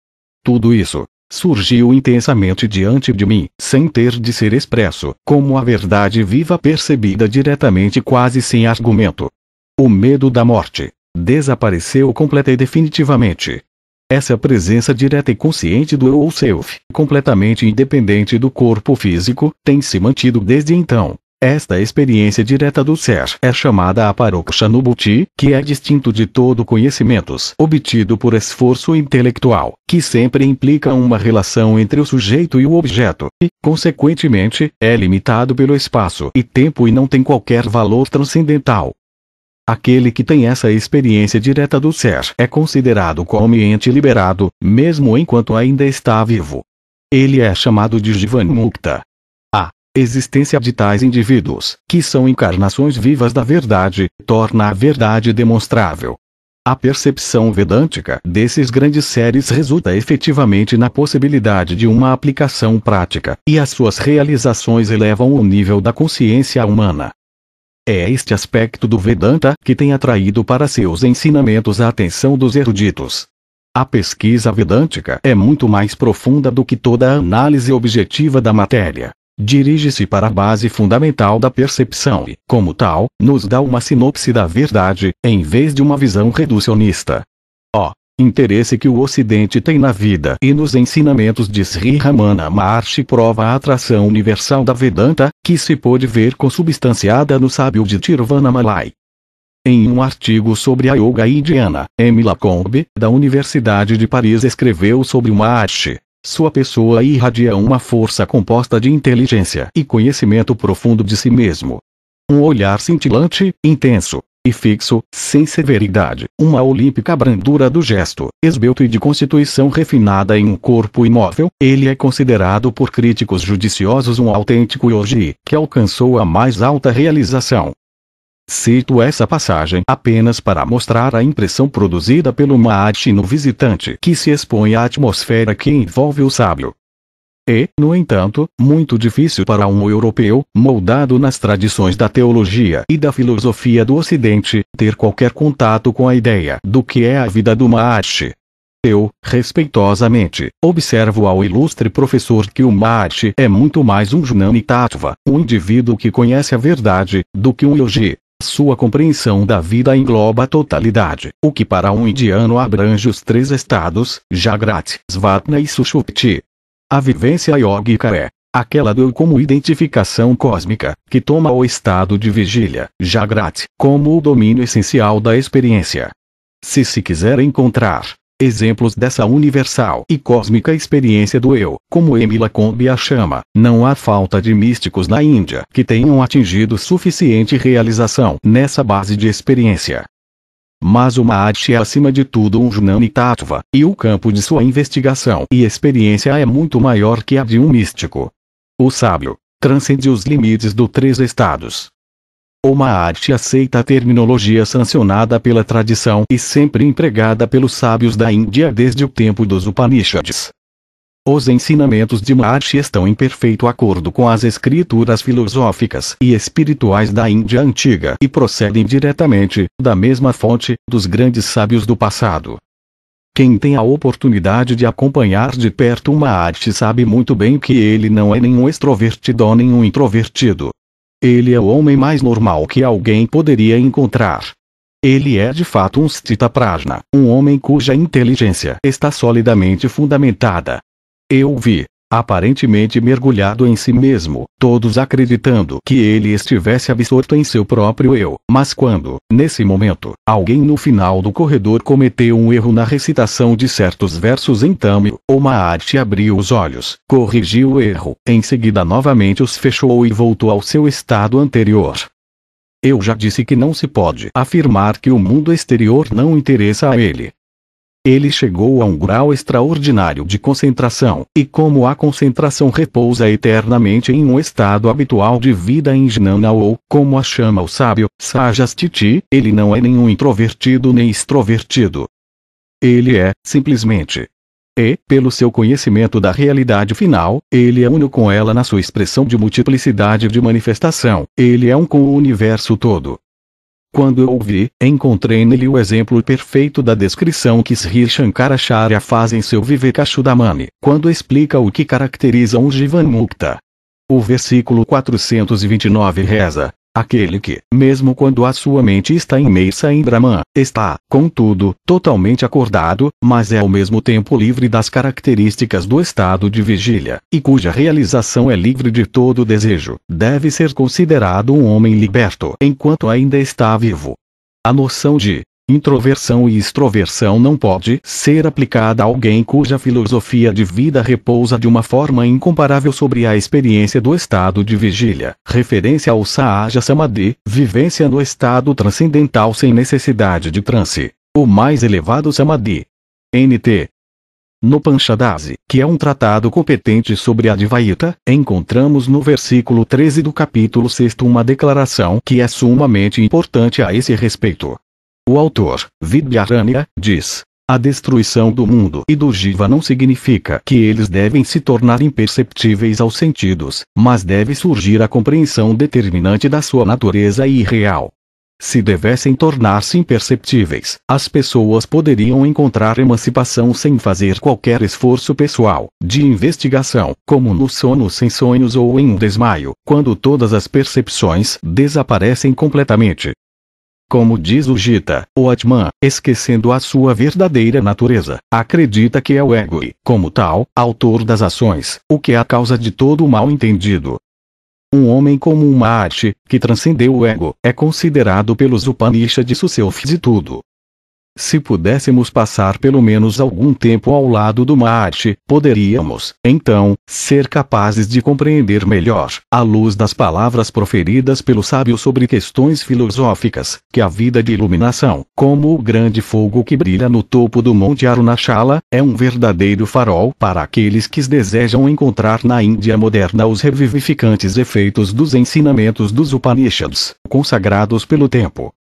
Tudo isso, surgiu intensamente diante de mim, sem ter de ser expresso, como a verdade viva percebida diretamente quase sem argumento. O medo da morte desapareceu completa e definitivamente. Essa presença direta e consciente do eu ou self, completamente independente do corpo físico, tem se mantido desde então, esta experiência direta do ser é chamada a nubuti, que é distinto de todo conhecimentos obtido por esforço intelectual, que sempre implica uma relação entre o sujeito e o objeto, e, consequentemente, é limitado pelo espaço e tempo e não tem qualquer valor transcendental. Aquele que tem essa experiência direta do ser é considerado como ente liberado, mesmo enquanto ainda está vivo. Ele é chamado de Jivan Mukta, existência de tais indivíduos, que são encarnações vivas da verdade, torna a verdade demonstrável. A percepção vedântica desses grandes seres resulta efetivamente na possibilidade de uma aplicação prática, e as suas realizações elevam o nível da consciência humana. É este aspecto do Vedanta que tem atraído para seus ensinamentos a atenção dos eruditos. A pesquisa vedântica é muito mais profunda do que toda a análise objetiva da matéria dirige-se para a base fundamental da percepção e, como tal, nos dá uma sinopse da verdade, em vez de uma visão reducionista. O interesse que o Ocidente tem na vida e nos ensinamentos de Sri Ramana Maharshi prova a atração universal da Vedanta, que se pôde ver consubstanciada no sábio de Tiruvannamalai. Em um artigo sobre a yoga indiana, Emila Combe, da Universidade de Paris escreveu sobre uma arte sua pessoa irradia uma força composta de inteligência e conhecimento profundo de si mesmo. Um olhar cintilante, intenso, e fixo, sem severidade, uma olímpica brandura do gesto, esbelto e de constituição refinada em um corpo imóvel, ele é considerado por críticos judiciosos um autêntico yogi, que alcançou a mais alta realização, Cito essa passagem apenas para mostrar a impressão produzida pelo Maat no visitante que se expõe à atmosfera que envolve o sábio. É, no entanto, muito difícil para um europeu, moldado nas tradições da teologia e da filosofia do Ocidente, ter qualquer contato com a ideia do que é a vida do Maat. Eu, respeitosamente, observo ao ilustre professor que o Maat é muito mais um Junani Tattva, um indivíduo que conhece a verdade, do que um yogi. Sua compreensão da vida engloba a totalidade, o que para um indiano abrange os três estados, Jagrat, Svatna e Sushupti. A vivência yógica é aquela do eu como identificação cósmica, que toma o estado de vigília, Jagrat, como o domínio essencial da experiência. Se se quiser encontrar Exemplos dessa universal e cósmica experiência do eu, como Emila Kombi a chama, não há falta de místicos na Índia que tenham atingido suficiente realização nessa base de experiência. Mas o Mahat é acima de tudo um Junani Tattva, e o campo de sua investigação e experiência é muito maior que a de um místico. O sábio transcende os limites dos três estados uma arte aceita a terminologia sancionada pela tradição e sempre empregada pelos sábios da Índia desde o tempo dos Upanishads. Os ensinamentos de Maharshi estão em perfeito acordo com as escrituras filosóficas e espirituais da Índia antiga e procedem diretamente, da mesma fonte, dos grandes sábios do passado. Quem tem a oportunidade de acompanhar de perto uma arte sabe muito bem que ele não é nenhum extrovertido nem um introvertido, ele é o homem mais normal que alguém poderia encontrar. Ele é de fato um Stita Prajna, um homem cuja inteligência está solidamente fundamentada. Eu vi, aparentemente mergulhado em si mesmo, todos acreditando que ele estivesse absorto em seu próprio eu. Mas quando, nesse momento, alguém no final do corredor cometeu um erro na recitação de certos versos em o Omaarte abriu os olhos, corrigiu o erro, em seguida novamente os fechou e voltou ao seu estado anterior. Eu já disse que não se pode afirmar que o mundo exterior não interessa a ele, ele chegou a um grau extraordinário de concentração, e como a concentração repousa eternamente em um estado habitual de vida em Jnana ou, como a chama o sábio, Sajastiti, ele não é nenhum introvertido nem extrovertido. Ele é, simplesmente. E, pelo seu conhecimento da realidade final, ele é uno com ela na sua expressão de multiplicidade de manifestação, ele é um com o universo todo. Quando eu ouvi, encontrei nele o exemplo perfeito da descrição que Sri Shankaracharya faz em seu Vivekachudamani, quando explica o que caracteriza um Jivan Mukta. O versículo 429 reza: Aquele que, mesmo quando a sua mente está imersa em Brahman, está, contudo, totalmente acordado, mas é ao mesmo tempo livre das características do estado de vigília, e cuja realização é livre de todo desejo, deve ser considerado um homem liberto enquanto ainda está vivo. A noção de Introversão e extroversão não pode ser aplicada a alguém cuja filosofia de vida repousa de uma forma incomparável sobre a experiência do estado de vigília, referência ao Sahaja Samadhi, vivência no estado transcendental sem necessidade de transe, o mais elevado Samadhi. NT. No Panchadasi, que é um tratado competente sobre Advaita, encontramos no versículo 13 do capítulo 6 uma declaração que é sumamente importante a esse respeito. O autor, Vidyaranya, diz: A destruição do mundo e do Jiva não significa que eles devem se tornar imperceptíveis aos sentidos, mas deve surgir a compreensão determinante da sua natureza irreal. Se devessem tornar-se imperceptíveis, as pessoas poderiam encontrar emancipação sem fazer qualquer esforço pessoal, de investigação, como no sono sem sonhos ou em um desmaio, quando todas as percepções desaparecem completamente. Como diz o Gita, o Atman, esquecendo a sua verdadeira natureza, acredita que é o ego e, como tal, autor das ações, o que é a causa de todo o mal entendido. Um homem como uma arte, que transcendeu o ego, é considerado pelos Upanishads o self de tudo, se pudéssemos passar pelo menos algum tempo ao lado do Marte, poderíamos, então, ser capazes de compreender melhor, à luz das palavras proferidas pelo sábio sobre questões filosóficas, que a vida de iluminação, como o grande fogo que brilha no topo do Monte Arunachala, é um verdadeiro farol para aqueles que desejam encontrar na Índia moderna os revivificantes efeitos dos ensinamentos dos Upanishads, consagrados pelo tempo,